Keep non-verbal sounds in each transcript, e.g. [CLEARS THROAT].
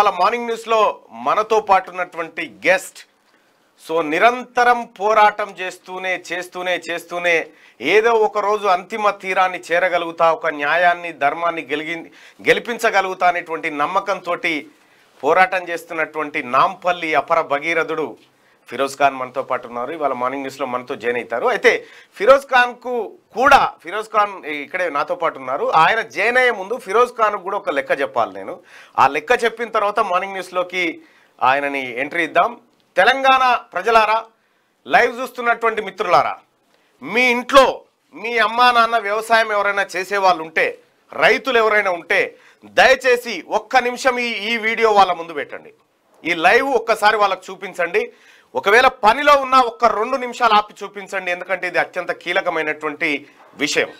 ఇవాళ మార్నింగ్ న్యూస్లో మనతో పాటు ఉన్నటువంటి గెస్ట్ సో నిరంతరం పోరాటం చేస్తూనే చేస్తూనే చేస్తూనే ఏదో ఒక రోజు అంతిమ తీరాన్ని చేరగలుగుతా ఒక న్యాయాన్ని ధర్మాన్ని గెలిగి గెలిపించగలుగుతా అనేటువంటి నమ్మకంతో పోరాటం చేస్తున్నటువంటి నాంపల్లి అపర భగీరథుడు ఫిరోజ్ ఖాన్ మనతో పాటు ఉన్నారు ఇవాళ మార్నింగ్ న్యూస్లో మనతో జాయిన్ అవుతారు అయితే ఫిరోజ్ ఖాన్కు కూడా ఫిరోజ్ ఖాన్ ఇక్కడే నాతో పాటు ఉన్నారు ఆయన జాయిన్ అయ్యే ముందు ఫిరోజ్ ఖాన్ కూడా ఒక లెక్క చెప్పాలి నేను ఆ లెక్క చెప్పిన తర్వాత మార్నింగ్ న్యూస్లోకి ఆయనని ఎంట్రీ ఇద్దాం తెలంగాణ ప్రజలారా లైవ్ చూస్తున్నటువంటి మిత్రులారా మీ ఇంట్లో మీ అమ్మా నాన్న వ్యవసాయం ఎవరైనా చేసేవాళ్ళు ఉంటే రైతులు ఎవరైనా ఉంటే దయచేసి ఒక్క నిమిషం ఈ ఈ వీడియో వాళ్ళ ముందు పెట్టండి ఈ లైవ్ ఒక్కసారి వాళ్ళకు చూపించండి ఒకవేళ పనిలో ఉన్న ఒక్క రెండు నిమిషాలు ఆపి చూపించండి ఎందుకంటే ఇది అత్యంత కీలకమైనటువంటి విషయం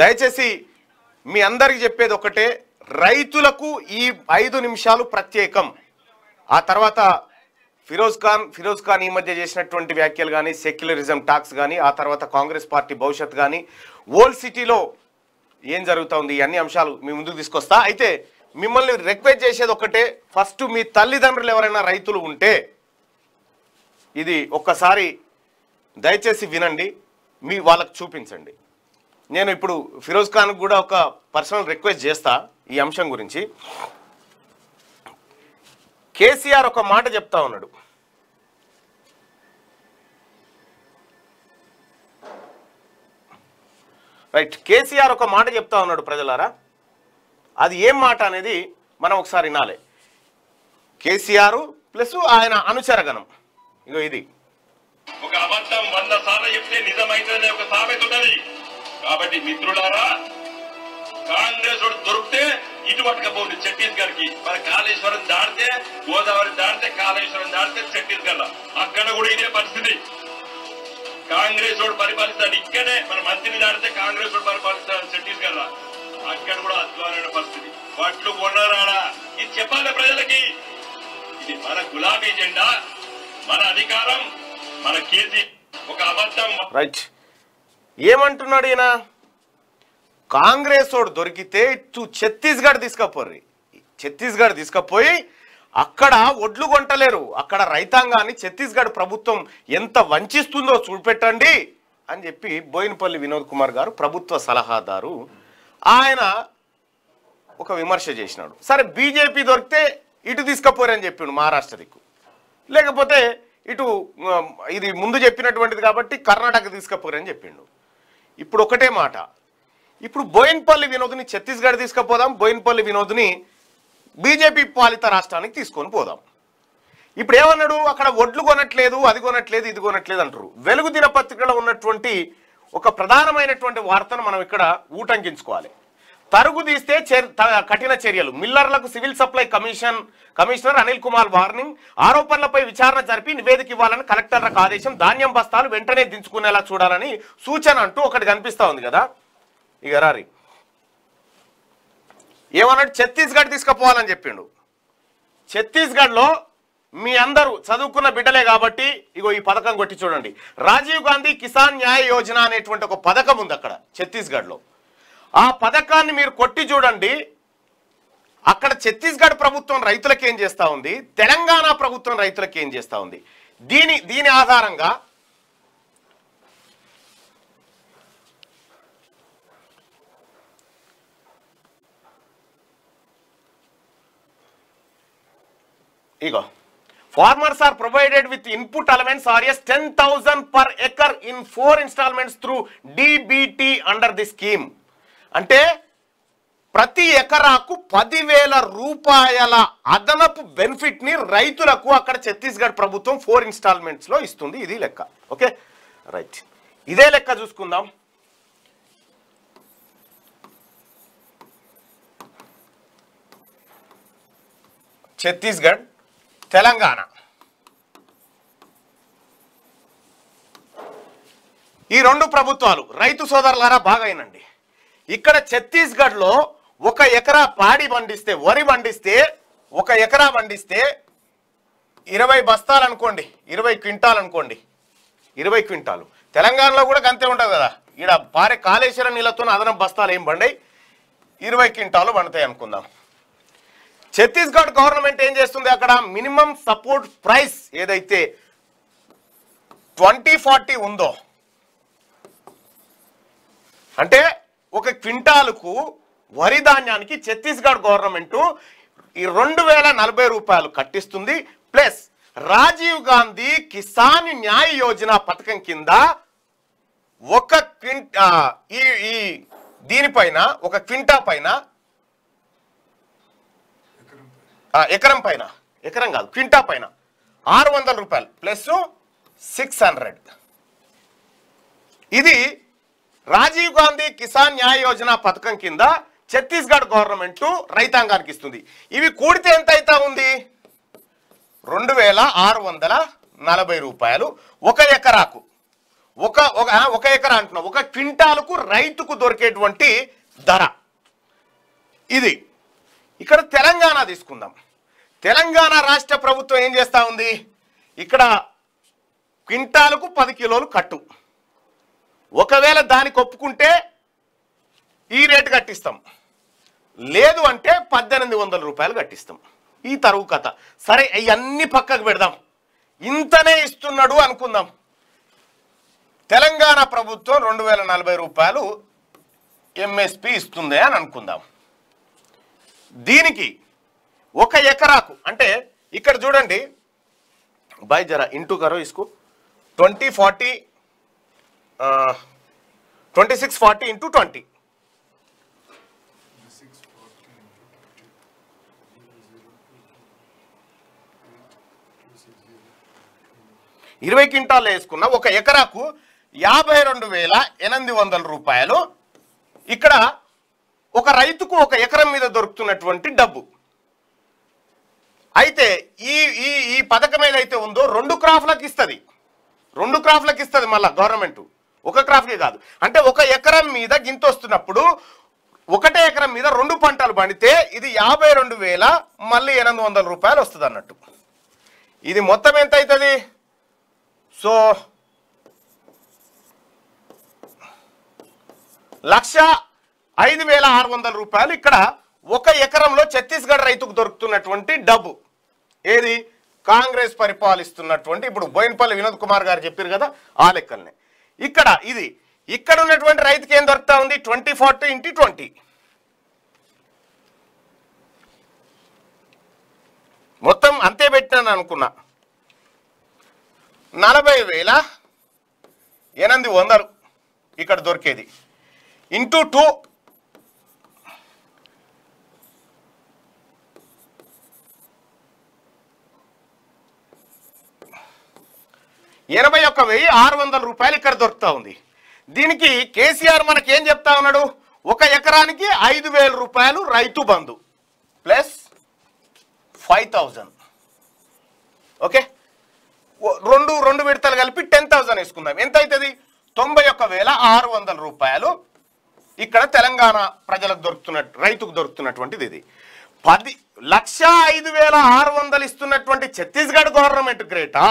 దయచేసి మీ అందరికి చెప్పేది ఒకటే రైతులకు ఈ ఐదు నిమిషాలు ప్రత్యేకం ఆ తర్వాత ఫిరోజ్ ఖాన్ ఫిరోజ్ ఖాన్ ఈ మధ్య చేసినటువంటి వ్యాఖ్యలు కానీ సెక్యులరిజం టాక్స్ కానీ ఆ తర్వాత కాంగ్రెస్ పార్టీ భవిష్యత్ కానీ ఓల్డ్ సిటీలో ఏం జరుగుతూ ఉంది అన్ని అంశాలు మీ ముందుకు తీసుకొస్తా అయితే మిమ్మల్ని రిక్వెస్ట్ చేసేది ఒకటే ఫస్ట్ మీ తల్లిదండ్రులు ఎవరైనా రైతులు ఉంటే ఇది ఒక్కసారి దయచేసి వినండి మీ వాళ్ళకు చూపించండి నేను ఇప్పుడు ఫిరోజ్ ఖాన్ కూడా ఒక పర్సనల్ రిక్వెస్ట్ చేస్తా ఈ అంశం గురించి కేసీఆర్ ఒక మాట చెప్తా ఉన్నాడు రైట్ కేసీఆర్ ఒక మాట చెప్తా ఉన్నాడు ప్రజలారా అది ఏం మాట అనేది మనం ఒకసారి వినాలి కేసీఆర్ ప్లస్ ఆయన అనుచరగణం ఇంకో ఇది ఒక అబద్ధం వంద సార్లు చెప్తే నిజమైతే ఒక సామెత ఉన్నది కాబట్టి మిత్రులారా కాంగ్రెస్ దొరికితే ఇటు పట్టుకపోతుంది ఛత్తీస్గఢ్ కి మరి కాళేశ్వరం దాడితే గోదావరి దాడితే కాళేశ్వరం దాడితే ఛత్తీస్గఢ్ అక్కడ కూడా ఇదే పరిస్థితి కాంగ్రెస్ వాడు పరిపాలిస్తాడు ఇక్కడే మన మంత్రిని దాడితే కాంగ్రెస్ వాడు పరిపాలిస్తాడు ఛత్తీస్గఢ్ అక్కడ కూడా అద్భుతమైన పరిస్థితి వాటిలో కొన్నారా ఇది చెప్పాలి ప్రజలకి ఇది మన గులాబీ జెండా రైట్ ఏమంటున్నాడు ఈయన కాంగ్రెస్ వాడు దొరికితే ఇటు ఛత్తీస్గఢ్ తీసుకపోర్రి ఛత్తీస్గఢ్ తీసుకపోయి అక్కడ ఒడ్లు కొంటలేరు అక్కడ రైతాంగాన్ని ఛత్తీస్గఢ్ ప్రభుత్వం ఎంత వంచిస్తుందో చూపెట్టండి అని చెప్పి బోయినపల్లి వినోద్ కుమార్ గారు ప్రభుత్వ సలహాదారు ఆయన ఒక విమర్శ చేసినాడు సరే బీజేపీ దొరికితే ఇటు తీసుకపోరని చెప్పిండు మహారాష్ట్ర దిక్కు లేకపోతే ఇటు ఇది ముందు చెప్పినటువంటిది కాబట్టి కర్ణాటక తీసుకపోరని చెప్పిండు ఇప్పుడు ఒకటే మాట ఇప్పుడు బోయిన్పల్లి వినోద్ని ఛత్తీస్గఢ్ తీసుకుపోదాం బోయిన్పల్లి వినోద్ని బీజేపీ పాలిత రాష్ట్రానికి తీసుకొని పోదాం ఇప్పుడు ఏమన్నాడు అక్కడ ఒడ్లు కొనట్లేదు అది కొనట్లేదు ఇది కొనట్లేదు అంటారు వెలుగు దినపత్రికలో ఉన్నటువంటి ఒక ప్రధానమైనటువంటి వార్తను మనం ఇక్కడ ఊటంకించుకోవాలి తరుగుదీస్తే కఠిన చర్యలు మిల్లర్లకు civil supply commission commissioner Anil Kumar warning ఆరోపణలపై విచారణ జరిపి నివేదిక ఇవ్వాలని కలెక్టర్లకు ఆదేశం ధాన్యం బస్తాలు వెంటనే దించుకునేలా చూడాలని సూచన అంటూ ఒకటి కనిపిస్తూ ఉంది కదా ఇక రారి ఏమన్నాడు ఛత్తీస్గఢ్ తీసుకుపోవాలని చెప్పిండు ఛత్తీస్గఢ్లో మీ అందరూ చదువుకున్న బిడ్డలే కాబట్టి ఇగో ఈ పథకం కొట్టి చూడండి రాజీవ్ గాంధీ కిసాన్ న్యాయ యోజన అనేటువంటి ఒక పథకం ఉంది అక్కడ ఛత్తీస్గఢ్లో ఆ పథకాన్ని మీరు కొట్టి చూడండి అక్కడ ఛత్తీస్గఢ్ ప్రభుత్వం రైతులకు ఏం చేస్తూ ఉంది తెలంగాణ ప్రభుత్వం రైతులకు ఏం చేస్తూ ఉంది దీని దీని ఆధారంగా ఇగో farmers are provided with input allowance R S ten thousand per acre in four instalments through DBT under the scheme అంటే ప్రతి ఎకరాకు పదివేల రూపాయల అదనపు బెనిఫిట్ని రైతులకు అక్కడ ఛత్తీస్గఢ్ ప్రభుత్వం ఫోర్ ఇన్స్టాల్మెంట్స్లో ఇస్తుంది ఇది లెక్క ఓకే రైట్ ఇదే లెక్క చూసుకుందాం ఛత్తీస్గఢ్ తెలంగాణ ఈ రెండు ప్రభుత్వాలు రైతు సోదరులారా బాగా అయినండి ఇక్కడ ఛత్తీస్గఢ్లో ఒక ఎకరా పాడి పండిస్తే వరి పండిస్తే ఒక ఎకరా పండిస్తే ఇరవై బస్తాలు అనుకోండి ఇరవై క్వింటాలు అనుకోండి ఇరవై క్వింటాలు తెలంగాణలో కూడా అంతే ఉంటుంది కదా ఇక్కడ పారే కాళేశ్వరం నీళ్ళతో అదనం బస్తాలు ఏం పండాయి ఇరవై క్వింటాలు పండుతాయి అనుకుందాం ఛత్తీస్గఢ్ గవర్నమెంట్ ఏం చేస్తుంది అక్కడ మినిమం సపోర్ట్ ప్రైస్ ఏదైతే ట్వంటీ ఫార్టీ ఉందో అంటే ఒక క్వింటాలుకు వరి ధాన్యానికి ఛత్తీస్గఢ్ గవర్నమెంట్ ఈ రెండు వేల నలభై రూపాయలు కట్టిస్తుంది ప్లస్ రాజీవ్ గాంధీ కిసాన్ న్యాయ యోజన పథకం కింద ఒక క్వింట ఈ ఈ దీనిపైన ఒక క్వింటా పైన ఎకరం పైన ఎకరం కాదు క్వింటా పైన ఆరు వందల రూపాయలు ప్లస్ సిక్స్ హండ్రెడ్ ఇది రాజీవ్ గాంధీ కిసాన్ న్యాయ యోజన పథకం కింద ఛత్తీస్గఢ్ గవర్నమెంట్ రైతాంగానికి ఇస్తుంది ఇవి కూడితే ఎంత అయితే ఉంది రెండు వేల ఆరు వందల నలభై రూపాయలు ఒక ఎకరాకు ఒక ఒక ఎకరా అంటున్నాం ఒక క్వింటాలకు రైతుకు దొరికేటువంటి ధర ఇది ఇక్కడ తెలంగాణ తీసుకుందాం తెలంగాణ రాష్ట్ర ప్రభుత్వం ఏం చేస్తూ ఉంది ఇక్కడ క్వింటాలకు పది కిలోలు కట్టు ఒకవేళ దానికి ఒప్పుకుంటే ఈ రేటు కట్టిస్తాం లేదు అంటే పద్దెనిమిది వందల రూపాయలు కట్టిస్తాం ఈ తరువు కథ సరే అవన్నీ పక్కకు పెడదాం ఇంతనే ఇస్తున్నాడు అనుకుందాం తెలంగాణ ప్రభుత్వం రెండు వేల నలభై రూపాయలు ఎంఎస్పి ఇస్తుంది అని అనుకుందాం దీనికి ఒక ఎకరాకు అంటే ఇక్కడ చూడండి బై జరా ఇంటూ కరో ఇసుకు twenty forty twenty six forty into twenty ఇరవై క్వింటాలు వేసుకున్న ఒక ఎకరాకు యాభై రెండు వేల ఎనిమిది వందల రూపాయలు ఇక్కడ ఒక రైతుకు ఒక ఎకరం మీద దొరుకుతున్నటువంటి డబ్బు అయితే ఈ ఈ ఈ పథకం ఏదైతే ఉందో రెండు క్రాఫ్లకు ఇస్తుంది రెండు క్రాఫ్లకు ఇస్తుంది మళ్ళీ గవర్నమెంటు ఒక క్రాప్కే కాదు అంటే ఒక ఎకరం మీద గింత వస్తున్నప్పుడు ఒకటే ఎకరం మీద రెండు పంటలు పండితే ఇది యాభై రెండు వేల మళ్ళీ ఎనిమిది వందల రూపాయలు వస్తుంది అన్నట్టు ఇది మొత్తం ఎంత అవుతుంది సో లక్ష ఐదు వేల ఆరు వందల రూపాయలు ఇక్కడ ఒక ఎకరంలో ఛత్తీస్గఢ్ రైతుకు దొరుకుతున్నటువంటి డబ్బు ఏది కాంగ్రెస్ పరిపాలిస్తున్నటువంటి ఇప్పుడు బోయినపల్లి వినోద్ కుమార్ గారు చెప్పారు కదా ఆ లెక్కల్ని ఇక్కడ ఇది ఇక్కడ ఉన్నటువంటి రైతుకి ఏం దొరుకుతా ఉంది ట్వంటీ ఫార్టీ ఇంటి ట్వంటీ మొత్తం అంతే పెట్టినాను అనుకున్నా నలభై వేల ఎనిమిది వందలు ఇక్కడ దొరికేది ఇంటూ టూ ఎనభై ఒక్క వెయ్యి ఆరు వందల రూపాయలు ఇక్కడ దొరుకుతూ ఉంది దీనికి కేసీఆర్ మనకి ఏం చెప్తా ఉన్నాడు ఒక ఎకరానికి ఐదు వేల రూపాయలు రైతు బంధు ప్లస్ ఫైవ్ థౌజండ్ ఓకే రెండు రెండు విడతలు కలిపి టెన్ థౌజండ్ వేసుకుందాం ఎంత అవుతుంది తొంభై ఒక్క వేల ఆరు వందల రూపాయలు ఇక్కడ తెలంగాణ ప్రజలకు దొరుకుతున్న రైతుకు దొరుకుతున్నటువంటిది ఇది పది లక్ష ఐదు వేల ఆరు వందలు ఇస్తున్నటువంటి ఛత్తీస్గఢ్ గవర్నమెంట్ గ్రేటా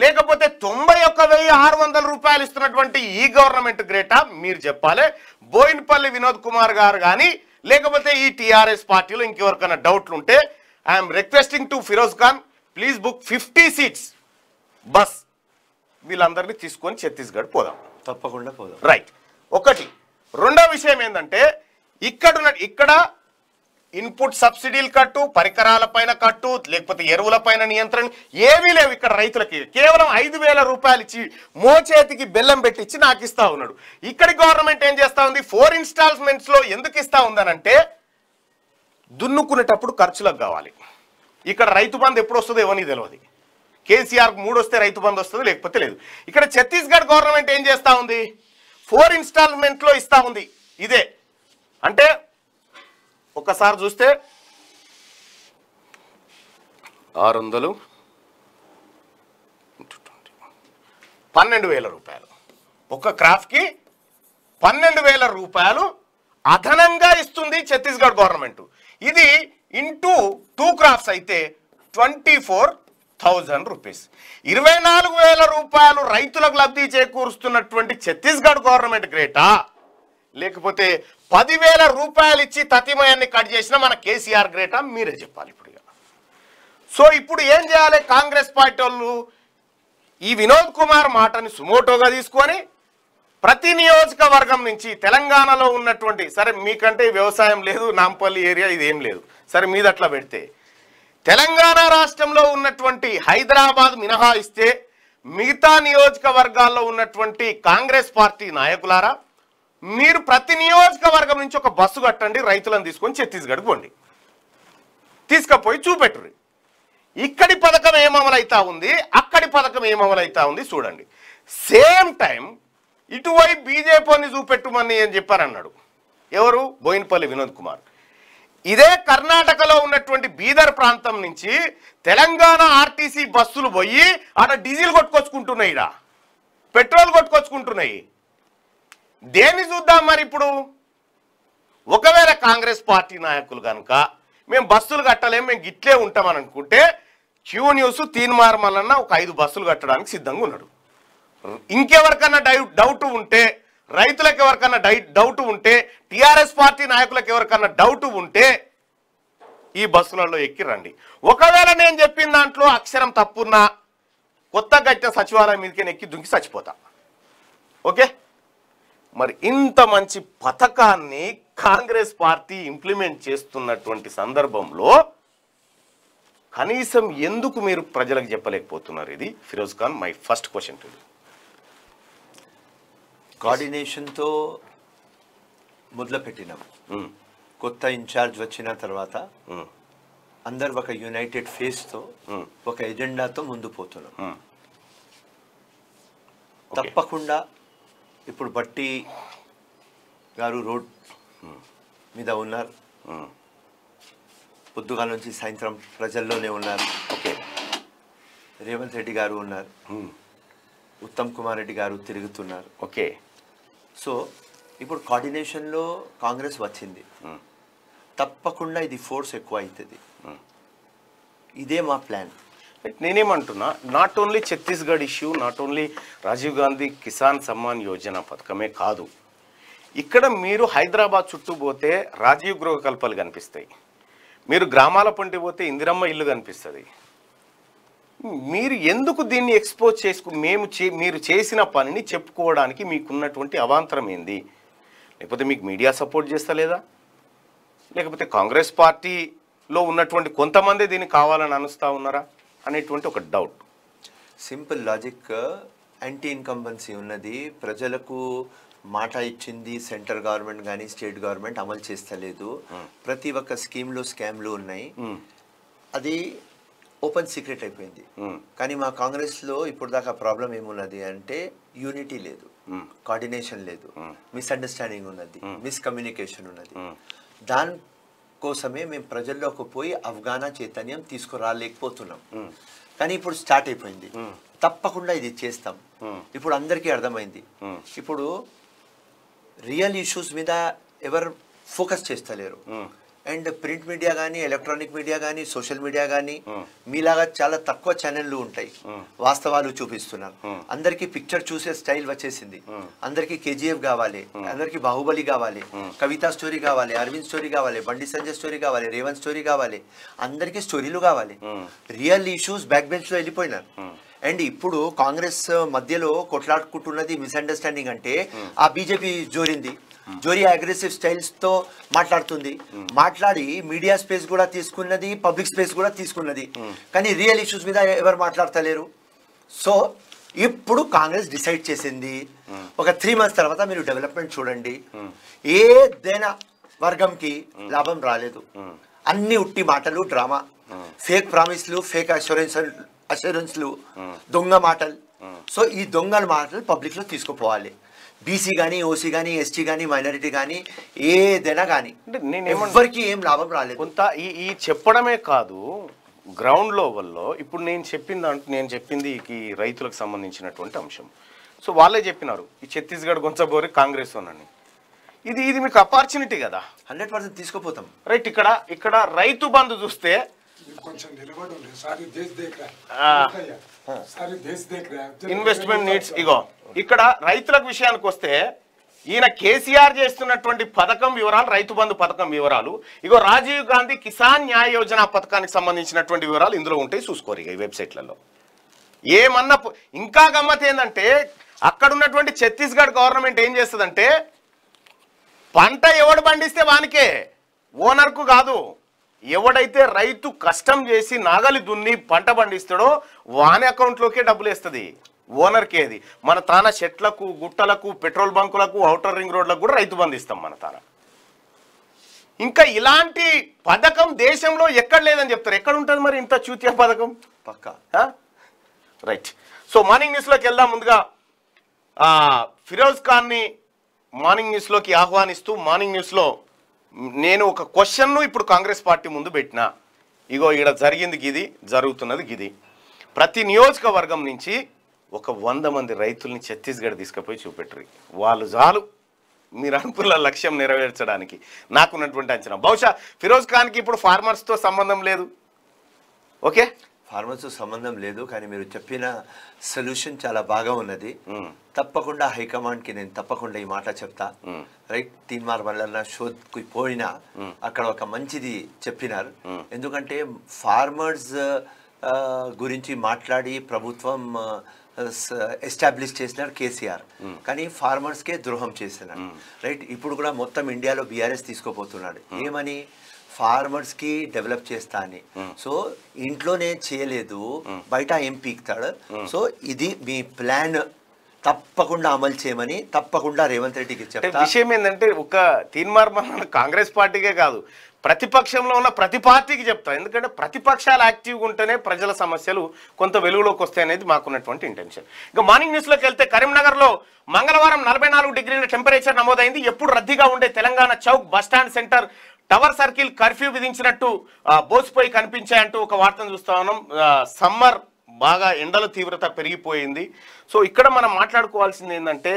లేకపోతే తొంభై ఒక్క వెయ్యి ఆరు వందల రూపాయలు ఇస్తున్నటువంటి ఈ గవర్నమెంట్ గ్రేటా మీరు చెప్పాలి బోయిన్పల్లి వినోద్ కుమార్ గారు కానీ లేకపోతే ఈ టీఆర్ఎస్ పార్టీలో ఇంకెవరికైనా డౌట్లు ఉంటే I'm requesting to Firoz Khan please book fifty seats bus వీళ్ళందరినీ తీసుకొని ఛత్తీస్గఢ్ పోదాం తప్పకుండా పోదాం రైట్ ఒకటి రెండో విషయం ఏంటంటే ఇక్కడ ఇక్కడ ఇన్పుట్ సబ్సిడీలు కట్టు పరికరాలపైన కట్టు లేకపోతే ఎరువులపైన నియంత్రణ ఏమీ లేవు ఇక్కడ రైతులకి కేవలం ఐదు రూపాయలు ఇచ్చి మోచేతికి బెల్లం పెట్టించి నాకు ఇస్తా ఉన్నాడు ఇక్కడి గవర్నమెంట్ ఏం చేస్తా ఉంది ఫోర్ ఇన్స్టాల్మెంట్స్లో ఎందుకు ఇస్తా ఉందనంటే దున్నుకునేటప్పుడు ఖర్చులకు కావాలి ఇక్కడ రైతు బంధు ఎప్పుడు వస్తుందో ఏమని తెలియదు కేసీఆర్ మూడు వస్తే రైతు బంధు వస్తుంది లేకపోతే లేదు ఇక్కడ ఛత్తీస్గఢ్ గవర్నమెంట్ ఏం చేస్తూ ఉంది ఫోర్ ఇన్స్టాల్మెంట్లో ఇస్తా ఉంది ఇదే అంటే ఒక్కసారి చూస్తే ఆరు వందలు పన్నెండు వేల రూపాయలు ఒక క్రాఫ్ట్కి పన్నెండు వేల రూపాయలు అదనంగా ఇస్తుంది ఛత్తీస్గఢ్ గవర్నమెంట్ ఇది ఇంటూ టూ క్రాఫ్ట్స్ అయితే ట్వంటీ ఫోర్ థౌజండ్ రూపీస్ ఇరవై నాలుగు వేల రూపాయలు రైతులకు లబ్ధి చేకూరుస్తున్నటువంటి ఛత్తీస్గఢ్ గవర్నమెంట్ గ్రేటా లేకపోతే పదివేల రూపాయలు ఇచ్చి తతిమయాన్ని కట్ చేసిన మన కేసీఆర్ గ్రేటా మీరే చెప్పాలి ఇప్పుడు సో ఇప్పుడు ఏం చేయాలి కాంగ్రెస్ పార్టీ వాళ్ళు ఈ వినోద్ కుమార్ మాటని సుమోటోగా తీసుకొని ప్రతి నియోజకవర్గం నుంచి తెలంగాణలో ఉన్నటువంటి సరే మీకంటే వ్యవసాయం లేదు నాంపల్లి ఏరియా ఇదేం లేదు సరే మీద అట్లా పెడితే తెలంగాణ రాష్ట్రంలో ఉన్నటువంటి హైదరాబాద్ మినహాయిస్తే మిగతా నియోజకవర్గాల్లో ఉన్నటువంటి కాంగ్రెస్ పార్టీ నాయకులారా మీరు ప్రతి నియోజకవర్గం నుంచి ఒక బస్సు కట్టండి రైతులను తీసుకొని ఛత్తీస్గఢ్ పోండి తీసుకపోయి చూపెట్టురు ఇక్కడి పథకం ఏం అమలైతా ఉంది అక్కడి పథకం ఏం అమలైతా ఉంది చూడండి సేమ్ టైం ఇటువైపు బీజేపీని చూపెట్టుమని అని చెప్పారన్నాడు ఎవరు బోయినపల్లి వినోద్ కుమార్ ఇదే కర్ణాటకలో ఉన్నటువంటి బీదర్ ప్రాంతం నుంచి తెలంగాణ ఆర్టీసీ బస్సులు పోయి అక్కడ డీజిల్ కొట్టుకొచ్చుకుంటున్నాయి పెట్రోల్ కొట్టుకొచ్చుకుంటున్నాయి దేన్ని చూద్దాం మరి ఇప్పుడు ఒకవేళ కాంగ్రెస్ పార్టీ నాయకులు కనుక మేము బస్సులు కట్టలేము మేము గిట్లే ఉంటామని అనుకుంటే క్యూ న్యూస్ తీన్మార్ ఒక ఐదు బస్సులు కట్టడానికి సిద్ధంగా ఉన్నాడు ఇంకెవరికన్నా డౌట్ ఉంటే రైతులకు ఎవరికన్నా డౌట్ ఉంటే టీఆర్ఎస్ పార్టీ నాయకులకు ఎవరికన్నా డౌట్ ఉంటే ఈ బస్సులలో ఎక్కి రండి ఒకవేళ నేను చెప్పిన దాంట్లో అక్షరం తప్పున్నా కొత్త గట్టె సచివాలయం మీదకి ఎక్కి దుంకి చచ్చిపోతా ఓకే మరి ఇంత మంచి పథకాన్ని కాంగ్రెస్ పార్టీ ఇంప్లిమెంట్ చేస్తున్నటువంటి సందర్భంలో కనీసం ఎందుకు మీరు ప్రజలకు చెప్పలేకపోతున్నారు ఇది Firoz Khan my first question to కోఆర్డినేషన్తో మొదలుపెట్టినాం కొత్త ఇన్ఛార్జ్ వచ్చిన తర్వాత అందరు ఒక యునైటెడ్ ఫేస్తో ఒక ఎజెండాతో ముందు పోతున్నాం తప్పకుండా ఇప్పుడు బట్టి గారు రోడ్ మీద ఉన్నారు పొద్దుగాల నుంచి సాయంత్రం ప్రజల్లోనే ఉన్నారు ఓకే రేవంత్ రెడ్డి గారు ఉన్నారు ఉత్తమ్ కుమార్ రెడ్డి గారు తిరుగుతున్నారు ఓకే సో ఇప్పుడు కోఆర్డినేషన్లో కాంగ్రెస్ వచ్చింది తప్పకుండా ఇది ఫోర్స్ ఎక్కువ అవుతుంది ఇదే మా ప్లాన్ నేనేమంటున్నా not only Chhattisgarh issue not only Rajiv Gandhi Kisan Samman Yojana పథకమే కాదు ఇక్కడ మీరు హైదరాబాద్ చుట్టూ పోతే రాజీవ్ గృహకల్పాలు కనిపిస్తాయి మీరు గ్రామాల పంటి పోతే ఇందిరమ్మ ఇల్లు కనిపిస్తుంది మీరు ఎందుకు దీన్ని ఎక్స్పోజ్ చేసుకు మేము చే మీరు చేసిన పనిని చెప్పుకోవడానికి మీకున్నటువంటి అవాంతరం ఏంది లేకపోతే మీకు మీడియా సపోర్ట్ చేస్తలేదా లేకపోతే కాంగ్రెస్ పార్టీలో ఉన్నటువంటి కొంతమంది దీన్ని కావాలని అనుస్తూ ఉన్నారా అనేటువంటి ఒక doubt simple logic anti incumbency ఉన్నది ప్రజలకు మాట ఇచ్చింది సెంట్రల్ గవర్నమెంట్ కానీ స్టేట్ గవర్నమెంట్ అమలు చేస్తలేదు hmm. ప్రతి ఒక్క స్కీమ్లో స్కామ్లు ఉన్నాయి hmm. అది ఓపెన్ సీక్రెట్ అయిపోయింది hmm. కానీ మా కాంగ్రెస్లో ఇప్పుడు దాకా ప్రాబ్లం ఏమున్నది అంటే యూనిటీ లేదు కోఆర్డినేషన్ లేదు మిస్అండర్స్టాండింగ్ ఉన్నది మిస్కమ్యూనికేషన్ ఉన్నది దాని కోసమే మేము ప్రజల్లోకి పోయి అవగాహన చైతన్యం తీసుకురాలేకపోతున్నాం కానీ ఇప్పుడు స్టార్ట్ అయిపోయింది తప్పకుండా ఇది చేస్తాం ఇప్పుడు అందరికీ అర్థమైంది ఇప్పుడు రియల్ ఇష్యూస్ మీద ఎవరు ఫోకస్ చేస్తలేరు అండ్ ప్రింట్ మీడియా కానీ ఎలక్ట్రానిక్ మీడియా కానీ సోషల్ మీడియా కానీ మీలాగా చాలా తక్కువ ఛానళ్లు ఉంటాయి వాస్తవాలు చూపిస్తున్నారు అందరికీ పిక్చర్ చూసే స్టైల్ వచ్చేసింది అందరికీ కేజీఎఫ్ కావాలి అందరికీ బాహుబలి కావాలి కవిత స్టోరీ కావాలి అరవింద్ స్టోరీ కావాలి బండి సంజయ్ స్టోరీ కావాలి రేవంత్ స్టోరీ కావాలి అందరికీ స్టోరీలు కావాలి రియల్ ఇష్యూస్ బ్యాక్ లో వెళ్ళిపోయినారు అండ్ ఇప్పుడు కాంగ్రెస్ మధ్యలో కొట్లాడుకుంటున్నది మిస్అండర్స్టాండింగ్ అంటే ఆ బీజేపీ జోరింది జోరీ అగ్రెసివ్ స్టైల్స్తో మాట్లాడుతుంది మాట్లాడి మీడియా స్పేస్ కూడా తీసుకున్నది పబ్లిక్ స్పేస్ కూడా తీసుకున్నది కానీ రియల్ ఇష్యూస్ మీద ఎవరు మాట్లాడతలేరు సో ఇప్పుడు కాంగ్రెస్ డిసైడ్ చేసింది ఒక త్రీ మంత్స్ తర్వాత మీరు డెవలప్మెంట్ చూడండి ఏదైనా వర్గంకి లాభం రాలేదు అన్ని ఉట్టి మాటలు డ్రామా ఫేక్ ప్రామిస్లు ఫేక్ అష్యూరెన్స్ అష్యూరెన్స్లు దొంగ మాటలు సో ఈ దొంగల మాటలు పబ్లిక్లో తీసుకుపోవాలి బీసీ కానీ ఓసీ కానీ ఎస్టీ కానీ మైనారిటీ కానీ ఏదైనా కానీ ఎవరికి ఏం లాభం రాలేదు కొంత ఈ ఈ చెప్పడమే కాదు గ్రౌండ్ లెవెల్లో ఇప్పుడు నేను చెప్పింది అంటే నేను చెప్పింది ఈ రైతులకు సంబంధించినటువంటి అంశం సో వాళ్ళే చెప్పినారు ఈ ఛత్తీస్గఢ్ గొంచబోరి కాంగ్రెస్ అని ఇది ఇది మీకు అపార్చునిటీ కదా హండ్రెడ్ పర్సెంట్ తీసుకుపోతాం రైట్ ఇక్కడ ఇక్కడ రైతు బంధు చూస్తే ఇన్వెస్ట్మెంట్ నీడ్స్ ఇగో ఇక్కడ రైతులకు విషయానికి వస్తే ఈయన కేసీఆర్ చేస్తున్నటువంటి పథకం వివరాలు రైతు బంధు పథకం వివరాలు ఇగో రాజీవ్ గాంధీ కిసాన్ న్యాయ యోజన పథకానికి సంబంధించినటువంటి వివరాలు ఇందులో ఉంటాయి చూసుకోరు ఈ వెబ్సైట్లలో ఏమన్నా ఇంకా గమ్మత్ ఏంటంటే అక్కడ ఉన్నటువంటి ఛత్తీస్గఢ్ గవర్నమెంట్ ఏం చేస్తుందంటే పంట ఎవడు పండిస్తే వానికే ఓనర్కు కాదు ఎవడైతే రైతు కష్టం చేసి నాగలి దున్ని పంట పండిస్తాడో వాని అకౌంట్లోకే డబ్బులు వేస్తుంది ఓనర్కే అది మన తాన చెట్లకు గుట్టలకు పెట్రోల్ బంకులకు అవుటర్ రింగ్ రోడ్లకు కూడా రైతు బంధిస్తాం మన తాన ఇంకా ఇలాంటి పథకం దేశంలో ఎక్కడ లేదని చెప్తారు ఎక్కడ ఉంటుంది మరి ఇంత చూత్య పథకం పక్క రైట్ సో మార్నింగ్ న్యూస్లోకి వెళ్దాం ముందుగా ఫిరోజ్ ఖాన్ని మార్నింగ్ న్యూస్లోకి ఆహ్వానిస్తూ మార్నింగ్ న్యూస్లో నేను ఒక క్వశ్చన్ను ఇప్పుడు కాంగ్రెస్ పార్టీ ముందు పెట్టిన ఇగో ఇక్కడ జరిగింది గిది జరుగుతున్నది గిది ప్రతి నియోజకవర్గం నుంచి ఒక వంద మంది రైతుల్ని ఛత్తీస్గఢ్ తీసుకుపోయి చూపెట్టరు వాళ్ళు చాలు మీరు అనుకున్న లక్ష్యం నెరవేర్చడానికి నాకున్నటువంటి అంచనా బహుశా ఫిరోజ్ ఖాన్కి ఇప్పుడు ఫార్మర్స్తో సంబంధం లేదు ఓకే ఫార్మర్స్ సంబంధం లేదు కానీ మీరు చెప్పిన సొల్యూషన్ చాలా బాగా ఉన్నది తప్పకుండా హైకమాండ్ కి నేను తప్పకుండా ఈ మాట చెప్తా రైట్ తీన్ మార్ వల్ల షోకి పోయినా అక్కడ ఒక మంచిది చెప్పినారు ఎందుకంటే ఫార్మర్స్ గురించి మాట్లాడి ప్రభుత్వం ఎస్టాబ్లిష్ చేసినారు కేసీఆర్ కానీ ఫార్మర్స్ కే ద్రోహం చేసినారు రైట్ ఇప్పుడు కూడా మొత్తం ఇండియాలో బీఆర్ఎస్ తీసుకోపోతున్నాడు ఏమని కి డెవలప్ చేస్తా అని సో ఇంట్లోనే చేయలేదు బయట ఏం పీక్తాడు సో ఇది మీ ప్లాన్ తప్పకుండా అమలు చేయమని తప్పకుండా రేవంత్ రెడ్డికి చెప్తా విషయం ఏంటంటే ఒక తీర్మార్మం కాంగ్రెస్ పార్టీకే కాదు ప్రతిపక్షంలో ఉన్న ప్రతి పార్టీకి చెప్తా ఎందుకంటే ప్రతిపక్షాలు యాక్టివ్గా ఉంటేనే ప్రజల సమస్యలు కొంత వెలుగులోకి వస్తాయి అనేది మాకున్నటువంటి ఇంటెన్షన్ ఇంకా మార్నింగ్ న్యూస్లోకి వెళ్తే కరీంనగర్లో మంగళవారం నలభై డిగ్రీల టెంపరేచర్ నమోదైంది ఎప్పుడు రద్దీగా ఉండే Telangana Chowk bus stand centre tower circle curfew విధించినట్టు బోసిపోయి కనిపించాయంటూ ఒక వార్తను చూస్తా ఉన్నాం సమ్మర్ బాగా ఎండల తీవ్రత పెరిగిపోయింది సో ఇక్కడ మనం మాట్లాడుకోవాల్సింది ఏంటంటే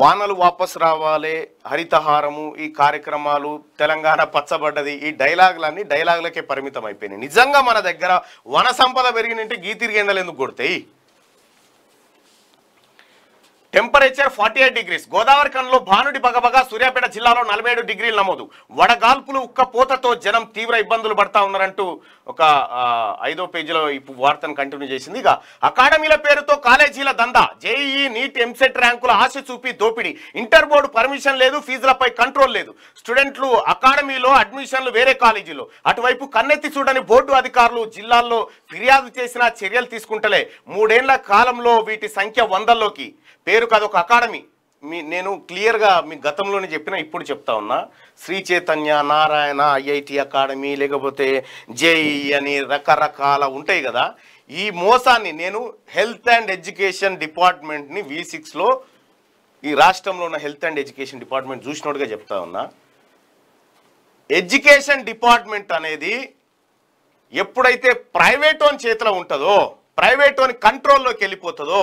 వానలు వాపస్ రావాలి హరితహారము ఈ కార్యక్రమాలు తెలంగాణ పచ్చబడ్డది ఈ డైలాగులన్నీ డైలాగులకే పరిమితం అయిపోయినాయి నిజంగా మన దగ్గర వన సంపద పెరిగినంటే గీతిరిగేందలు ఎందుకు కొడతాయి టెంపరేచర్ ఫార్టీ ఎయిట్ డిగ్రీస్ గోదావరి కన్లో భానుడి బగబగా సూర్యాపేట జిల్లాలో నలభై ఏడు డిగ్రీలు నమోదు వడగాల్పులు ఉక్కపోతతో జనం తీవ్ర ఇబ్బందులు పడతా ఉన్నారంటూ ఒక ఐదో పేజీలో ఇప్పుడు వార్తను కంటిన్యూ చేసింది ఇక అకాడమీల పేరుతో కాలేజీల దందా జేఈఈ నీట్ ఎంసెట్ ర్యాంకుల ఆశ చూపి దోపిడీ ఇంటర్ బోర్డు పర్మిషన్ లేదు ఫీజులపై కంట్రోల్ లేదు స్టూడెంట్లు అకాడమీలో అడ్మిషన్లు వేరే కాలేజీలో అటువైపు కన్నెత్తి చూడని బోర్డు అధికారులు జిల్లాల్లో ఫిర్యాదు చేసినా చర్యలు తీసుకుంటలే మూడేళ్ల కాలంలో వీటి సంఖ్య వందల్లోకి పేరు కాదు ఒక అకాడమీ మీ నేను క్లియర్గా మీ గతంలోనే చెప్పిన ఇప్పుడు చెప్తా ఉన్నా శ్రీ చైతన్య నారాయణ ఐఐటి అకాడమీ లేకపోతే జేఈ అని రకరకాల ఉంటాయి కదా ఈ మోసాన్ని నేను హెల్త్ అండ్ ఎడ్యుకేషన్ డిపార్ట్మెంట్ని వి సిక్స్లో ఈ రాష్ట్రంలో ఉన్న హెల్త్ అండ్ ఎడ్యుకేషన్ డిపార్ట్మెంట్ చూసినట్టుగా చెప్తా ఉన్నా ఎడ్యుకేషన్ డిపార్ట్మెంట్ అనేది ఎప్పుడైతే ప్రైవేట్ ఓన్ చేతిలో ఉంటుందో ప్రైవేట్ ఓన్ కంట్రోల్లోకి వెళ్ళిపోతుందో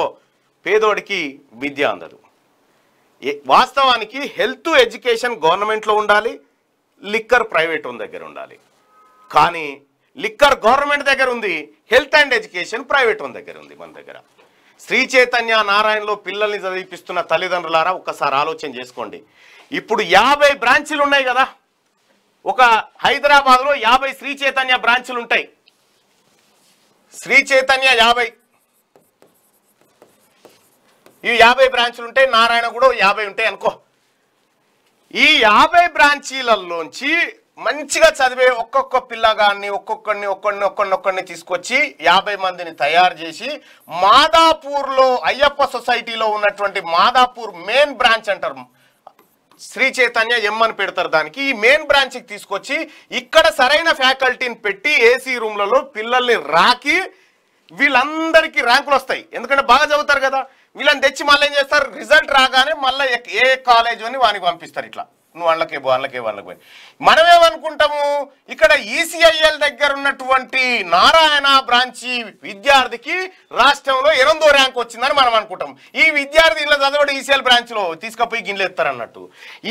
పేదోడికి విద్య అందదు వాస్తవానికి హెల్త్ ఎడ్యుకేషన్ గవర్నమెంట్లో ఉండాలి లిక్కర్ ప్రైవేట్ దగ్గర ఉండాలి కానీ లిక్కర్ గవర్నమెంట్ దగ్గర ఉంది హెల్త్ అండ్ ఎడ్యుకేషన్ ప్రైవేట్ దగ్గర ఉంది మన దగ్గర శ్రీ చైతన్య నారాయణలో పిల్లల్ని చదివిపిస్తున్న తల్లిదండ్రులారా ఒక్కసారి ఆలోచన చేసుకోండి ఇప్పుడు యాభై బ్రాంచీలు ఉన్నాయి కదా ఒక హైదరాబాద్లో యాభై శ్రీ చైతన్య బ్రాంచులు ఉంటాయి శ్రీ చైతన్య యాభై ఈ యాభై బ్రాంచ్లు ఉంటాయి నారాయణ కూడా యాభై ఉంటాయి అనుకో ఈ యాభై బ్రాంచీలలోంచి మంచిగా చదివే ఒక్కొక్క పిల్లగాన్ని ఒక్కొక్కడిని ఒక్కడిని ఒక్కడిని తీసుకొచ్చి యాభై మందిని తయారు చేసి మాదాపూర్లో అయ్యప్ప సొసైటీలో ఉన్నటువంటి మాదాపూర్ మెయిన్ బ్రాంచ్ అంటారు శ్రీ చైతన్య ఎమ్మని పెడతారు దానికి ఈ మెయిన్ బ్రాంచ్కి తీసుకొచ్చి ఇక్కడ సరైన ఫ్యాకల్టీని పెట్టి ఏసీ రూమ్లలో పిల్లల్ని రాకి వీళ్ళందరికీ ర్యాంకులు వస్తాయి ఎందుకంటే బాగా చదువుతారు కదా వీళ్ళని తెచ్చి మళ్ళీ ఏం చేస్తారు రిజల్ట్ రాగానే మళ్ళీ ఏ కాలేజ్ అని వానికి పంపిస్తారు ఇట్లా నువ్వు వాళ్ళకే వాళ్ళకే వాళ్ళకి పోయి మనమేమనుకుంటాము ఇక్కడ ఈసీఐఎల్ దగ్గర ఉన్నటువంటి నారాయణ బ్రాంచి విద్యార్థికి రాష్ట్రంలో ఎనిమిదో ర్యాంక్ వచ్చిందని మనం అనుకుంటాం ఈ విద్యార్థి ఇలా చదవడం ఈసీఎల్ బ్రాంచ్లో తీసుకుపోయి గిన్నెలేస్తారన్నట్టు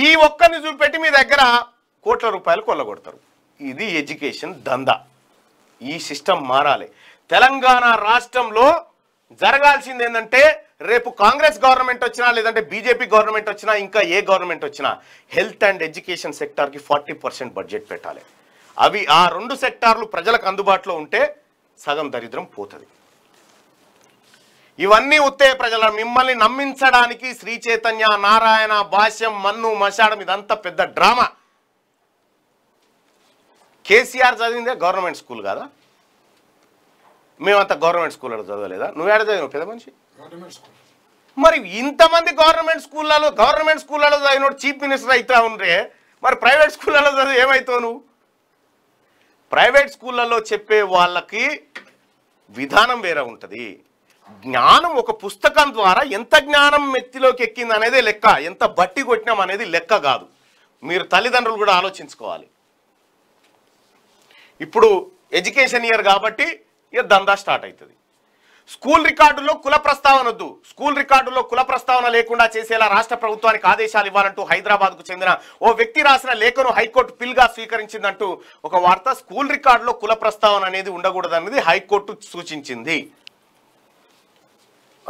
ఈ ఒక్కరిని చూపెట్టి మీ దగ్గర కోట్ల రూపాయలు కొల్లగొడతారు ఇది ఎడ్యుకేషన్ దందా ఈ సిస్టమ్ మారాలి తెలంగాణ రాష్ట్రంలో జరగాల్సింది ఏంటంటే రేపు కాంగ్రెస్ గవర్నమెంట్ వచ్చినా లేదంటే బీజేపీ గవర్నమెంట్ వచ్చినా ఇంకా ఏ గవర్నమెంట్ వచ్చినా హెల్త్ అండ్ ఎడ్యుకేషన్ సెక్టార్కి ఫార్టీ పర్సెంట్ బడ్జెట్ పెట్టాలి అవి ఆ రెండు సెక్టార్లు ప్రజలకు అందుబాటులో ఉంటే సగం దరిద్రం పోతుంది ఇవన్నీ ఉత్తే ప్రజల మిమ్మల్ని నమ్మించడానికి శ్రీ చైతన్య నారాయణ భాష్యం మన్ను మశాడం ఇదంతా పెద్ద డ్రామా కేసీఆర్ చదివిందే గవర్నమెంట్ స్కూల్ కాదా మేమంతా గవర్నమెంట్ స్కూల్లో చదవలేదా ఏడ చదివినావు పెద్ద మనిషి మరి ఇంతమంది గవర్నమెంట్ స్కూళ్ళలో గవర్నమెంట్ స్కూళ్ళలో చదివిన చీఫ్ మినిస్టర్ అయితే ఉండే మరి ప్రైవేట్ స్కూళ్ళలో చదివి ఏమవుతావు నువ్వు ప్రైవేట్ స్కూళ్ళలో చెప్పే వాళ్ళకి విధానం వేరే ఉంటుంది జ్ఞానం ఒక పుస్తకం ద్వారా ఎంత జ్ఞానం మెత్తిలోకి ఎక్కింది అనేది లెక్క ఎంత బట్టి కొట్టినాం అనేది లెక్క కాదు మీరు తల్లిదండ్రులు కూడా ఆలోచించుకోవాలి ఇప్పుడు ఎడ్యుకేషన్ ఇయర్ కాబట్టి ఇక దందా స్టార్ట్ అవుతుంది స్కూల్ రికార్డుల్లో కుల ప్రస్తావన వద్దు స్కూల్ రికార్డుల్లో కుల ప్రస్తావన లేకుండా చేసేలా రాష్ట్ర ప్రభుత్వానికి ఆదేశాలు ఇవ్వాలంటూ హైదరాబాద్కు చెందిన ఓ వ్యక్తి రాసిన లేఖను హైకోర్టు పిల్గా స్వీకరించిందంటూ ఒక వార్త స్కూల్ రికార్డులో కుల ప్రస్తావన అనేది ఉండకూడదన్నది హైకోర్టు సూచించింది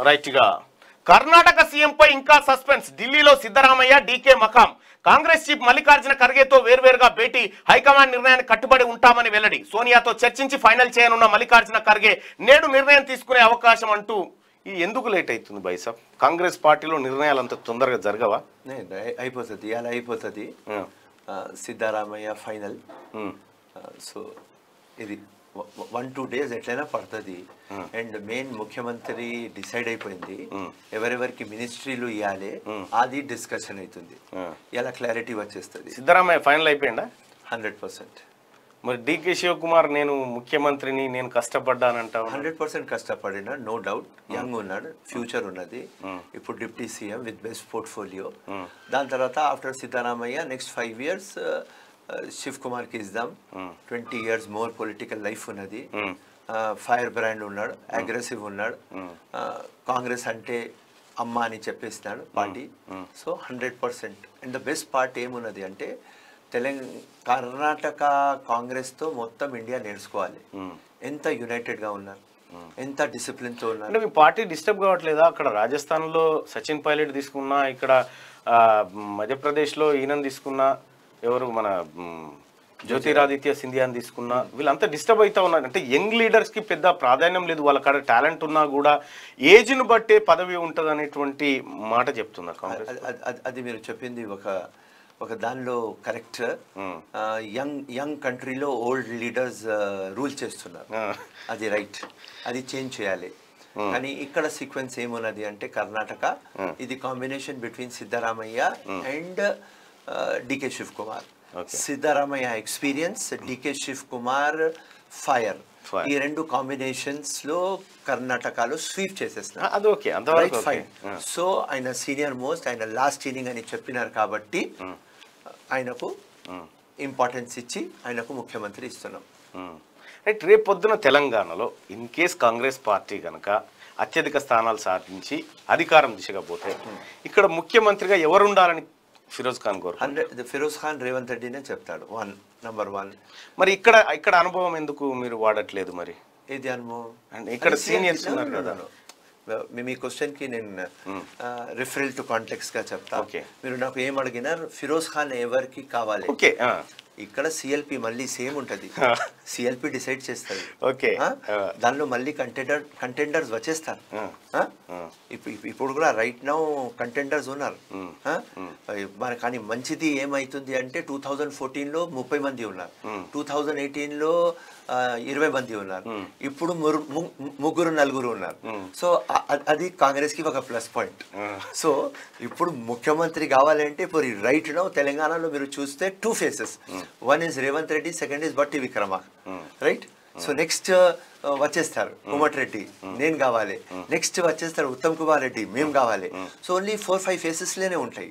రైట్గా కర్ణాటక సీఎంపై ఇంకా సస్పెన్స్ ఢిల్లీలో సిద్ధరామయ్య డీకే మకాం కాంగ్రెస్ చీఫ్ మల్లికార్జున ఖర్గేతో వేర్వేరుగా భేటీ హైకమాండ్ నిర్ణయానికి కట్టుబడి ఉంటామని వెల్లడి సోనియాతో చర్చించి ఫైనల్ చేయనున్న మల్లికార్జున ఖర్గే నేడు నిర్ణయం తీసుకునే అవకాశం అంటూ ఈ ఎందుకు లేట్ అవుతుంది బైసాబ్ కాంగ్రెస్ పార్టీలో నిర్ణయాలు అంత తొందరగా జరగవా అయిపోతుంది అలా అయిపోతుంది సిద్ధారామయ్య ఫైనల్ సో ఇది వన్ టూ డేస్ ఎట్లయినా పడుతుంది అండ్ మెయిన్ ముఖ్యమంత్రి డిసైడ్ అయిపోయింది ఎవరెవరికి మినిస్ట్రీలు ఇవ్వాలి అది డిస్కషన్ అవుతుంది ఇలా క్లారిటీ వచ్చేస్తుంది సిద్ధరామయ్య ఫైనల్ అయిపోయిందా హండ్రెడ్ పర్సెంట్ మరి డికే శివకుమార్ నేను ముఖ్యమంత్రిని నేను కష్టపడ్డానంట హండ్రెడ్ పర్సెంట్ కష్టపడిన నో డౌట్ యంగ్ ఉన్నాడు ఫ్యూచర్ ఉన్నది ఇప్పుడు deputy CM with best portfolio దాని తర్వాత after Siddaramaiah next five years Shiv కుమార్కి ఇద్దాం twenty years more political life ఉన్నది ఫైర్ hmm. బ్రాండ్ uh, ఉన్నాడు అగ్రెసివ్ hmm. ఉన్నాడు కాంగ్రెస్ hmm. uh, అంటే అమ్మ అని చెప్పేస్తున్నాడు party so hundred percent and the best part ఏమున్నది అంటే తెలంగాణ కర్ణాటక కాంగ్రెస్తో మొత్తం ఇండియా నేర్చుకోవాలి ఎంత యునైటెడ్గా ఉన్నారు ఎంత డిసిప్లిన్తో ఉన్నారు అంటే మీ పార్టీ డిస్టర్బ్ కావట్లేదా అక్కడ రాజస్థాన్లో సచిన్ పైలట్ తీసుకున్నా ఇక్కడ uh, మధ్యప్రదేశ్లో ఈయన తీసుకున్నా ఎవరు మన జ్యోతిరాదిత్య సింధియా అని తీసుకున్న వీళ్ళంతా డిస్టర్బ్ అవుతా ఉన్నారు అంటే యంగ్ లీడర్స్కి పెద్ద ప్రాధాన్యం లేదు వాళ్ళ కాడ టాలెంట్ ఉన్నా కూడా ఏజ్ను బట్టే పదవి ఉంటుంది అనేటువంటి మాట చెప్తున్నారు కాంగ్రెస్ అది మీరు చెప్పింది ఒక ఒక దానిలో కరెక్ట్ యంగ్ యంగ్ కంట్రీలో ఓల్డ్ లీడర్స్ రూల్ చేస్తున్నారు అది రైట్ అది చేంజ్ చేయాలి కానీ ఇక్కడ సీక్వెన్స్ ఏమున్నది అంటే కర్ణాటక ఇది combination between Siddaramaiah and DK Shiv Kumar Siddaramaiah experience DK Shiv Kumar fire ఈ రెండు కాంబినేషన్స్ లో కర్ణాటకలో స్వీప్ చేసేస్తున్నారు ఫైన్ సో hmm. ఆయన సీనియర్ మోస్ట్ ఆయన లాస్ట్ ఇన్నింగ్ అని చెప్పినారు కాబట్టి hmm. ఆయనకు ఇంపార్టెన్స్ hmm. ఇచ్చి ఆయనకు ముఖ్యమంత్రి ఇస్తున్నాం అయితే రేపు పొద్దున తెలంగాణలో ఇన్ కేస్ కాంగ్రెస్ పార్టీ కనుక అత్యధిక స్థానాలు సాధించి అధికారం దిశగా పోతే ఇక్కడ ముఖ్యమంత్రిగా ఎవరుండాలని ఫిరోజ్ ఖాన్ గారు హండ్రెడ్ ఫిరోజ్ ఖాన్ రేవంత్ రెడ్డినే చెప్తాడు వన్ నంబర్ వన్ మరి ఇక్కడ ఇక్కడ అనుభవం ఎందుకు మీరు వాడట్లేదు మరి ఏది అనుభవం అండ్ ఇక్కడ సీనియర్స్ ఉన్నారు కదా మీ మీ క్వశ్చన్కి నేను hmm. రిఫరల్ టు కాంటెక్స్గా చెప్తా మీరు నాకు ఏం అడిగినారు ఫిరోజ్ ఖాన్ ఎవరికి కావాలి ఓకే ఇక్కడ సిఎల్పి మళ్ళీ సేమ్ ఉంటుంది సిఎల్పి డిసైడ్ చేస్తారు ఓకే దానిలో మళ్ళీ కంటెండర్ కంటెండర్స్ వచ్చేస్తారు ఇప్పుడు కూడా రైట్ నౌ కంటెండర్స్ ఉన్నారు మన కానీ మంచిది ఏమైతుంది అంటే టూ థౌజండ్ లో ముప్పై మంది ఉన్నారు టూ థౌజండ్ లో ఇరవై మంది ఉన్నారు ఇప్పుడు ముగ్గురు నలుగురు ఉన్నారు సో అది కాంగ్రెస్ కి ఒక ప్లస్ పాయింట్ సో ఇప్పుడు ముఖ్యమంత్రి కావాలంటే ఇప్పుడు రైట్ నో తెలంగాణలో మీరు చూస్తే two faces one is Revanth Reddy second is Bhatti Vikrama right so next వచ్చేస్తారు రెడ్డి నేను కావాలి నెక్స్ట్ వచ్చేస్తారు ఉత్తమ్ కుమార్ రెడ్డి మేము కావాలి so only four five faces లేనే ఉంటాయి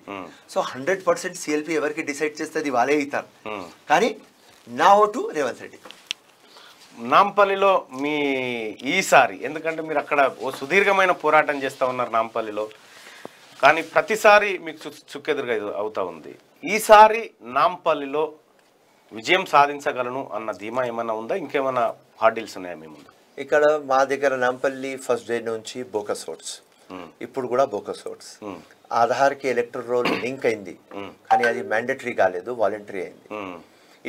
సో హండ్రెడ్ పర్సెంట్ సిఎల్పి ఎవరికి డిసైడ్ చేస్తే అది వాళ్ళే అవుతారు కానీ నా ఓటు రేవంత్ రెడ్డి నాంపల్లిలో మీ ఈసారి ఎందుకంటే మీరు అక్కడ ఓ సుదీర్ఘమైన పోరాటం చేస్తూ ఉన్నారు నాంపల్లిలో కానీ ప్రతిసారి మీకు చుక్కెదురుగా అవుతూ ఉంది ఈసారి నాంపల్లిలో విజయం సాధించగలను అన్న ధీమా ఏమైనా ఉందా ఇంకేమైనా హార్డీల్స్ ఉన్నాయా మీ ముందు ఇక్కడ మా దగ్గర నాంపల్లి ఫస్ట్ డే నుంచి బోకస్ రోడ్స్ ఇప్పుడు కూడా బోకస్ రోడ్స్ ఆధార్కి ఎలక్ట్రల్ రోల్ లింక్ అయింది కానీ అది మ్యాండేటరీ కాలేదు వాలంటరీ అయింది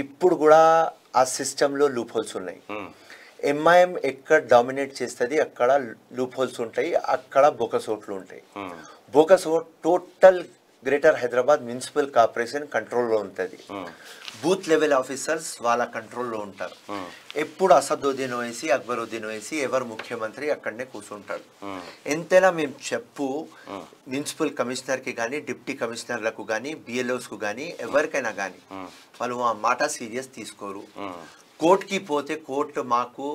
ఇప్పుడు కూడా ఆ సిస్టంలో లూప్ హోల్స్ ఉన్నాయి ఎంఐఎం hmm. ఎక్కడ డామినేట్ చేస్తుంది అక్కడ లూప్ హోల్స్ ఉంటాయి అక్కడ బొకసోట్లు ఉంటాయి hmm. Bogus vote total Greater Hyderabad Municipal Corporation కంట్రోల్లో ఉంటుంది బూత్ లెవెల్ ఆఫీసర్స్ వాళ్ళ కంట్రోల్లో ఉంటారు ఎప్పుడు అసదుద్దీన్ వేసి అక్బరుద్దీన్ వేసి ఎవరు ముఖ్యమంత్రి అక్కడనే కూర్చుంటాడు ఎంతైనా మేము చెప్పు మున్సిపల్ కమిషనర్కి కానీ డిప్టీ కమిషనర్లకు కానీ బిఎల్ఓస్కు కానీ ఎవరికైనా కానీ వాళ్ళు ఆ మాట సీరియస్ తీసుకోరు కోర్టుకి పోతే కోర్టు మాకు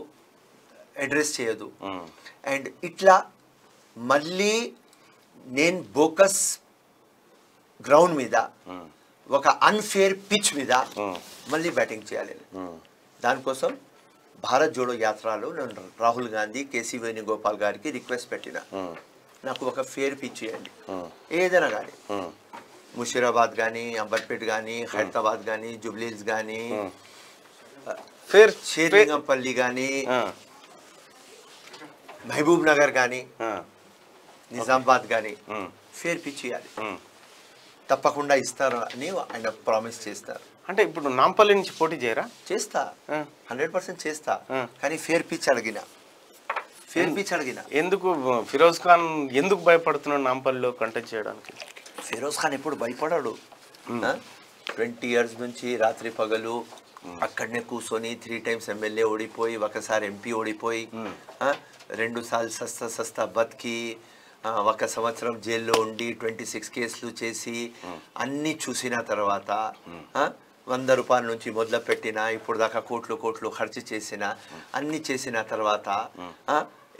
అడ్రస్ చేయదు అండ్ ఇట్లా మళ్ళీ నేను బోకస్ గ్రౌండ్ మీద ఒక అన్ఫేర్ పిచ్ మీద మళ్ళీ బ్యాటింగ్ చేయాలి దానికోసం భారత్ జోడో యాత్రలో నేను రాహుల్ గాంధీ కేసీ వేణుగోపాల్ గారికి రిక్వెస్ట్ పెట్టిన నాకు ఒక ఫేర్ పిచ్ ఇవ్వండి ఏదైనా కానీ ముషీరాబాద్ కానీ అంబర్పేట్ కానీ హైదరాబాద్ కానీ జుబ్లీస్ కానీ ఫేర్ షేరింగంపల్లి కానీ మహబూబ్ నగర్ కానీ నిజామాబాద్ కానీ ఫేర్ పిచ్ ఇవ్వాలి తప్పకుండా ఇస్తారు అని ఆయన ప్రామిస్ చేస్తారు అంటే ఇప్పుడు నాంపల్లి నుంచి పోటీ చేయరా చేస్తా హండ్రెడ్ పర్సెంట్ చేస్తా కానీ ఫేర్ పిచ్ అడిగిన ఫేర్ పిచ్ అడిగిన ఎందుకు ఫిరోజ్ ఖాన్ ఎందుకు భయపడుతున్నాడు నాంపల్లిలో కంటెంట్ చేయడానికి ఫిరోజ్ ఖాన్ ఎప్పుడు భయపడాడు ట్వంటీ ఇయర్స్ నుంచి రాత్రి పగలు అక్కడనే కూర్చొని త్రీ టైమ్స్ ఎమ్మెల్యే ఓడిపోయి ఒకసారి ఎంపీ ఓడిపోయి రెండు సార్లు సస్తా సస్తా బతికి ఒక సంవత్సరం జైల్లో ఉండి ట్వంటీ సిక్స్ కేసులు చేసి అన్నీ చూసిన తర్వాత వంద రూపాయల నుంచి మొదలు పెట్టిన ఇప్పుడు దాకా కోట్లు కోట్లు ఖర్చు చేసిన అన్ని చేసిన తర్వాత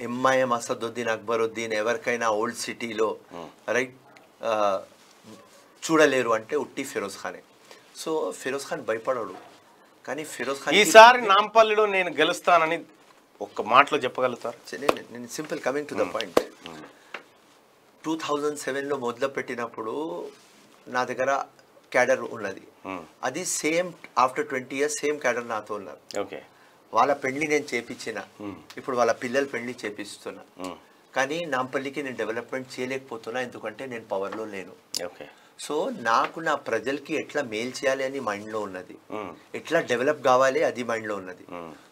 ఎంఐఎం అసదుద్దీన్ అక్బరుద్దీన్ ఎవరికైనా ఓల్డ్ సిటీలో రైట్ చూడలేరు అంటే ఉట్టి ఫిరోజ్ ఖానే సో ఫిరోజ్ ఖాన్ భయపడడు కానీ ఫిరోజ్ ఖాన్ ఈసారి నాంపల్లిలో నేను గెలుస్తానని ఒక్క మాటలో చెప్పగలుగుతారు నేను simple coming to the point two thousand సెవెన్లో పెట్టినప్పుడు నా దగ్గర క్యాడర్ ఉన్నది hmm. అది same after twenty years same cadre నాతో ఉన్నారు ఓకే వాళ్ళ పెళ్లి నేను చేపించిన hmm. ఇప్పుడు వాళ్ళ పిల్లల పెళ్లి చేపిస్తున్నా hmm. కానీ నా పెళ్లికి నేను డెవలప్మెంట్ చేయలేకపోతున్నా ఎందుకంటే నేను పవర్లో లేను ఓకే సో నాకు నా ప్రజలకి ఎట్లా మేలు చేయాలి అని మైండ్లో ఉన్నది ఎట్లా డెవలప్ కావాలి అది మైండ్లో ఉన్నది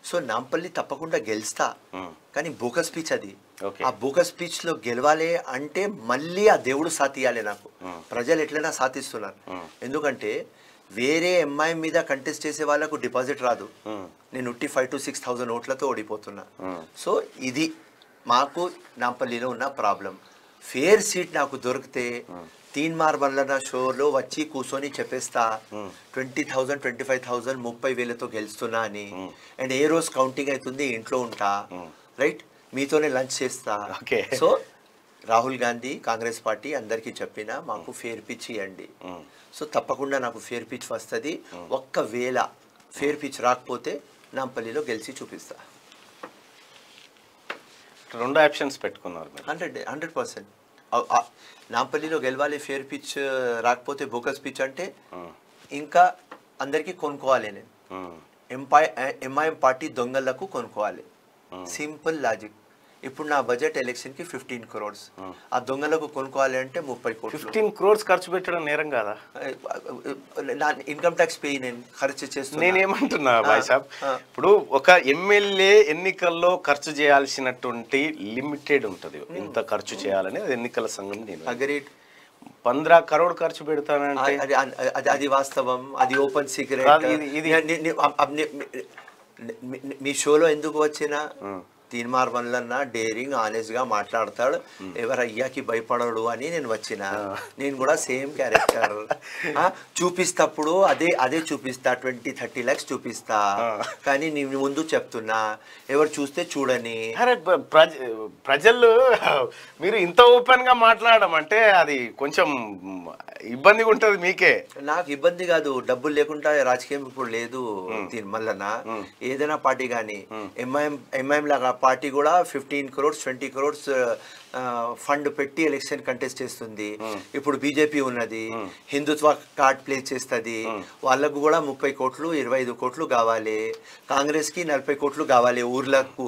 సో నాంపల్లి తప్పకుండా గెలుస్తా కానీ బూక స్పీచ్ అది ఆ బూక స్పీచ్లో గెలవాలి అంటే మళ్ళీ ఆ దేవుడు సాతియాలి నాకు ప్రజలు ఎట్లైనా సాధిస్తున్నారు ఎందుకంటే వేరే ఎంఐ మీద కంటెస్ట్ చేసే వాళ్ళకు డిపాజిట్ రాదు నేను ఉట్టి ఫైవ్ టు సిక్స్ థౌజండ్ ఓట్లతో ఓడిపోతున్నా సో ఇది మాకు నాంపల్లిలో ఉన్న ప్రాబ్లం ఫేర్ సీట్ నాకు దొరికితే తీన్ మార్ నా షోలో వచ్చి కూర్చొని చెప్పేస్తా twenty thousand twenty five thousand ముప్పై వేలతో గెలుస్తున్నా అని అండ్ ఏ రోజు కౌంటింగ్ అవుతుంది ఇంట్లో ఉంటా రైట్ మీతోనే లంచ్ చేస్తా సో రాహుల్ గాంధీ కాంగ్రెస్ పార్టీ అందరికీ చెప్పిన మాకు ఫేర్ పిచ్ ఇవ్వండి సో తప్పకుండా నాకు ఫేర్ పిచ్ వస్తుంది ఒక్కవేళ ఫేర్ పిచ్ రాకపోతే నాంపల్లిలో గెలిచి చూపిస్తా రెండు ఆప్షన్స్ పెట్టుకున్నారు హండ్రెడ్ హండ్రెడ్ పర్సెంట్ నాంపల్లిలో గెలవాలి ఫేర్ పిచ్ రాకపోతే బోకస్ పిచ్ అంటే ఇంకా అందరికీ కొనుక్కోవాలి నేను ఎంఐఎం పార్టీ దొంగలకు కొనుక్కోవాలి సింపుల్ లాజిక్ ఇప్పుడు నా బడ్జెట్ ఎలక్షన్కి ఫిఫ్టీన్ క్రోర్స్ ఆ దొంగలకు కొనుక్కోవాలి అంటే ముప్పై కోట్లు ఫిఫ్టీన్ క్రోర్స్ ఖర్చు పెట్టడం నేరం కాదా నా ఇన్కమ్ ట్యాక్స్ పే నేను ఖర్చు చేస్తాను నేనేమంటున్నా బాయ్ సాబ్ ఇప్పుడు ఒక ఎమ్మెల్యే ఎన్నికల్లో ఖర్చు చేయాల్సినటువంటి లిమిటెడ్ ఉంటుంది ఇంత ఖర్చు చేయాలని అది ఎన్నికల సంఘం నేను అగ్రీడ్ పంద్రా కరోడ్ ఖర్చు పెడతానంటే అది వాస్తవం అది ఓపెన్ సీక్రెట్ ఇది మీ షోలో ఎందుకు వచ్చినా తీన్మార్ పనులన్న డేరింగ్ గా మాట్లాడతాడు ఎవరయ్యాకి భయపడడు అని నేను వచ్చిన నేను కూడా సేమ్ క్యారెక్టర్ చూపిస్తప్పుడు అదే అదే చూపిస్తా ట్వంటీ థర్టీ ల్యాక్స్ చూపిస్తా కానీ నేను ముందు చెప్తున్నా ఎవరు చూస్తే చూడని ప్రజలు మీరు ఇంత ఓపెన్ గా మాట్లాడడం అంటే అది కొంచెం ఇబ్బందిగా ఉంటది మీకే నాకు ఇబ్బంది కాదు డబ్బులు లేకుండా రాజకీయం ఇప్పుడు లేదు మళ్ళన ఏదైనా పార్టీ కానీ ఎంఐఎం ఎంఐఎం లాగా party fifteen crores twenty crores fund పెట్టి ఎలక్షన్ కంటెస్ట్ చేస్తుంది ఇప్పుడు బీజేపీ ఉన్నది హిందుత్వ కార్డ్ ప్లే చేస్తుంది వాళ్ళకు కూడా ముప్పై కోట్లు ఇరవై ఐదు కోట్లు కావాలి కాంగ్రెస్ కి నలభై కోట్లు కావాలి ఊర్లకు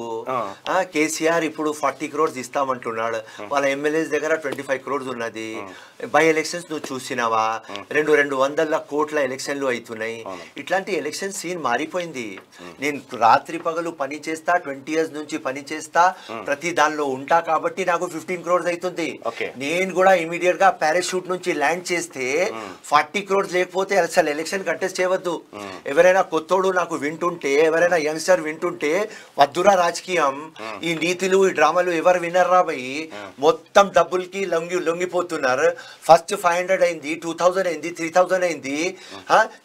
కేసీఆర్ ఇప్పుడు ఫార్టీ క్రోర్స్ ఇస్తామంటున్నాడు వాళ్ళ ఎమ్మెల్యేస్ దగ్గర ట్వంటీ ఫైవ్ క్రోర్స్ ఉన్నది బై ఎలక్షన్స్ నువ్వు చూసినావా రెండు రెండు వందల కోట్ల ఎలక్షన్లు అవుతున్నాయి ఇట్లాంటి ఎలక్షన్ సీన్ మారిపోయింది నేను రాత్రి పగలు పని చేస్తా ట్వంటీ ఇయర్స్ నుంచి పని చేస్తా ప్రతి దానిలో ఉంటా కాబట్టి నాకు ఫిఫ్టీన్ క్రోర్స్ అవుతుంది నేను కూడా ఇమీడియట్ గా పారాషూట్ నుంచి ల్యాండ్ చేస్తే ఫార్టీ క్రోర్స్ లేకపోతే అసలు ఎలక్షన్ కంటెస్ట్ చేయవద్దు ఎవరైనా కొత్తోడు నాకు వింటుంటే ఎవరైనా యంగ్స్టర్ వింటుంటే వద్దురా రాజకీయం ఈ నీతిలు ఈ డ్రామాలు ఎవరు వినర్రా భయ్ మొత్తం డబ్బులకి లొంగి లొంగిపోతున్నారు ఫస్ట్ ఫైవ్ హండ్రెడ్ అయింది టూ థౌజండ్ అయింది త్రీ థౌజండ్ అయింది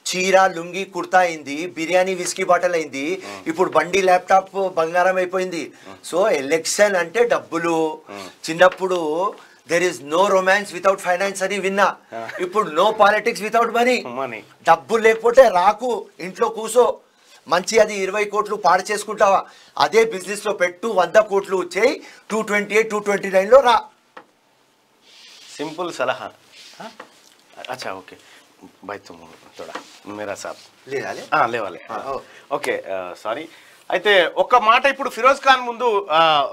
చీర లుంగి కుర్తా అయింది బిర్యానీ విస్కీ బాటిల్ అయింది ఇప్పుడు బండి ల్యాప్టాప్ బంగారం అయిపోయింది సో ఎలక్షన్ అంటే డబ్బులు చిన్నప్పుడు there is no romance without finance అని విన్నా ఇప్పుడు no politics without money money డబ్బు లేకపోతే రాకు ఇంట్లో కూసో మంచి అది ఇరవై కోట్లు పాడు చేసుకుంటావా అదే బిజినెస్లో పెట్టు వంద కోట్లు వచ్చేయి two twenty eight two twenty నైన్లో రా సింపుల్ సలహా అచ్చా ఓకే బయట తుమ్ముడు మేరా సాబ్ లేవాలి లేవాలి ఓకే సారీ అయితే ఒక మాట ఇప్పుడు ఫిరోజ్ ఖాన్ ముందు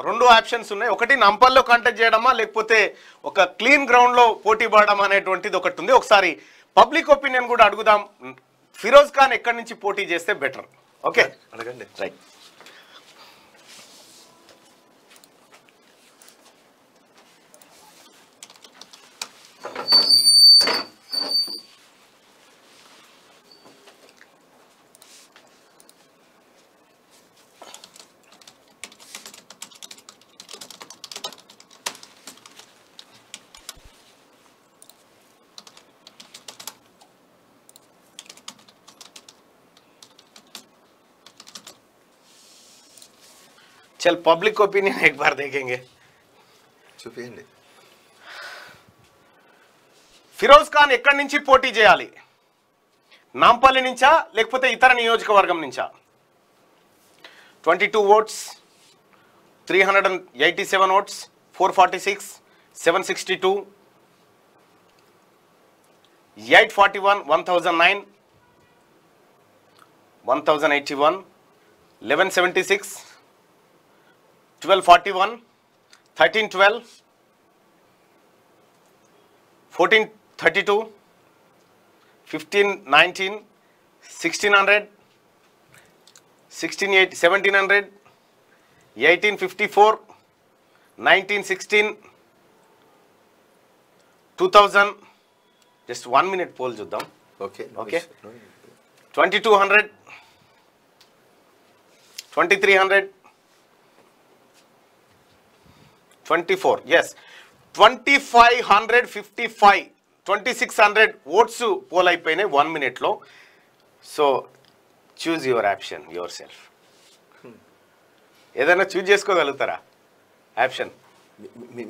రెండు ఆప్షన్స్ ఉన్నాయి ఒకటి నంపల్లో కాంటాక్ట్ చేయడమా లేకపోతే ఒక క్లీన్ గ్రౌండ్లో పోటీ పడడం అనేటువంటిది ఒకటి ఉంది ఒకసారి పబ్లిక్ ఒపీనియన్ కూడా అడుగుదాం ఫిరోజ్ ఖాన్ ఎక్కడి నుంచి పోటీ చేస్తే బెటర్ ఓకే అడగండి రైట్ you चल పబ్లిక్ ఒపీనియన్ एक బార్ देखेंगे చూపించండి ఫిరోజ్ ఖాన్ ఎక్కడి నుంచి పోటీ చేయాలి నాంపల్లి నుంచా లేకపోతే ఇతర నియోజకవర్గం నుంచా twenty two votes three hundred and eighty seven votes four forty six seven sixty two eight forty one one thousand nine one thousand eighty one eleven seventy six twelve forty one thirteen twelve fourteen thirty two fifteen nineteen sixteen hundred sixteen eight seventeen hundred eighteen fifty four nineteen sixteen two thousand just one minute poll చూద్దాం okay okay twenty two hundred twenty three hundred twenty four yes twenty five hundred fifty five twenty six hundred votes poll అయిపోయినాయి one మినిట్లో so choose your option yourself ఏదైనా choose చేసుకోగలుగుతారా option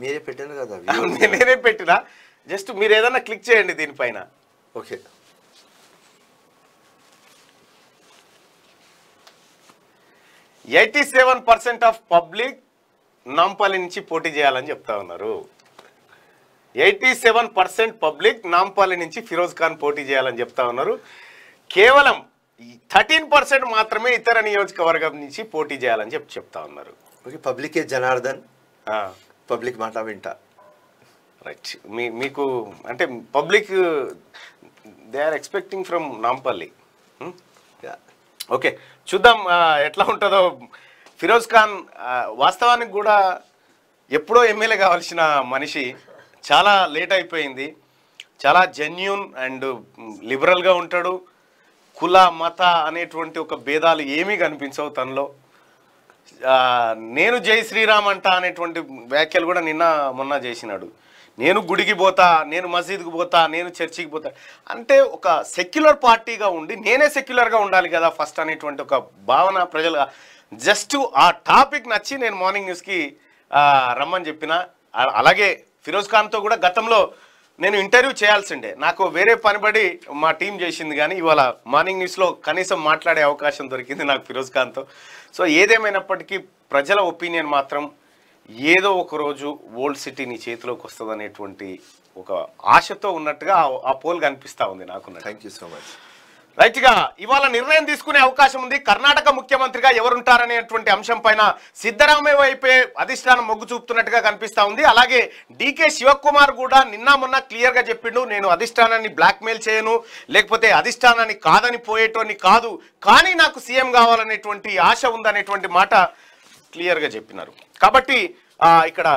మీరే పెట్టాను కదా [LAUGHS] నేనే పెట్టినా జస్ట్ మీరు ఏదైనా క్లిక్ చేయండి దీనిపైన okay eighty seven percent of public Nampally నుంచి పోటీ చేయాలని చెప్తా ఉన్నారు eighty seven percent public Nampally నుంచి ఫిరోజ్ ఖాన్ పోటీ చేయాలని చెప్తా ఉన్నారు కేవలం థర్టీన్ పర్సెంట్ మాత్రమే ఇతర నియోజకవర్గం నుంచి పోటీ చేయాలని చెప్పి చెప్తా ఉన్నారు ఓకే పబ్లికే జనార్దన్ పబ్లిక్ మాట వింటా రైట్ మీ మీకు అంటే public they are expecting from Nampally okay hmm? చూద్దాం ఎట్లా ఉంటుందో ఫిరోజ్ ఖాన్ వాస్తవానికి కూడా ఎప్పుడో ఎమ్మెల్యే కావాల్సిన మనిషి చాలా లేట్ అయిపోయింది చాలా జెన్యున్ అండ్ లిబరల్గా ఉంటాడు కుల మత అనేటువంటి ఒక భేదాలు ఏమీ కనిపించవు తనలో నేను జై శ్రీరామ్ అంట అనేటువంటి వ్యాఖ్యలు కూడా నిన్న మొన్న చేసినాడు నేను గుడికి పోతా నేను మసీద్కి పోతా నేను చర్చికి పోతా అంటే ఒక సెక్యులర్ పార్టీగా ఉండి నేనే సెక్యులర్గా ఉండాలి కదా ఫస్ట్ అనేటువంటి ఒక భావన ప్రజలు జస్ట్ ఆ టాపిక్ నచ్చి నేను మార్నింగ్ న్యూస్కి రమ్మని చెప్పిన అలాగే ఫిరోజ్ ఖాన్తో కూడా గతంలో నేను ఇంటర్వ్యూ చేయాల్సిండే నాకు వేరే పనిబడి మా టీం చేసింది కానీ ఇవాళ మార్నింగ్ న్యూస్లో కనీసం మాట్లాడే అవకాశం దొరికింది నాకు ఫిరోజ్ ఖాన్తో సో ఏదేమైనప్పటికీ ప్రజల ఒపీనియన్ మాత్రం ఏదో ఒకరోజు ఓల్డ్ సిటీ నీ చేతిలోకి వస్తుంది అనేటువంటి ఒక ఆశతో ఉన్నట్టుగా ఆ పోల్ అనిపిస్తూ ఉంది నాకు థ్యాంక్ యూ సో మచ్ రైట్గా ఇవాళ నిర్ణయం తీసుకునే అవకాశం ఉంది కర్ణాటక ముఖ్యమంత్రిగా ఎవరుంటారనేటువంటి అంశం పైన సిద్ధరామయ్య వైపే అధిష్టానం మొగ్గు చూపుతున్నట్టుగా కనిపిస్తా ఉంది అలాగే డీకే శివకుమార్ కూడా నిన్న మొన్న క్లియర్గా చెప్పిండు నేను అధిష్టానాన్ని బ్లాక్మెయిల్ చేయను లేకపోతే అధిష్టానాన్ని కాదని పోయేటోని కాదు కానీ నాకు సీఎం కావాలనేటువంటి ఆశ ఉందనేటువంటి మాట క్లియర్గా చెప్పినారు కాబట్టి ఇక్కడ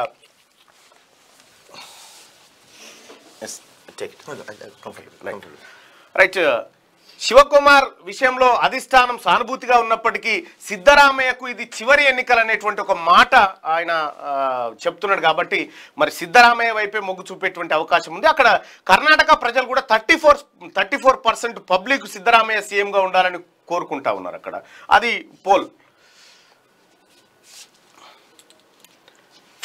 రైట్ శివకుమార్ విషయంలో అధిష్టానం సానుభూతిగా ఉన్నప్పటికీ సిద్ధరామయ్యకు ఇది చివరి ఎన్నికలు అనేటువంటి ఒక మాట ఆయన చెప్తున్నాడు కాబట్టి మరి సిద్ధరామయ్య వైపే మొగ్గు చూపేటువంటి అవకాశం ఉంది అక్కడ కర్ణాటక ప్రజలు కూడా thirty four thirty four percent public Siddaramaiah సీఎంగా ఉండాలని కోరుకుంటా ఉన్నారు అక్కడ అది పోల్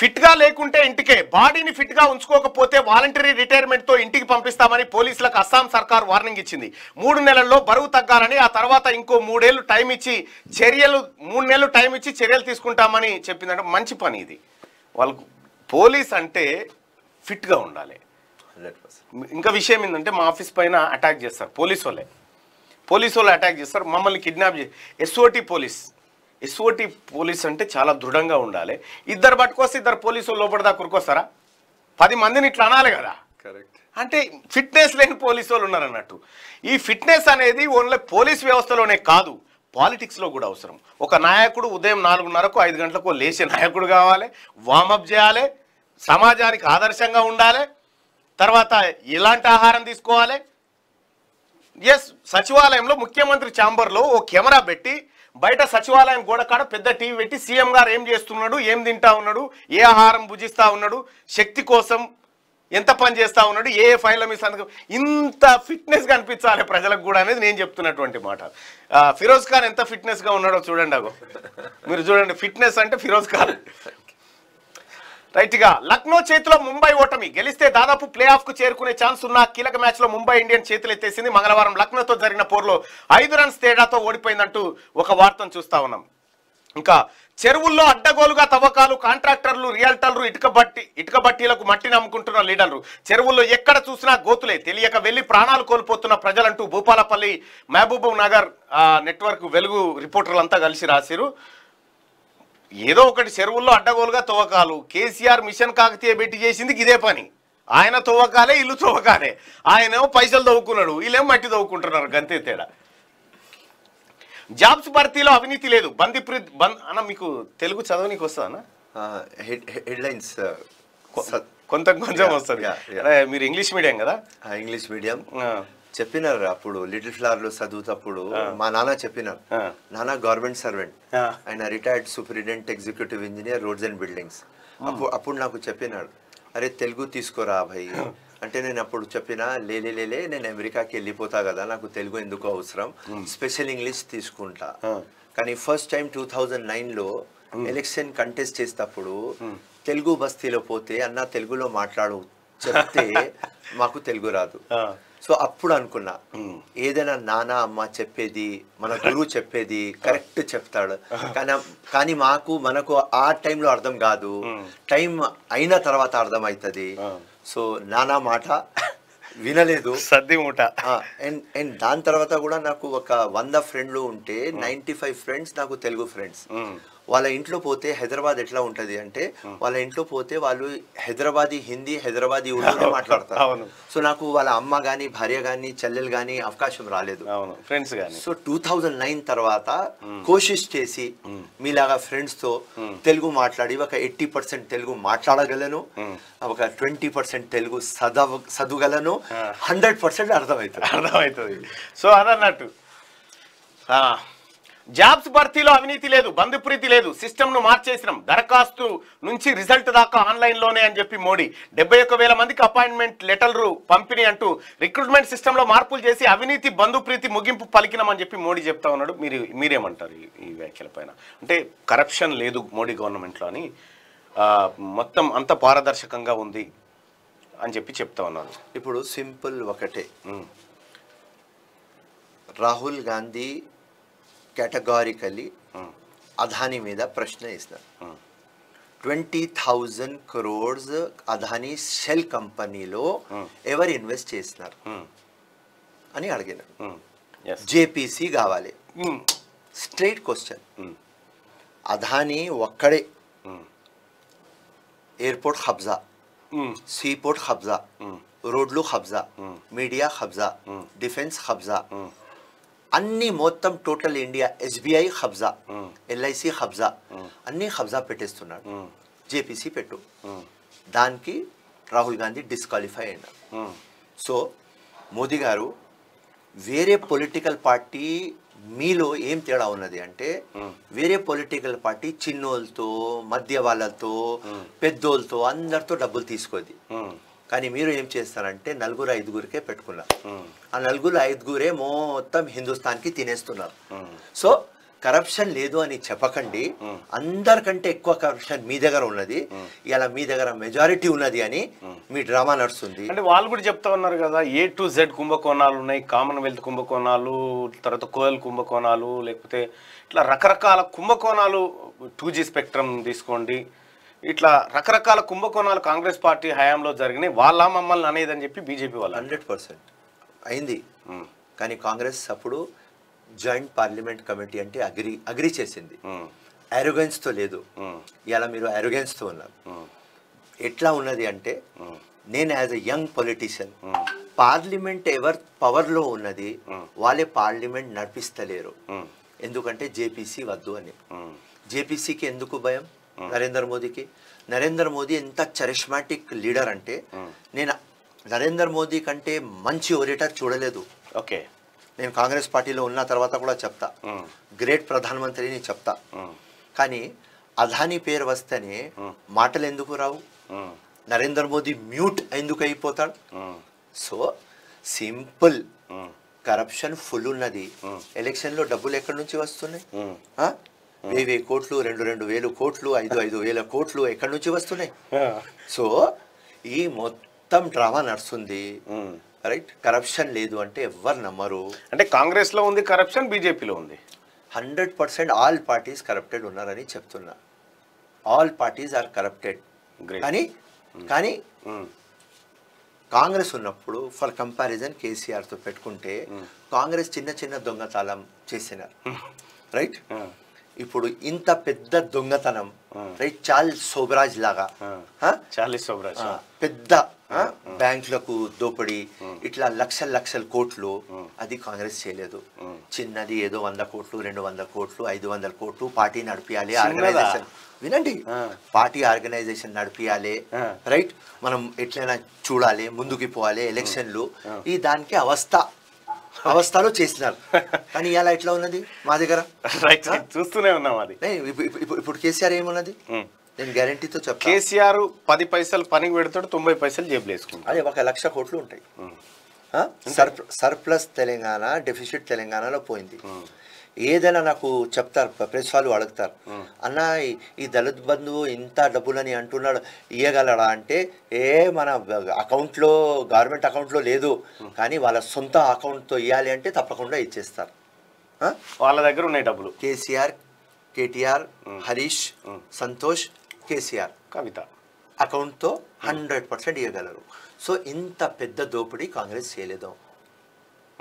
ఫిట్గా లేకుంటే ఇంటికే బాడీని ఫిట్గా ఉంచుకోకపోతే వాలంటరీ రిటైర్మెంట్తో ఇంటికి పంపిస్తామని పోలీసులకు అస్సాం సర్కార్ వార్నింగ్ ఇచ్చింది మూడు నెలల్లో బరువు తగ్గాలని ఆ తర్వాత ఇంకో మూడేళ్లు టైం ఇచ్చి చర్యలు మూడు నెలలు టైం ఇచ్చి చర్యలు తీసుకుంటామని చెప్పిందంటే మంచి పని ఇది వాళ్ళకు పోలీస్ అంటే ఫిట్గా ఉండాలి ఇంకా విషయం ఏంటంటే మా ఆఫీస్ పైన అటాక్ చేస్తారు పోలీసు వాళ్ళే పోలీసు వాళ్ళు అటాక్ చేస్తారు మమ్మల్ని కిడ్నాప్ చే ఎస్ఓటి పోలీస్ ఎస్ఓటి పోలీస్ అంటే చాలా దృఢంగా ఉండాలి ఇద్దరు పట్టుకొస్తే ఇద్దరు పోలీసులు లోపడదా కురుకొస్తారా పది మందిని ఇట్లా అనాలి కదా కరెక్ట్ అంటే ఫిట్నెస్ లేని పోలీసు వాళ్ళు ఉన్నారన్నట్టు ఈ ఫిట్నెస్ అనేది ఓన్లీ పోలీస్ వ్యవస్థలోనే కాదు పాలిటిక్స్లో కూడా అవసరం ఒక నాయకుడు ఉదయం నాలుగున్నరకు ఐదు గంటలకు లేచే నాయకుడు కావాలి వామప్ చేయాలి సమాజానికి ఆదర్శంగా ఉండాలి తర్వాత ఎలాంటి ఆహారం తీసుకోవాలి ఎస్ సచివాలయంలో ముఖ్యమంత్రి ఛాంబర్లో ఓ కెమెరా పెట్టి బయట సచివాలయం గోడ కాడ పెద్ద టీవీ పెట్టి సీఎం గారు ఏం చేస్తున్నాడు ఏం తింటా ఉన్నాడు ఏ ఆహారం భుజిస్తా ఉన్నాడు శక్తి కోసం ఎంత పని చేస్తా ఉన్నాడు ఏ ఫైల్ మీ సంతకం ఇంత ఫిట్నెస్ కనిపించాలి ప్రజలకు కూడా అనేది నేను చెప్తున్నటువంటి మాట ఫిరోజ్ ఖాన్ ఎంత ఫిట్నెస్ గా ఉన్నాడో చూడండి అగో మీరు చూడండి ఫిట్నెస్ అంటే ఫిరోజ్ ఖాన్ రైట్గా లక్నో చేతిలో ముంబై ఓటమి గెలిస్తే దాదాపు ప్లే ఆఫ్ కు చేరుకునే ఛాన్స్ ఉన్న కీలక మ్యాచ్ లో ముంబై ఇండియన్ చేతులు ఎత్తేసింది మంగళవారం లక్నోతో జరిగిన పోర్లో ఐదు రన్స్ తేడాతో ఓడిపోయిందంటూ ఒక వార్తను చూస్తా ఉన్నాం ఇంకా చెరువుల్లో అడ్డగోలుగా తవ్వకాలు కాంట్రాక్టర్లు రియల్టర్లు ఇటుక బట్టి ఇటుక బట్టీలకు మట్టి నమ్ముకుంటున్న లీడర్లు చెరువుల్లో ఎక్కడ చూసినా గోతులే తెలియక వెళ్లి ప్రాణాలు కోల్పోతున్న ప్రజలంటూ భూపాలపల్లి మహబూబ్ నగర్ నెట్వర్క్ వెలుగు రిపోర్టర్లంతా కలిసి రాశారు ఏదో ఒకటి చెరువుల్లో అడ్డగోలుగా తవ్వకాలు కేసీఆర్ మిషన్ కాకతీయ పెట్టి చేసింది ఇదే పని ఆయన తవ్వకాలే ఇల్లు తవ్వకాలే ఆయనేమో పైసలు తవ్వుకున్నాడు వీళ్ళేమో మట్టి తవ్వుకుంటున్నారు అంతే తేడా జాబ్స్ భర్తీలో అవినీతి లేదు బందిప్రి బంద్ అన్న మీకు తెలుగు చదవనీకి వస్తుందన్నా హెడ్లైన్స్ కొంత కొంచెం వస్తుంది మీరు ఇంగ్లీష్ మీడియం కదా ఇంగ్లీష్ మీడియం చెప్పినారు అప్పుడు లిటిల్ ఫ్లవర్ లో చదువుతప్పుడు మా నాన్న చెప్పినారు నాన్న గవర్నమెంట్ సర్వెంట్ ఆయన retired superintendent executive engineer roads and buildings అప్పుడు అప్పుడు నాకు చెప్పినాడు అరే తెలుగు తీసుకోరా భయ్ అంటే నేను అప్పుడు చెప్పిన లేలే లేలే నేను అమెరికాకి వెళ్ళిపోతా కదా నాకు తెలుగు ఎందుకు అవసరం స్పెషల్ ఇంగ్లీష్ తీసుకుంటా కానీ ఫస్ట్ టైం టూ థౌజండ్ లో ఎలక్షన్ కంటెస్ట్ చేసేటప్పుడు తెలుగు బస్తీలో పోతే అన్న తెలుగులో మాట్లాడు చెప్తే [LAUGHS] మాకు తెలుగు రాదు సో అప్పుడు అనుకున్నా ఏదైనా నాన్న అమ్మ చెప్పేది మన గురువు చెప్పేది కరెక్ట్ చెప్తాడు కానీ కానీ మాకు మనకు ఆ టైంలో అర్థం కాదు టైం అయిన తర్వాత అర్థం అవుతుంది సో నానా మాట వినలేదు సర్ది మూట అండ్ అండ్ దాని తర్వాత కూడా నాకు ఒక వంద ఫ్రెండ్లు ఉంటే నైంటీ ఫైవ్ ఫ్రెండ్స్ నాకు తెలుగు ఫ్రెండ్స్ వాళ్ళ ఇంట్లో పోతే హైదరాబాద్ ఎట్లా ఉంటది అంటే వాళ్ళ ఇంట్లో పోతే వాళ్ళు హైదరాబాదీ హిందీ హైదరాబాదీ ఉర్దూ మాట్లాడతారు సో నాకు వాళ్ళ అమ్మ గాని భార్య కానీ చెల్లెలు కానీ అవకాశం రాలేదు friends so two thousand nine తర్వాత కోషిష్ చేసి మీలాగా తో తెలుగు మాట్లాడి ఒక ఎయిటీ పర్సెంట్ తెలుగు మాట్లాడగలను ఒక ట్వంటీ పర్సెంట్ తెలుగు చదవ హండ్రెడ్ పర్సెంట్ అర్థమవుతుంది అర్థమవుతుంది సో అదన్నట్టు జాబ్స్ భర్తీలో అవినీతి లేదు బంధుప్రీతి లేదు ను మార్చేసినాం దరఖాస్తు నుంచి రిజల్ట్ దాకా ఆన్లైన్లోనే అని చెప్పి మోడీ డెబ్బై ఒక్క వేల మందికి అపాయింట్మెంట్ లెటర్లు పంపిణీ అంటూ రిక్రూట్మెంట్ సిస్టంలో మార్పులు చేసి అవినీతి బంధుప్రీతి ముగింపు పలికినామని చెప్పి మోడీ చెప్తా ఉన్నాడు మీరు మీరేమంటారు ఈ వ్యాఖ్యల పైన అంటే కరప్షన్ లేదు మోడీ గవర్నమెంట్లో అని మొత్తం అంత పారదర్శకంగా ఉంది అని చెప్పి చెప్తా ఉన్నారు ఇప్పుడు సింపుల్ ఒకటే రాహుల్ గాంధీ categorically అధాని మీద ప్రశ్న వేసినారు twenty thousand crores Adani shell కంపెనీలో ఎవరు ఇన్వెస్ట్ చేసినారు అని అడిగినారు జేపీసీ కావాలి స్ట్రైట్ క్వశ్చన్ అధాని ఒక్కడే ఎయిర్పోర్ట్ హబ్జా సీపోర్ట్ హబ్జా రోడ్లు హబ్జా మీడియా హబ్జా డిఫెన్స్ హబ్జా అన్ని మొత్తం టోటల్ ఇండియా ఎస్బీఐ హబ్జా ఎల్ఐసి హబ్జా అన్ని హబ్జా పెట్టేస్తున్నాడు జేపీసీ పెట్టు దానికి రాహుల్ గాంధీ డిస్క్వాలిఫై అయినా సో మోదీ గారు వేరే పొలిటికల్ పార్టీ మీలో ఏం తేడా ఉన్నది అంటే వేరే పొలిటికల్ పార్టీ చిన్నోళ్ళతో మధ్య వాళ్ళతో పెద్దోళ్ళతో అందరితో డబ్బులు తీసుకోది కానీ మీరు ఏం చేస్తారంటే నలుగురు ఐదుగురికే పెట్టుకున్నారు ఆ నలుగురు ఐదుగురే మొత్తం హిందుస్థాన్కి తినేస్తున్నారు సో కరప్షన్ లేదు అని చెప్పకండి అందరికంటే ఎక్కువ కరప్షన్ మీ దగ్గర ఉన్నది ఇలా మీ దగ్గర మెజారిటీ ఉన్నది అని మీ డ్రామా నడుస్తుంది అంటే వాళ్ళు కూడా చెప్తా ఉన్నారు కదా ఏ టు జెడ్ కుంభకోణాలు ఉన్నాయి కామన్వెల్త్ కుంభకోణాలు తర్వాత కోయల్ కుంభకోణాలు లేకపోతే ఇట్లా రకరకాల కుంభకోణాలు టూ జీ స్పెక్ట్రమ్ తీసుకోండి ఇట్లా రకరకాల కుంభకోణాలు కాంగ్రెస్ పార్టీ హయాంలో జరిగినాయి వాళ్ళ మమ్మల్ని అనేదని చెప్పి బీజేపీ వాళ్ళు హండ్రెడ్ పర్సెంట్ అయింది కానీ కాంగ్రెస్ అప్పుడు జాయింట్ పార్లమెంట్ కమిటీ అంటే అగ్రి అగ్రి చేసింది అరోగెన్స్తో లేదు ఇలా మీరు అరోగెన్స్తో ఉన్నారు ఎట్లా ఉన్నది అంటే నేను as a young politician parliament ఎవర్ పవర్లో ఉన్నది వాళ్ళే పార్లమెంట్ నడిపిస్తలేరు ఎందుకంటే జేపీసీ వద్దు అని జేపీసీకి ఎందుకు భయం నరేంద్ర మోదీకి నరేంద్ర మోదీ ఎంత చరిష్మాటిక్ లీడర్ అంటే నేను నరేంద్ర మోదీ కంటే మంచి ఒరిటర్ చూడలేదు ఓకే నేను కాంగ్రెస్ పార్టీలో ఉన్న తర్వాత కూడా చెప్తా గ్రేట్ అని చెప్తా కానీ అదానీ పేరు వస్తేనే మాటలు ఎందుకు రావు నరేంద్ర మోదీ మ్యూట్ ఎందుకు అయిపోతాడు సో సింపుల్ కరప్షన్ ఫుల్ ఉన్నది ఎలక్షన్ లో డబ్బులు ఎక్కడి నుంచి వస్తున్నాయి వేవి కోట్లు రెండు రెండు వేలు కోట్లు ఐదు ఐదు వేల కోట్లు ఎక్కడి నుంచి వస్తున్నాయి సో ఈ మొత్తం డ్రామా నడుస్తుంది రైట్ కరప్షన్ లేదు అంటే ఎవరు నమ్మరు అంటే కాంగ్రెస్ లో ఉంది కరప్షన్ బీజేపీలో ఉంది hundred percent all parties corrupted ఉన్నారని చెప్తున్నా ఆల్ పార్టీస్ ఆర్ కరప్టెడ్ కానీ కానీ కాంగ్రెస్ ఉన్నప్పుడు ఫర్ కంపారిజన్ కేసీఆర్తో పెట్టుకుంటే కాంగ్రెస్ చిన్న చిన్న దొంగతాళం చేసినారు రైట్ ఇప్పుడు ఇంత పెద్ద దొంగతనం రైట్ చార్ల్స్ సోబరాజ్ లాగా చార్లెస్ సోబరాజ్ పెద్ద బ్యాంకులకు దోపిడీ ఇట్లా లక్షల లక్షల కోట్లు అది కాంగ్రెస్ చేయలేదు చిన్నది ఏదో వంద కోట్లు రెండు వందల కోట్లు ఐదు వందల కోట్లు పార్టీ నడిపియాలి ఆర్గనైజేషన్ వినండి పార్టీ ఆర్గనైజేషన్ నడిపియాలి రైట్ మనం ఎట్లయినా చూడాలి ముందుకు పోవాలి ఎలక్షన్లు ఈ దానికి అవస్థ అవస్థలో చేసినారు కానీ ఇలా ఎట్లా ఉన్నది మా దగ్గర చూస్తూనే ఉన్నాం అది ఇప్పుడు కేసీఆర్ ఏమున్నది నేను గ్యారంటీతో చెప్పాను కేసీఆర్ పది పైసలు పనికి పెడతాడు తొంభై పైసలు జేబులు వేసుకుంటాడు అదే ఒక లక్ష కోట్లు ఉంటాయి సర్ సర్ప్లస్ తెలంగాణ డెఫిసిట్ తెలంగాణలో పోయింది ఏదైనా నాకు చెప్తారు ప్రెస్ వాళ్ళు అడుగుతారు అన్న ఈ దళిత్ బంధువు ఇంత డబ్బులని అంటున్నాడు ఇవ్వగలడా అంటే ఏ మన అకౌంట్లో గవర్నమెంట్ అకౌంట్లో లేదు కానీ వాళ్ళ సొంత అకౌంట్తో ఇవ్వాలి అంటే తప్పకుండా ఇచ్చేస్తారు వాళ్ళ దగ్గర ఉన్నాయి డబ్బులు KCR KTR Harish Santosh KCR Kavitha అకౌంట్తో హండ్రెడ్ పర్సెంట్ ఇవ్వగలరు సో ఇంత పెద్ద దోపిడీ కాంగ్రెస్ చేయలేదు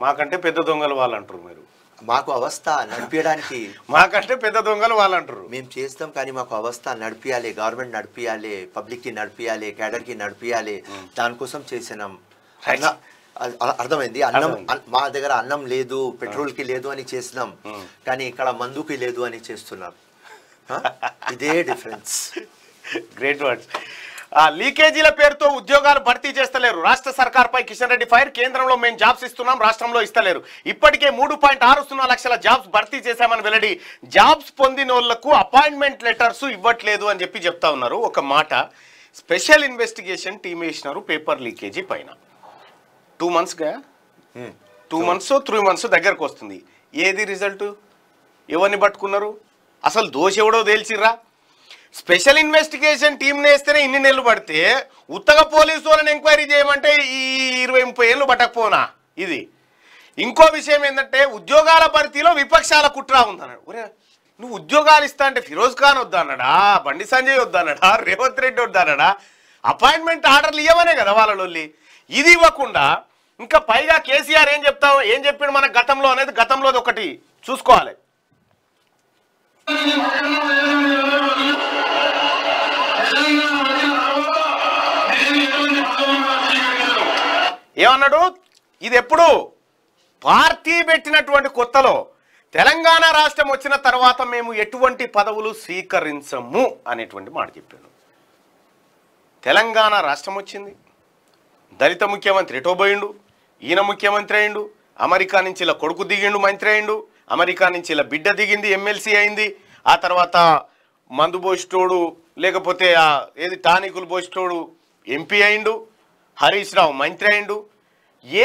మాకంటే పెద్ద దొంగలు వాళ్ళు అంటారు మీరు మాకు అవస్థ నడిపించడానికి మాకంటే పెద్ద దొంగలు వాళ్ళంటారు మేము చేస్తాం కానీ మాకు అవస్థ నడిపించాలి గవర్నమెంట్ నడిపించాలి పబ్లిక్కి నడిపించాలి కి నడిపించాలి దానికోసం చేసినాం అర్థమైంది అన్నం మా దగ్గర అన్నం లేదు పెట్రోల్కి లేదు అని చేసినాం కానీ ఇక్కడ మందుకి లేదు అని చేస్తున్నాం ఇదే డిఫరెన్స్ గ్రేట్ వర్డ్స్ లీకేజీల పేరుతో ఉద్యోగాలు భర్తీ చేస్తలేరు రాష్ట్ర సర్కార్పై కిషన్ రెడ్డి ఫైర్ కేంద్రంలో మేము జాబ్స్ ఇస్తున్నాం రాష్ట్రంలో ఇస్తలేరు ఇప్పటికే మూడు లక్షల జాబ్స్ భర్తీ చేశామని వెల్లడి జాబ్స్ పొందిన అపాయింట్మెంట్ లెటర్స్ ఇవ్వట్లేదు అని చెప్పి చెప్తా ఉన్నారు ఒక మాట స్పెషల్ ఇన్వెస్టిగేషన్ టీం వేసినారు పేపర్ లీకేజీ పైన టూ మంత్స్గా టూ మంత్స్ త్రీ మంత్స్ దగ్గరకు వస్తుంది ఏది రిజల్ట్ ఎవరిని పట్టుకున్నారు అసలు దోష ఎవడో తేల్చిర్రా స్పెషల్ ఇన్వెస్టిగేషన్ టీంని వేస్తేనే ఇన్ని నెలలు పడితే ఉత్తగ పోలీసు వాళ్ళని ఎంక్వైరీ చేయమంటే ఈ ఇరవై ముప్పై ఏళ్ళు పట్టకపోనా ఇది ఇంకో విషయం ఏంటంటే ఉద్యోగాల భర్తీలో విపక్షాల కుట్ర ఉందన్నాడు ఒరే నువ్వు ఉద్యోగాలు ఇస్తా అంటే ఫిరోజ్ ఖాన్ వద్దన్నాడా బండి సంజయ్ వద్దన్నాడా [LAUGHS] రేవంత్ రెడ్డి వద్దన్నాడా అపాయింట్మెంట్ ఆర్డర్లు ఇవ్వమనే కదా వాళ్ళలోళ్ళి ఇది ఇవ్వకుండా ఇంకా పైగా కేసీఆర్ ఏం చెప్తావు ఏం చెప్పాడు మన గతంలో అనేది గతంలోది ఒకటి చూసుకోవాలి ఏమన్నాడు ఇది ఎప్పుడు పార్టీ పెట్టినటువంటి కొత్తలో తెలంగాణ రాష్ట్రం వచ్చిన తర్వాత మేము ఎటువంటి పదవులు స్వీకరించము అనేటువంటి మాట చెప్పాడు తెలంగాణ రాష్ట్రం వచ్చింది దళిత ముఖ్యమంత్రి ఎటో పోయిండు ఈయన ముఖ్యమంత్రి అయిండు అమెరికా నుంచి ఇలా కొడుకు దిగిండు మంత్రి అయిండు అమెరికా నుంచి ఇలా బిడ్డ దిగింది ఎమ్మెల్సీ అయింది ఆ తర్వాత మందు పోషితోడు లేకపోతే ఆ ఏది టానికులు పోషితోడు ఎంపీ అయిండు హరీష్ రావు మంత్రి అయిండు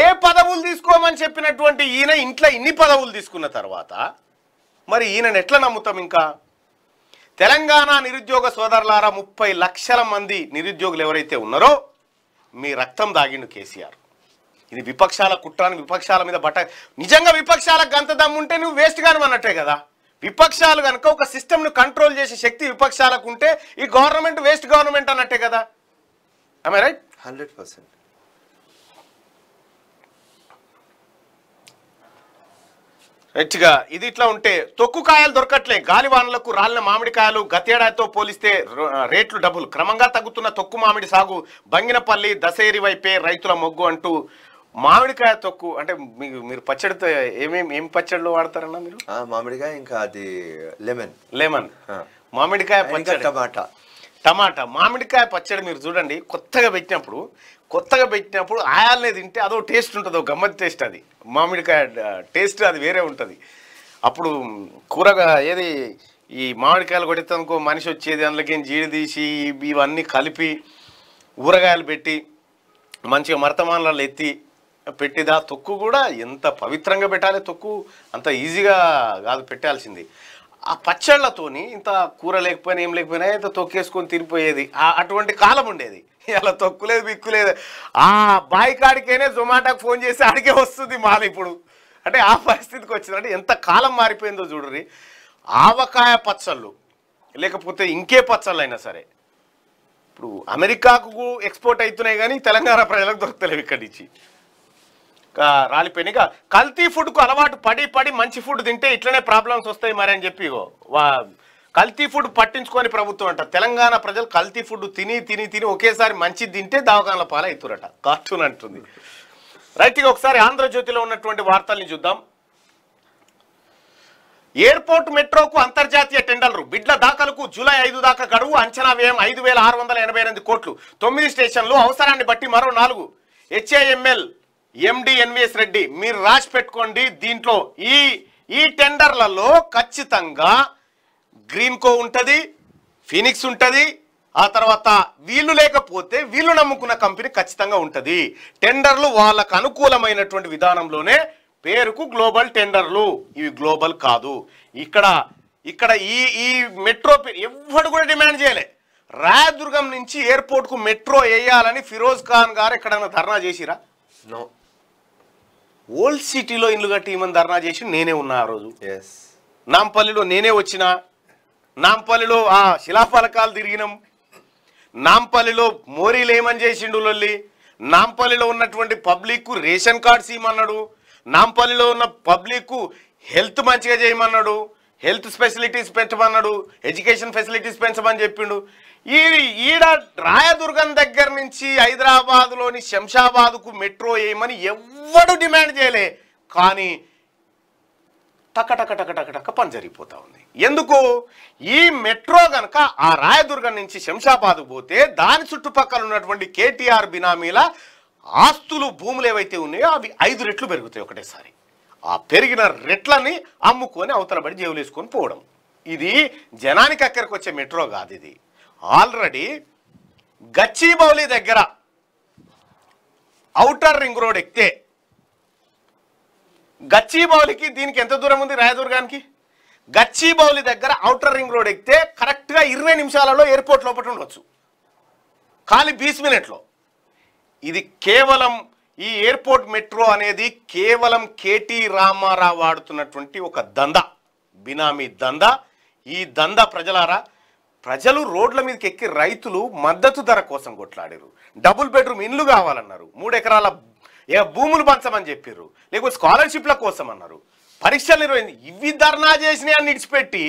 ఏ పదవులు తీసుకోమని చెప్పినటువంటి ఈయన ఇంట్లో ఇన్ని పదవులు తీసుకున్న తర్వాత మరి ఈయనను ఎట్లా నమ్ముతాం ఇంకా తెలంగాణ నిరుద్యోగ సోదరులారా ముప్పై లక్షల మంది నిరుద్యోగులు ఎవరైతే ఉన్నారో మీ రక్తం దాగిండు కేసీఆర్ ఇది విపక్షాల కుట్రాన్ని విపక్షాల మీద బట్ట నిజంగా విపక్షాలకు గంత దమ్ము ఉంటే నువ్వు వేస్ట్ గాను అన్నట్టే కదా విపక్షాలు కనుక ఒక సిస్టమ్ను కంట్రోల్ చేసే శక్తి విపక్షాలకు ఉంటే ఈ గవర్నమెంట్ వేస్ట్ గవర్నమెంట్ అన్నట్టే కదా ఐ రైట్ హండ్రెడ్ పర్సెంట్ ఇది ఇట్లా ఉంటే తొక్కు కాయలు దొరకట్లే గాలివానలకు రాలిన మామిడికాయలు గతేడాతో పోలిస్తే రేట్లు డబ్బులు క్రమంగా తగ్గుతున్న తొక్కు మామిడి సాగు బంగినపల్లి దశేరి వైపే రైతుల మొగ్గు అంటూ మామిడికాయ తొక్కు అంటే మీకు మీరు పచ్చడితో ఏమేమి ఏం పచ్చడిలో వాడతారన్న మీరు మామిడికాయ ఇంకా అది లెమన్ లెమన్ మామిడికాయ పచ్చడి టమాటా టమాటా మామిడికాయ పచ్చడి మీరు చూడండి కొత్తగా పెట్టినప్పుడు కొత్తగా పెట్టినప్పుడు ఆయాలనే తింటే అదో టేస్ట్ ఉంటుంది ఒక గమ్మత్ టేస్ట్ అది మామిడికాయ టేస్ట్ అది వేరే ఉంటుంది అప్పుడు కూరగా ఏది ఈ మామిడికాయలు కొట్టేందుకో మనిషి వచ్చేది అందులోకి జీడిదీసి ఇవన్నీ కలిపి ఊరగాయలు పెట్టి మంచిగా మరతమానాలు ఎత్తి పెట్టేది తొక్కు కూడా ఎంత పవిత్రంగా పెట్టాలి తొక్కు అంత ఈజీగా కాదు పెట్టాల్సింది ఆ పచ్చళ్ళతోని ఇంత కూర లేకపోయినా ఏం లేకపోయినా ఇంత తొక్కేసుకొని తిరిగిపోయేది అటువంటి కాలం ఉండేది ఇలా తొక్కులేదు బిక్కులేదు ఆ బాయి కాడికైనా జొమాటోకి ఫోన్ చేసి ఆడికే వస్తుంది మాల ఇప్పుడు అంటే ఆ పరిస్థితికి వచ్చిందంటే ఎంత కాలం మారిపోయిందో చూడరి ఆవకాయ పచ్చళ్ళు లేకపోతే ఇంకే పచ్చళ్ళు అయినా సరే ఇప్పుడు అమెరికాకు ఎక్స్పోర్ట్ అవుతున్నాయి కానీ తెలంగాణ ప్రజలకు దొరకలేవు ఇక్కడి నుంచి రాలిపోయినాయి కల్తీ ఫుడ్కు అలవాటు పడి పడి మంచి ఫుడ్ తింటే ఇట్లనే ప్రాబ్లమ్స్ వస్తాయి మరి అని చెప్పి కల్తీ ఫుడ్ పట్టించుకొని ప్రభుత్వం అంట తెలంగాణ ప్రజలు కల్తీ ఫుడ్ తిని తిని తిని ఒకేసారి మంచిది తింటే దావకాల పాల అవుతురట కార్టూన్ అంటుంది రైట్ ఇక ఒకసారి ఆంధ్రజ్యోతిలో ఉన్నటువంటి వార్తల్ని చూద్దాం ఎయిర్పోర్ట్ మెట్రోకు అంతర్జాతీయ టెండర్లు బిడ్ల దాఖలకు జూలై ఐదు దాకా గడువు అంచనా వ్యయం ఐదు కోట్లు తొమ్మిది స్టేషన్లు అవసరాన్ని బట్టి మరో నాలుగు హెచ్ఏఎంఎల్ ఎండి ఎన్విఎస్ రెడ్డి మీరు రాసి పెట్టుకోండి దీంట్లో ఈ ఈ టెండర్లలో ఖచ్చితంగా గ్రీన్కో ఉంటుంది ఫినిక్స్ ఉంటుంది ఆ తర్వాత వీళ్ళు లేకపోతే వీళ్ళు నమ్ముకున్న కంపెనీ ఖచ్చితంగా ఉంటుంది టెండర్లు వాళ్ళకు అనుకూలమైనటువంటి విధానంలోనే పేరుకు గ్లోబల్ టెండర్లు ఇవి గ్లోబల్ కాదు ఇక్కడ ఇక్కడ ఈ ఈ మెట్రో ఎవ్వడు కూడా డిమాండ్ చేయలే రాయదుర్గం నుంచి ఎయిర్పోర్ట్కు మెట్రో వేయాలని ఫిరోజ్ ఖాన్ గారు ఎక్కడైనా ధర్నా చేసిరా నో ఓల్డ్ సిటీలో ఇల్లు కట్టి ఈమెను ధర్నా చేసి నేనే ఉన్నా ఆ రోజు నాంపల్లిలో నేనే వచ్చిన నాంపల్లిలో ఆ శిలాఫలకాలు తిరిగినాం నాంపల్లిలో మోరీలు ఏమని చేసిండు లొల్లి నాంపల్లిలో ఉన్నటువంటి పబ్లిక్కు రేషన్ కార్డ్స్ ఇవ్వమన్నాడు నాంపల్లిలో ఉన్న పబ్లిక్కు హెల్త్ మంచిగా చేయమన్నాడు హెల్త్ ఫెసిలిటీస్ పెంచమన్నాడు ఎడ్యుకేషన్ ఫెసిలిటీస్ పెంచమని చెప్పిండు ఈ ఈడ రాయదుర్గం దగ్గర నుంచి హైదరాబాద్లోని శంషాబాద్కు మెట్రో వేయమని ఎవ్వడు డిమాండ్ చేయలే కానీ టక టక టక టక టక పని జరిగిపోతా ఉంది ఎందుకు ఈ మెట్రో గనక ఆ రాయదుర్గం నుంచి శంషాబాద్ పోతే దాని చుట్టుపక్కల ఉన్నటువంటి కేటీఆర్ బినామీల ఆస్తులు భూములు ఏవైతే ఉన్నాయో అవి ఐదు రెట్లు పెరుగుతాయి ఒకటేసారి ఆ పెరిగిన రెట్లని అమ్ముకొని అవతలబడి జేవులేసుకొని పోవడం ఇది జనానికి అక్కడికి వచ్చే మెట్రో కాదు ఇది ఆల్రెడీ గచ్చిబౌలి దగ్గర అవుటర్ రింగ్ రోడ్ ఎక్కితే గచ్చిబౌలికి దీనికి ఎంత దూరం ఉంది రాయదుర్గానికి గచ్చిబౌలి దగ్గర అవుటర్ రింగ్ రోడ్ ఎక్కితే కరెక్ట్గా ఇరవై నిమిషాలలో ఎయిర్పోర్ట్ లోపల ఉండొచ్చు ఖాళీ బీస్ మినిట్లో ఇది కేవలం ఈ ఎయిర్పోర్ట్ మెట్రో అనేది కేవలం కేటీ రామారావు ఆడుతున్నటువంటి ఒక దంద బినామీ దంద ఈ దంద ప్రజలారా ప్రజలు రోడ్ల మీదకి ఎక్కి రైతులు మద్దతు ధర కోసం కొట్లాడారు డబుల్ బెడ్రూమ్ ఇండ్లు కావాలన్నారు మూడు ఎకరాల ఏ భూములు పంచమని చెప్పారు లేకపోతే స్కాలర్షిప్ల కోసం అన్నారు పరీక్షలు నిర్వహించి ఇవి ధర్నా చేసినాయని విడిచిపెట్టి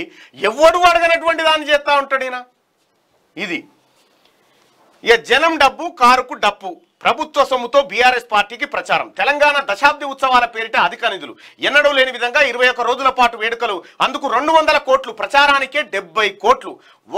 ఎవడు అడగనటువంటి దాన్ని చేస్తూ ఉంటాడు ఇది ఇక జనం డబ్బు కారుకు డప్పు ప్రభుత్వ సొమ్ముతో బీఆర్ఎస్ పార్టీకి ప్రచారం తెలంగాణ దశాబ్ది ఉత్సవాల పేరిట అధిక నిధులు ఎన్నడూ లేని విధంగా ఇరవై ఒక్క రోజుల పాటు వేడుకలు అందుకు రెండు వందల కోట్లు ప్రచారానికే డెబ్బై కోట్లు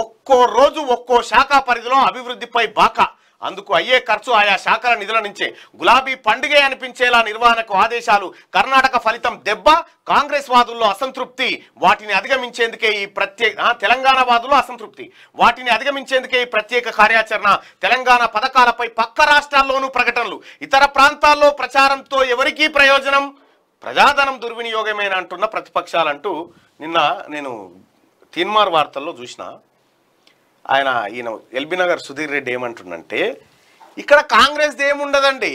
ఒక్కో రోజు ఒక్కో శాఖ పరిధిలో అభివృద్ధిపై బాకా అందుకు అయ్యే ఖర్చు ఆయా శాఖల నిధుల నుంచే గులాబీ పండుగే అనిపించేలా నిర్వహణకు ఆదేశాలు కర్ణాటక ఫలితం దెబ్బ కాంగ్రెస్ వాదుల్లో అసంతృప్తి వాటిని అధిగమించేందుకే ఈ ప్రత్యేక తెలంగాణ వాదుల్లో అసంతృప్తి వాటిని అధిగమించేందుకే ఈ ప్రత్యేక కార్యాచరణ తెలంగాణ పథకాలపై పక్క రాష్ట్రాల్లోనూ ప్రకటనలు ఇతర ప్రాంతాల్లో ప్రచారంతో ఎవరికీ ప్రయోజనం ప్రజాధనం దుర్వినియోగమేనంటున్న ప్రతిపక్షాలంటూ నిన్న నేను తీన్మార్ వార్తల్లో చూసినా ఆయన ఈయన ఎల్బీ నగర్ సుధీర్ రెడ్డి ఏమంటుండంటే ఇక్కడ కాంగ్రెస్ ఏముండదండి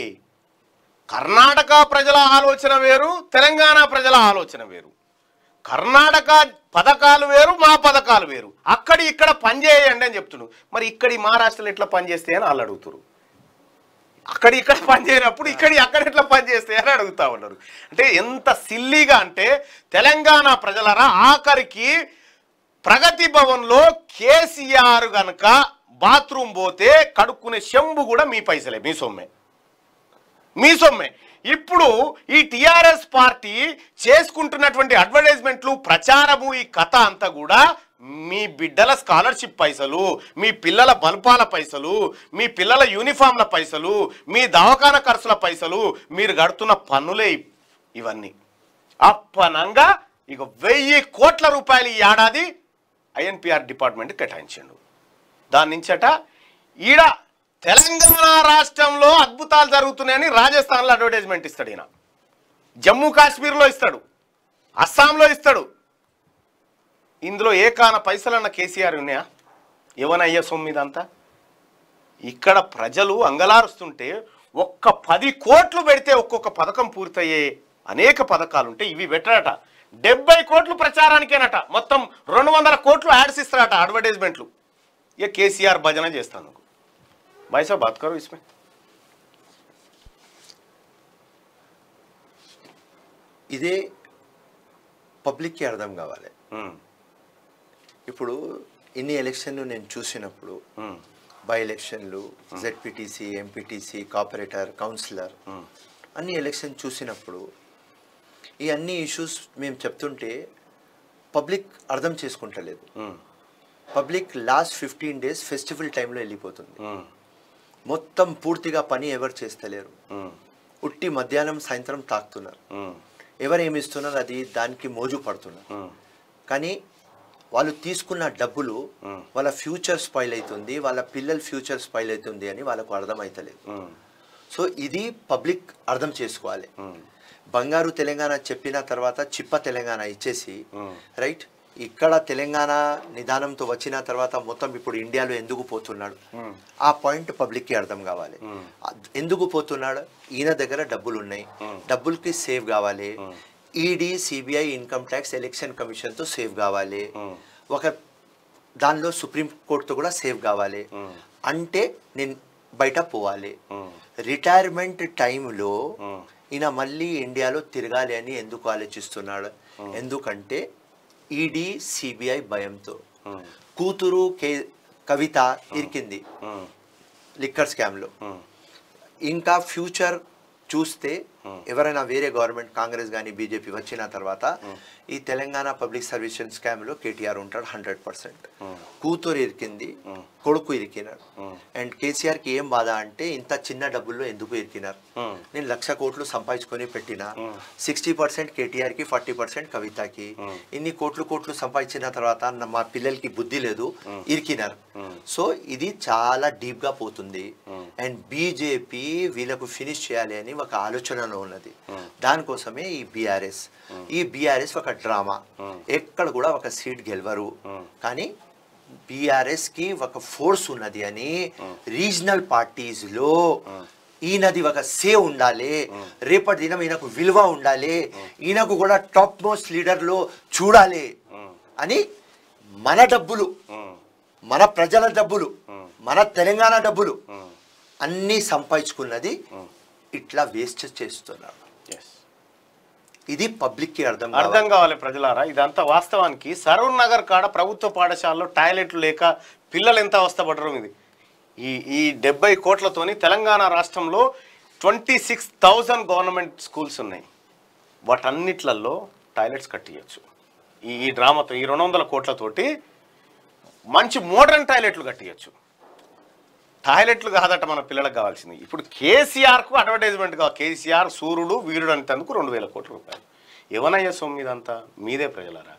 కర్ణాటక ప్రజల ఆలోచన వేరు తెలంగాణ ప్రజల ఆలోచన వేరు కర్ణాటక పథకాలు వేరు మా పథకాలు వేరు అక్కడ ఇక్కడ పనిచేయండి అని చెప్తున్నాడు మరి ఇక్కడి మహారాష్ట్రలో ఎట్లా పనిచేస్తే అని వాళ్ళు అడుగుతారు అక్కడ ఇక్కడ పనిచేయనప్పుడు ఇక్కడి అక్కడ ఎట్లా పనిచేస్తే అని అడుగుతా ఉన్నారు అంటే ఎంత సిల్లీగా అంటే తెలంగాణ ప్రజలరా ఆఖరికి ప్రగతి భవన్లో కేసీఆర్ గనక బాత్రూమ్ పోతే కడుక్కునే శంభు కూడా మీ పైసలే మీ సొమ్మే మీ సొమ్మే ఇప్పుడు ఈ టిఆర్ఎస్ పార్టీ చేసుకుంటున్నటువంటి అడ్వర్టైజ్మెంట్లు ప్రచారము ఈ కథ అంతా కూడా మీ బిడ్డల స్కాలర్షిప్ పైసలు మీ పిల్లల బల్పాల పైసలు మీ పిల్లల యూనిఫామ్ల పైసలు మీ దవాఖాన ఖర్చుల పైసలు మీరు కడుతున్న పన్నులే ఇవన్నీ అప్పనంగా ఇక వెయ్యి కోట్ల రూపాయలు ఈ ఏడాది ఐఎన్పిఆర్ డిపార్ట్మెంట్ కేటాయించిండు దాని నుంచట ఈడ తెలంగాణ రాష్ట్రంలో అద్భుతాలు జరుగుతున్నాయని రాజస్థాన్లో అడ్వర్టైజ్మెంట్ ఇస్తాడు ఈయన జమ్మూ కాశ్మీర్లో ఇస్తాడు అస్సాంలో ఇస్తాడు ఇందులో ఏ కాన పైసలన్న కేసీఆర్ ఉన్నాయా ఏమనయ్యా మీదంతా ఇక్కడ ప్రజలు అంగలారుస్తుంటే ఒక్క పది కోట్లు పెడితే ఒక్కొక్క పథకం పూర్తయ్యే అనేక పథకాలుంటే ఇవి పెట్టడట డెబ్బై కోట్లు ప్రచారానికేనట మొత్తం రెండు వందల కోట్లు యాడ్స్ ఇస్తారట అడ్వర్టైజ్మెంట్లు ఇక కేసీఆర్ భజన చేస్తాను भाई साहब बात करो ఇదే పబ్లిక్కి అర్థం కావాలి ఇప్పుడు ఇన్ని ఎలక్షన్లు నేను చూసినప్పుడు బై ఎలక్షన్లు జెడ్పీటీసీ ఎంపీటీసీ కాపరేటర్ కౌన్సిలర్ అన్ని ఎలక్షన్ చూసినప్పుడు ఈ అన్ని ఇష్యూస్ మేము చెప్తుంటే పబ్లిక్ అర్థం చేసుకుంటలేదు public last fifteen days festival టైంలో వెళ్ళిపోతుంది hmm. మొత్తం పూర్తిగా పని ఎవరు చేస్తలేరు hmm. ఉట్టి మధ్యాహ్నం సాయంత్రం తాకుతున్నారు hmm. ఎవరు ఏమి ఇస్తున్నారు అది దానికి మోజు పడుతున్నారు కానీ వాళ్ళు తీసుకున్న డబ్బులు వాళ్ళ ఫ్యూచర్ స్పాయిల్ అవుతుంది వాళ్ళ పిల్లల ఫ్యూచర్ స్పాయిల్ అవుతుంది అని వాళ్ళకు అర్థమవుతలేదు సో ఇది పబ్లిక్ అర్థం చేసుకోవాలి బంగారు తెలంగాణ చెప్పిన తర్వాత చిప్ప తెలంగాణ ఇచ్చేసి రైట్ ఇక్కడ తెలంగాణ నిదానంతో వచ్చిన తర్వాత మొత్తం ఇప్పుడు ఇండియాలో ఎందుకు పోతున్నాడు ఆ పాయింట్ పబ్లిక్కి అర్థం కావాలి ఎందుకు పోతున్నాడు ఈయన దగ్గర డబ్బులు ఉన్నాయి డబ్బులకి సేవ్ కావాలి ED CBI income tax election కమిషన్తో సేవ్ కావాలి ఒక దానిలో సుప్రీం కోర్టుతో కూడా సేవ్ కావాలి అంటే నేను బయట పోవాలి రిటైర్మెంట్ టైంలో ఈయన మళ్ళీ ఇండియాలో తిరగాలి అని ఎందుకు ఆలోచిస్తున్నాడు ఎందుకంటే ఈడీ సిబిఐ భయంతో కూతురు కే కవిత ఇరికింది లిక్కర్ స్కామ్లో ఇంకా ఫ్యూచర్ చూస్తే ఎవరైనా వేరే గవర్నమెంట్ కాంగ్రెస్ కానీ బీజేపీ వచ్చిన తర్వాత ఈ తెలంగాణ పబ్లిక్ సర్వీసెస్ లో కేటీఆర్ ఉంటాడు హండ్రెడ్ పర్సెంట్ కూతురు ఇరికింది కొడుకు ఇరికినారు అండ్ కేసీఆర్ కి ఏం బాధ అంటే ఇంత చిన్న డబ్బుల్లో ఎందుకు ఇరికినారు నేను లక్ష కోట్లు సంపాదించుకొని పెట్టిన సిక్స్టీ పర్సెంట్ కేటీఆర్ కి ఫార్టీ పర్సెంట్ కవితకి ఇన్ని కోట్లు కోట్లు సంపాదించిన తర్వాత మా పిల్లలకి బుద్ధి లేదు ఇరికినారు సో ఇది చాలా డీప్ గా పోతుంది అండ్ బీజేపీ వీళ్ళకు ఫినిష్ చేయాలి అని ఒక ఆలోచన అధికారంలో ఉన్నది దానికోసమే ఈ బీఆర్ఎస్ ఈ బీఆర్ఎస్ ఒక డ్రామా ఎక్కడ కూడా ఒక సీట్ గెలవరు కానీ బీఆర్ఎస్ కి ఒక ఫోర్స్ ఉన్నది అని రీజనల్ పార్టీస్ లో ఈయనది ఒక సే ఉండాలి రేపటి దినం ఈయనకు విలువ ఉండాలి ఈయనకు కూడా టాప్ మోస్ట్ లీడర్లో చూడాలి అని మన డబ్బులు మన ప్రజల డబ్బులు మన తెలంగాణ డబ్బులు అన్నీ సంపాదించుకున్నది ఇట్లా వేస్ట్ చేస్తున్నారు ఇది పబ్లిక్కి అర్థం అర్థం కావాలి ప్రజలారా ఇదంతా వాస్తవానికి సరూర్ నగర్ కాడ ప్రభుత్వ పాఠశాలలో టాయిలెట్లు లేక పిల్లలు ఎంత అవస్థపడరు ఇది ఈ ఈ డెబ్బై కోట్లతోని తెలంగాణ రాష్ట్రంలో twenty six thousand government schools ఉన్నాయి వాటన్నిట్లలో టాయిలెట్స్ కట్టియచ్చు ఈ డ్రామాతో ఈ రెండు వందల కోట్లతోటి మంచి మోడర్న్ టాయిలెట్లు కట్టియచ్చు టాయిలెట్లు కాదట మన పిల్లలకు కావాల్సింది ఇప్పుడు కేసీఆర్కు అడ్వర్టైజ్మెంట్ కావాలి కేసీఆర్ సూర్యుడు వీరుడు అనేందుకు రెండు వేల కోట్ల రూపాయలు ఎవనయ్య మీదంతా మీదే ప్రజలరా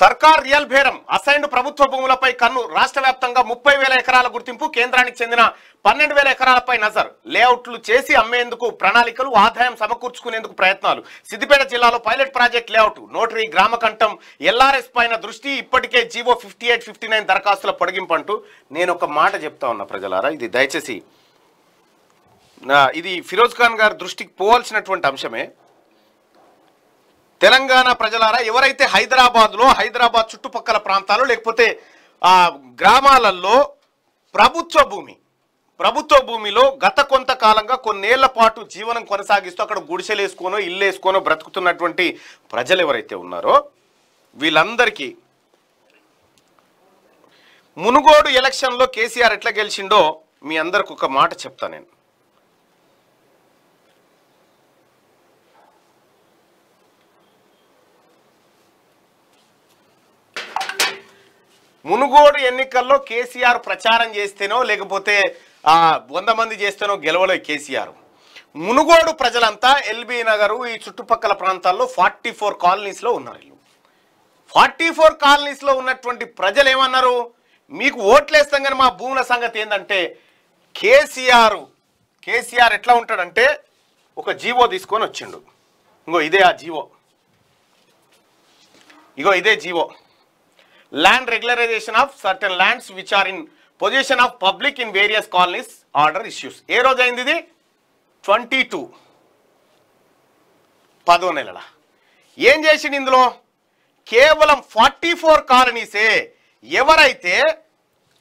సర్కార్ రియల్ బేరం అసైన్డ్ ప్రభుత్వ భూములపై కన్ను రాష్ట్ర వ్యాప్తంగా ముప్పై వేల ఎకరాల గుర్తింపు కేంద్రానికి చెందిన పన్నెండు వేల ఎకరాలపై నజర్ లేఅవుట్లు చేసి అమ్మేందుకు ప్రణాళికలు ఆదాయం సమకూర్చుకునేందుకు ప్రయత్నాలు సిద్దిపేట జిల్లాలో పైలట్ ప్రాజెక్ట్ లేఅవుట్ నోటరీ గ్రామకంఠం ఎల్ఆర్ఎస్ పైన దృష్టి ఇప్పటికే GO fifty eight fifty nine దరఖాస్తుల పొడిగింపంటూ నేను ఒక మాట చెప్తా ఉన్నా ప్రజలారా ఇది దయచేసి ఇది ఫిరోజ్ ఖాన్ గారి దృష్టికి పోవాల్సినటువంటి అంశమే తెలంగాణ ప్రజలారా ఎవరైతే హైదరాబాద్లో హైదరాబాద్ చుట్టుపక్కల ప్రాంతాలు లేకపోతే ఆ గ్రామాలలో ప్రభుత్వ భూమి ప్రభుత్వ భూమిలో గత కొంతకాలంగా కొన్నేళ్ల పాటు జీవనం కొనసాగిస్తూ అక్కడ గుడిసెలు వేసుకోనో ఇల్లు వేసుకోనో బ్రతుకుతున్నటువంటి ప్రజలు ఎవరైతే ఉన్నారో వీళ్ళందరికీ మునుగోడు ఎలక్షన్లో కేసీఆర్ ఎట్లా గెలిచిండో మీ అందరికి ఒక మాట చెప్తా నేను మునుగోడు ఎన్నికల్లో కేసీఆర్ ప్రచారం చేస్తేనో లేకపోతే వంద మంది చేస్తేనో గెలవలే కేసీఆర్ మునుగోడు ప్రజలంతా ఎల్బీ నగరు ఈ చుట్టుపక్కల ప్రాంతాల్లో ఫార్టీ ఫోర్ కాలనీస్లో ఉన్నారు వీళ్ళు ఫార్టీ ఫోర్ కాలనీస్లో ఉన్నటువంటి ప్రజలు ఏమన్నారు మీకు ఓట్లేస్తాం కానీ మా భూముల సంగతి ఏంటంటే కేసీఆర్ కేసీఆర్ ఎట్లా ఉంటాడంటే ఒక జీవో తీసుకొని వచ్చిండు ఇంకో ఇదే ఆ జీవో ఇగో ఇదే GO land regularisation of certain lands which are in possession of public in various colonies order issues ఏ రోజు అయింది ఇది ట్వంటీ టూ పదో నెలల ఏం చేసింది ఇందులో కేవలం ఫార్టీ ఫోర్ కాలనీసే ఎవరైతే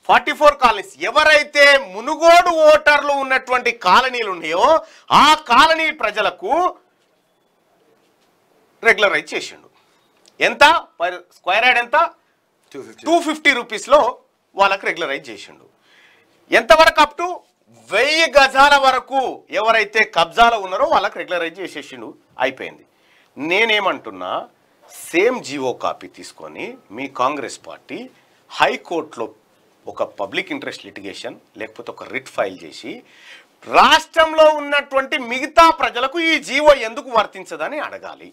ఫార్టీ ఫోర్ కాలనీస్ ఎవరైతే మునుగోడు ఓటర్లు ఉన్నటువంటి కాలనీలు ఉన్నాయో ఆ కాలనీ ప్రజలకు రెగ్యులరైజ్ చేసిండు ఎంత స్క్వైర్ యాడ్ ఎంత టూ ఫిఫ్టీ రూపీస్లో వాళ్ళకి రెగ్యులరైజ్ చేసిండు ఎంతవరకు అప్ టు వెయ్యి గజాల వరకు ఎవరైతే కబ్జాలో ఉన్నారో వాళ్ళకి రెగ్యులరైజ్ చేసేసిండు అయిపోయింది నేనేమంటున్నా సేమ్ జీవో కాపీ తీసుకొని మీ కాంగ్రెస్ పార్టీ హైకోర్టులో ఒక పబ్లిక్ ఇంట్రెస్ట్ లిటిగేషన్ లేకపోతే ఒక రిట్ ఫైల్ చేసి రాష్ట్రంలో ఉన్నటువంటి మిగతా ప్రజలకు ఈ జీవో ఎందుకు వర్తించదని అడగాలి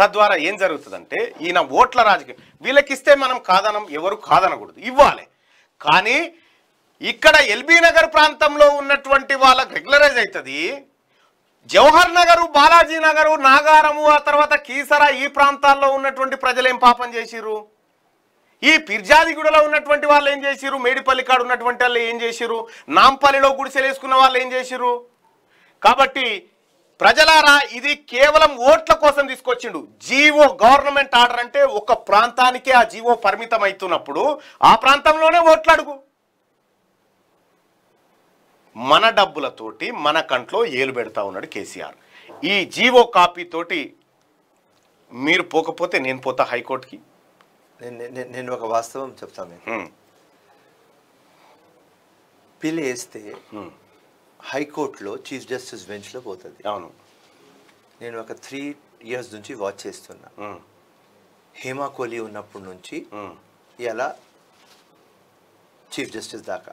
తద్వారా ఏం జరుగుతుందంటే ఈయన ఓట్ల రాజకీయం వీళ్ళకిస్తే మనం కాదనం ఎవరు కాదనకూడదు ఇవ్వాలి కానీ ఇక్కడ ఎల్బీ నగర్ ప్రాంతంలో ఉన్నటువంటి వాళ్ళకి రెగ్యులరైజ్ అవుతుంది జవహర్ నగరు బాలాజీ నగరు నాగారము ఆ తర్వాత కీసరా ఈ ప్రాంతాల్లో ఉన్నటువంటి ప్రజలు ఏం పాపం చేసిరు ఈ పిర్జాదిగూడలో ఉన్నటువంటి వాళ్ళు ఏం చేసిరు మేడిపల్లి కాడు ఉన్నటువంటి వాళ్ళు ఏం చేసిరు నాంపల్లిలో వేసుకున్న వాళ్ళు ఏం చేసిరు కాబట్టి ప్రజలారా ఇది కేవలం ఓట్ల కోసం తీసుకొచ్చిండు జీవో గవర్నమెంట్ ఆర్డర్ అంటే ఒక ప్రాంతానికే ఆ జీవో పరిమితం అవుతున్నప్పుడు ఆ ప్రాంతంలోనే ఓట్లు అడుగు మన డబ్బులతోటి మన కంట్లో ఏలు పెడతా ఉన్నాడు కేసీఆర్ ఈ జీవో కాపీ తోటి మీరు పోకపోతే నేను పోతా హైకోర్టుకి నేను ఒక వాస్తవం చెప్తాను పిల్లి వేస్తే హైకోర్టులో చీఫ్ జస్టిస్ బెంచ్లో పోతుంది అవును నేను ఒక త్రీ ఇయర్స్ నుంచి వాచ్ చేస్తున్నా హేమా కోహ్లీ ఉన్నప్పటి నుంచి ఇలా చీఫ్ జస్టిస్ దాకా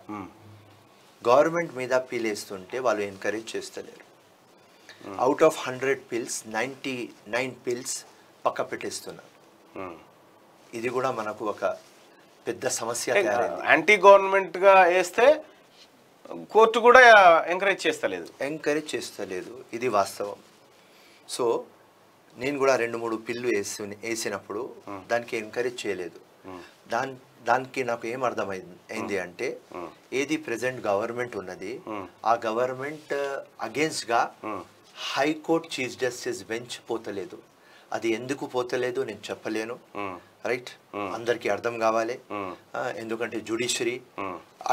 గవర్నమెంట్ మీద పీల్ వేస్తుంటే వాళ్ళు ఎంకరేజ్ చేస్తలేరు out of hundred PILs ninety nine PILs పక్క పెట్టేస్తున్నారు ఇది కూడా మనకు ఒక పెద్ద సమస్య యాంటీ గవర్నమెంట్గా వేస్తే కోర్టు కూడా ఎంకరేజ్ చేస్తలేదు ఎంకరేజ్ చేస్తలేదు ఇది వాస్తవం సో నేను కూడా రెండు మూడు పిల్లు వేసి వేసినప్పుడు దానికి ఎంకరేజ్ చేయలేదు దాన్ దానికి నాకు ఏం అర్థమైంది అంటే ఏది ప్రజెంట్ గవర్నమెంట్ ఉన్నది ఆ గవర్నమెంట్ గా హైకోర్టు చీఫ్ జస్టిస్ బెంచ్ పోతలేదు అది ఎందుకు పోతలేదు నేను చెప్పలేను రైట్ అందరికి అర్థం కావాలి ఎందుకంటే జుడిషరీ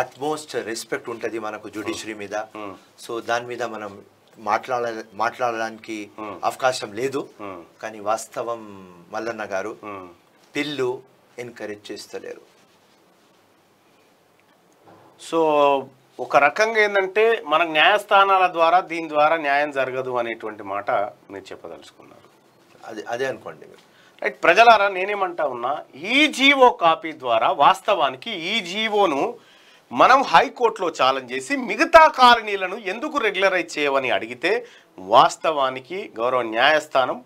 అట్మోస్ట్ రెస్పెక్ట్ ఉంటుంది మనకు జుడిషరీ మీద సో దాని మీద మనం మాట్లాడ మాట్లాడడానికి అవకాశం లేదు కానీ వాస్తవం మల్లన్న గారు పిల్లు ఎన్కరేజ్ చేస్తలేరు సో ఒక రకంగా ఏంటంటే మన న్యాయస్థానాల ద్వారా దీని ద్వారా న్యాయం జరగదు అనేటువంటి మాట మీరు చెప్పదలుచుకున్నారు అది అదే అనుకోండి మీరు రైట్ ప్రజలారా నేనేమంటా ఉన్నా ఈ జీవో కాపీ ద్వారా వాస్తవానికి ఈ జీవోను మనం హైకోర్టులో ఛాలెంజ్ చేసి మిగతా కాలనీలను ఎందుకు రెగ్యులరైజ్ చేయవని అడిగితే వాస్తవానికి గౌరవ న్యాయస్థానం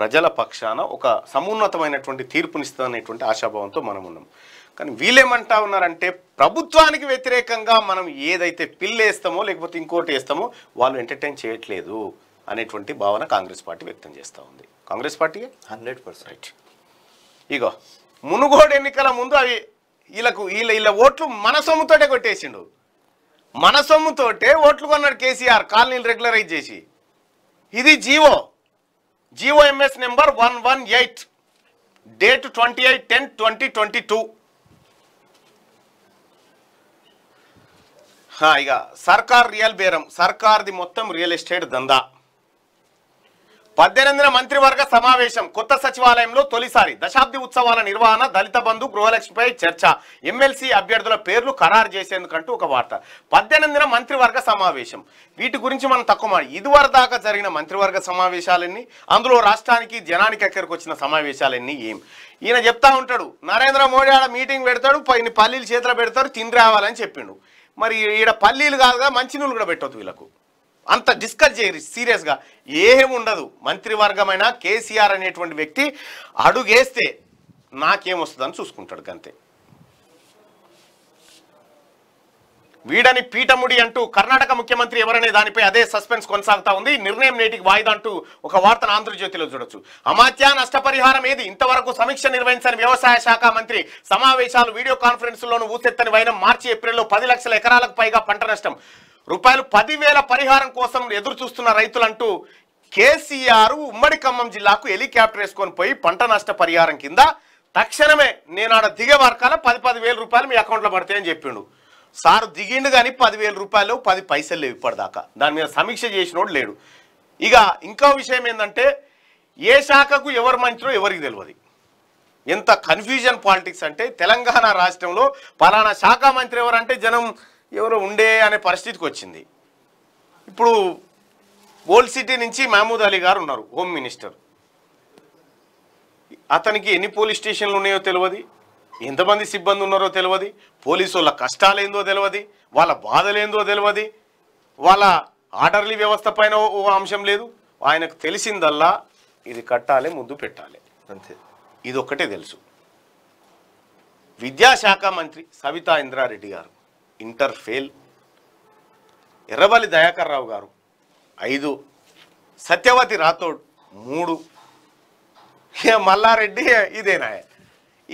ప్రజల పక్షాన ఒక సమున్నతమైనటువంటి అనేటువంటి ఆశాభావంతో మనం ఉన్నాం కానీ వీళ్ళేమంటా ఉన్నారంటే ప్రభుత్వానికి వ్యతిరేకంగా మనం ఏదైతే పిల్లేస్తామో లేకపోతే ఇంకోటి వేస్తామో వాళ్ళు ఎంటర్టైన్ చేయట్లేదు అనేటువంటి భావన కాంగ్రెస్ పార్టీ వ్యక్తం చేస్తూ ఉంది కాంగ్రెస్ పార్టీ హండ్రెడ్ పర్సెంట్ ఇగో మునుగోడు ఎన్నికల ముందు అవి వీళ్ళకు వీళ్ళ వీళ్ళ ఓట్లు మన సొమ్ముతోటే కొట్టేసిండు మన సొమ్ముతోటే ఓట్లు కొన్నాడు కేసీఆర్ కాలనీలు రెగ్యులరైజ్ చేసి ఇది GO GO MS number one one eight date twenty eight ten twenty twenty two ఇక సర్కార్ రియల్ బేరం సర్కార్ది మొత్తం రియల్ ఎస్టేట్ దందా పద్దెనిమిదిన మంత్రివర్గ సమావేశం కొత్త సచివాలయంలో తొలిసారి దశాబ్ది ఉత్సవాల నిర్వహణ దళిత బంధు గృహలక్ష్మిపై చర్చ ఎమ్మెల్సీ అభ్యర్థుల పేర్లు ఖరారు చేసేందుకంటూ ఒక వార్త పద్దెనిమిదిన మంత్రివర్గ సమావేశం వీటి గురించి మనం తక్కువ ఇదివర దాకా జరిగిన మంత్రివర్గ సమావేశాలన్నీ అందులో రాష్ట్రానికి జనానికి ఎక్కడికి వచ్చిన సమావేశాలన్నీ ఏం ఈయన చెప్తా ఉంటాడు నరేంద్ర మోడీ ఆడ మీటింగ్ పెడతాడు పల్లీలు చేతిలో పెడతారు తిని రావాలని చెప్పిండు మరి ఈడ పల్లీలు కాదుగా మంచినీళ్ళు కూడా పెట్టవద్దు వీళ్ళకు అంత డిస్కస్ చేయరు సీరియస్గా ఏమి ఉండదు మంత్రివర్గమైన కేసీఆర్ అనేటువంటి వ్యక్తి అడుగేస్తే నాకేమొస్తుందని చూసుకుంటాడు అంతే వీడని పీఠముడి అంటూ కర్ణాటక ముఖ్యమంత్రి ఎవరనే దానిపై అదే సస్పెన్స్ కొనసాగుతా ఉంది నిర్ణయం నేటికి వాయిదా అంటూ ఒక వార్తను ఆంధ్రజ్యోతిలో చూడొచ్చు అమాత్య నష్టపరిహారం ఏది ఇంతవరకు సమీక్ష నిర్వహించని వ్యవసాయ శాఖ మంత్రి సమావేశాలు వీడియో కాన్ఫరెన్స్ లోను ఊసెత్తని వైనం మార్చి ఏప్రిల్లో పది లక్షల ఎకరాలకు పైగా పంట నష్టం రూపాయలు పదివేల పరిహారం కోసం ఎదురు చూస్తున్న రైతులంటూ కేసీఆర్ ఉమ్మడి ఖమ్మం జిల్లాకు హెలికాప్టర్ వేసుకొని పోయి పంట నష్ట పరిహారం కింద తక్షణమే నేను ఆడ దిగే వర్గాల పది పదివేల రూపాయలు మీ అకౌంట్లో పడతాయని చెప్పిండు సారు దిగిండు కానీ పదివేల రూపాయలు పది పైసలు లేవు ఇప్పటిదాకా దాని మీద సమీక్ష చేసినోడు లేడు ఇక ఇంకో విషయం ఏంటంటే ఏ శాఖకు ఎవరు మంచిరో ఎవరికి తెలియదు ఎంత కన్ఫ్యూజన్ పాలిటిక్స్ అంటే తెలంగాణ రాష్ట్రంలో పలానా శాఖ మంత్రి ఎవరంటే జనం ఎవరో ఉండే అనే పరిస్థితికి వచ్చింది ఇప్పుడు ఓల్డ్ సిటీ నుంచి మహమూద్ అలీ గారు ఉన్నారు హోమ్ మినిస్టర్ అతనికి ఎన్ని పోలీస్ స్టేషన్లు ఉన్నాయో తెలియదు ఎంతమంది సిబ్బంది ఉన్నారో తెలియదు పోలీసు వాళ్ళ కష్టాలేందో తెలియదు వాళ్ళ బాధలేందో తెలియదు వాళ్ళ ఆర్డర్లీ వ్యవస్థ పైన ఓ అంశం లేదు ఆయనకు తెలిసిందల్లా ఇది కట్టాలి ముందు పెట్టాలి అంతే ఇదొక్కటే తెలుసు విద్యాశాఖ మంత్రి సవితా ఇంద్రారెడ్డి గారు ఇంటర్ ఫెయిల్ ఎర్రబల్లి దయాకర్ రావు గారు ఐదు సత్యవతి రాథోడ్ మూడు మల్లారెడ్డి ఇదేనా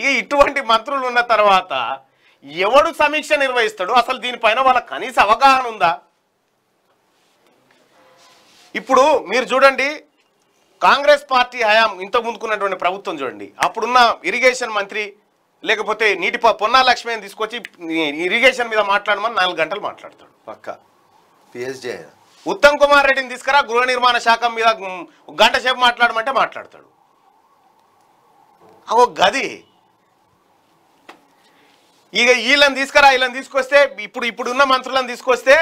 ఇక ఇటువంటి మంత్రులు ఉన్న తర్వాత ఎవడు సమీక్ష నిర్వహిస్తాడు అసలు దీనిపైన వాళ్ళ కనీస అవగాహన ఉందా ఇప్పుడు మీరు చూడండి కాంగ్రెస్ పార్టీ హయాం ఇంతకు ముందుకున్నటువంటి ప్రభుత్వం చూడండి అప్పుడున్న ఇరిగేషన్ మంత్రి లేకపోతే నీటి పొన్నా అని తీసుకొచ్చి ఇరిగేషన్ మీద మాట్లాడమని నాలుగు గంటలు మాట్లాడతాడు పక్క పిహెచ్డి ఉత్తమ్ కుమార్ రెడ్డిని తీసుకురా గృహ నిర్మాణ శాఖ మీద గంట సేపు మాట్లాడమంటే మాట్లాడతాడు అగో గది ఇక వీళ్ళని తీసుకురా వీళ్ళని తీసుకొస్తే ఇప్పుడు ఇప్పుడున్న మంత్రులను తీసుకొస్తే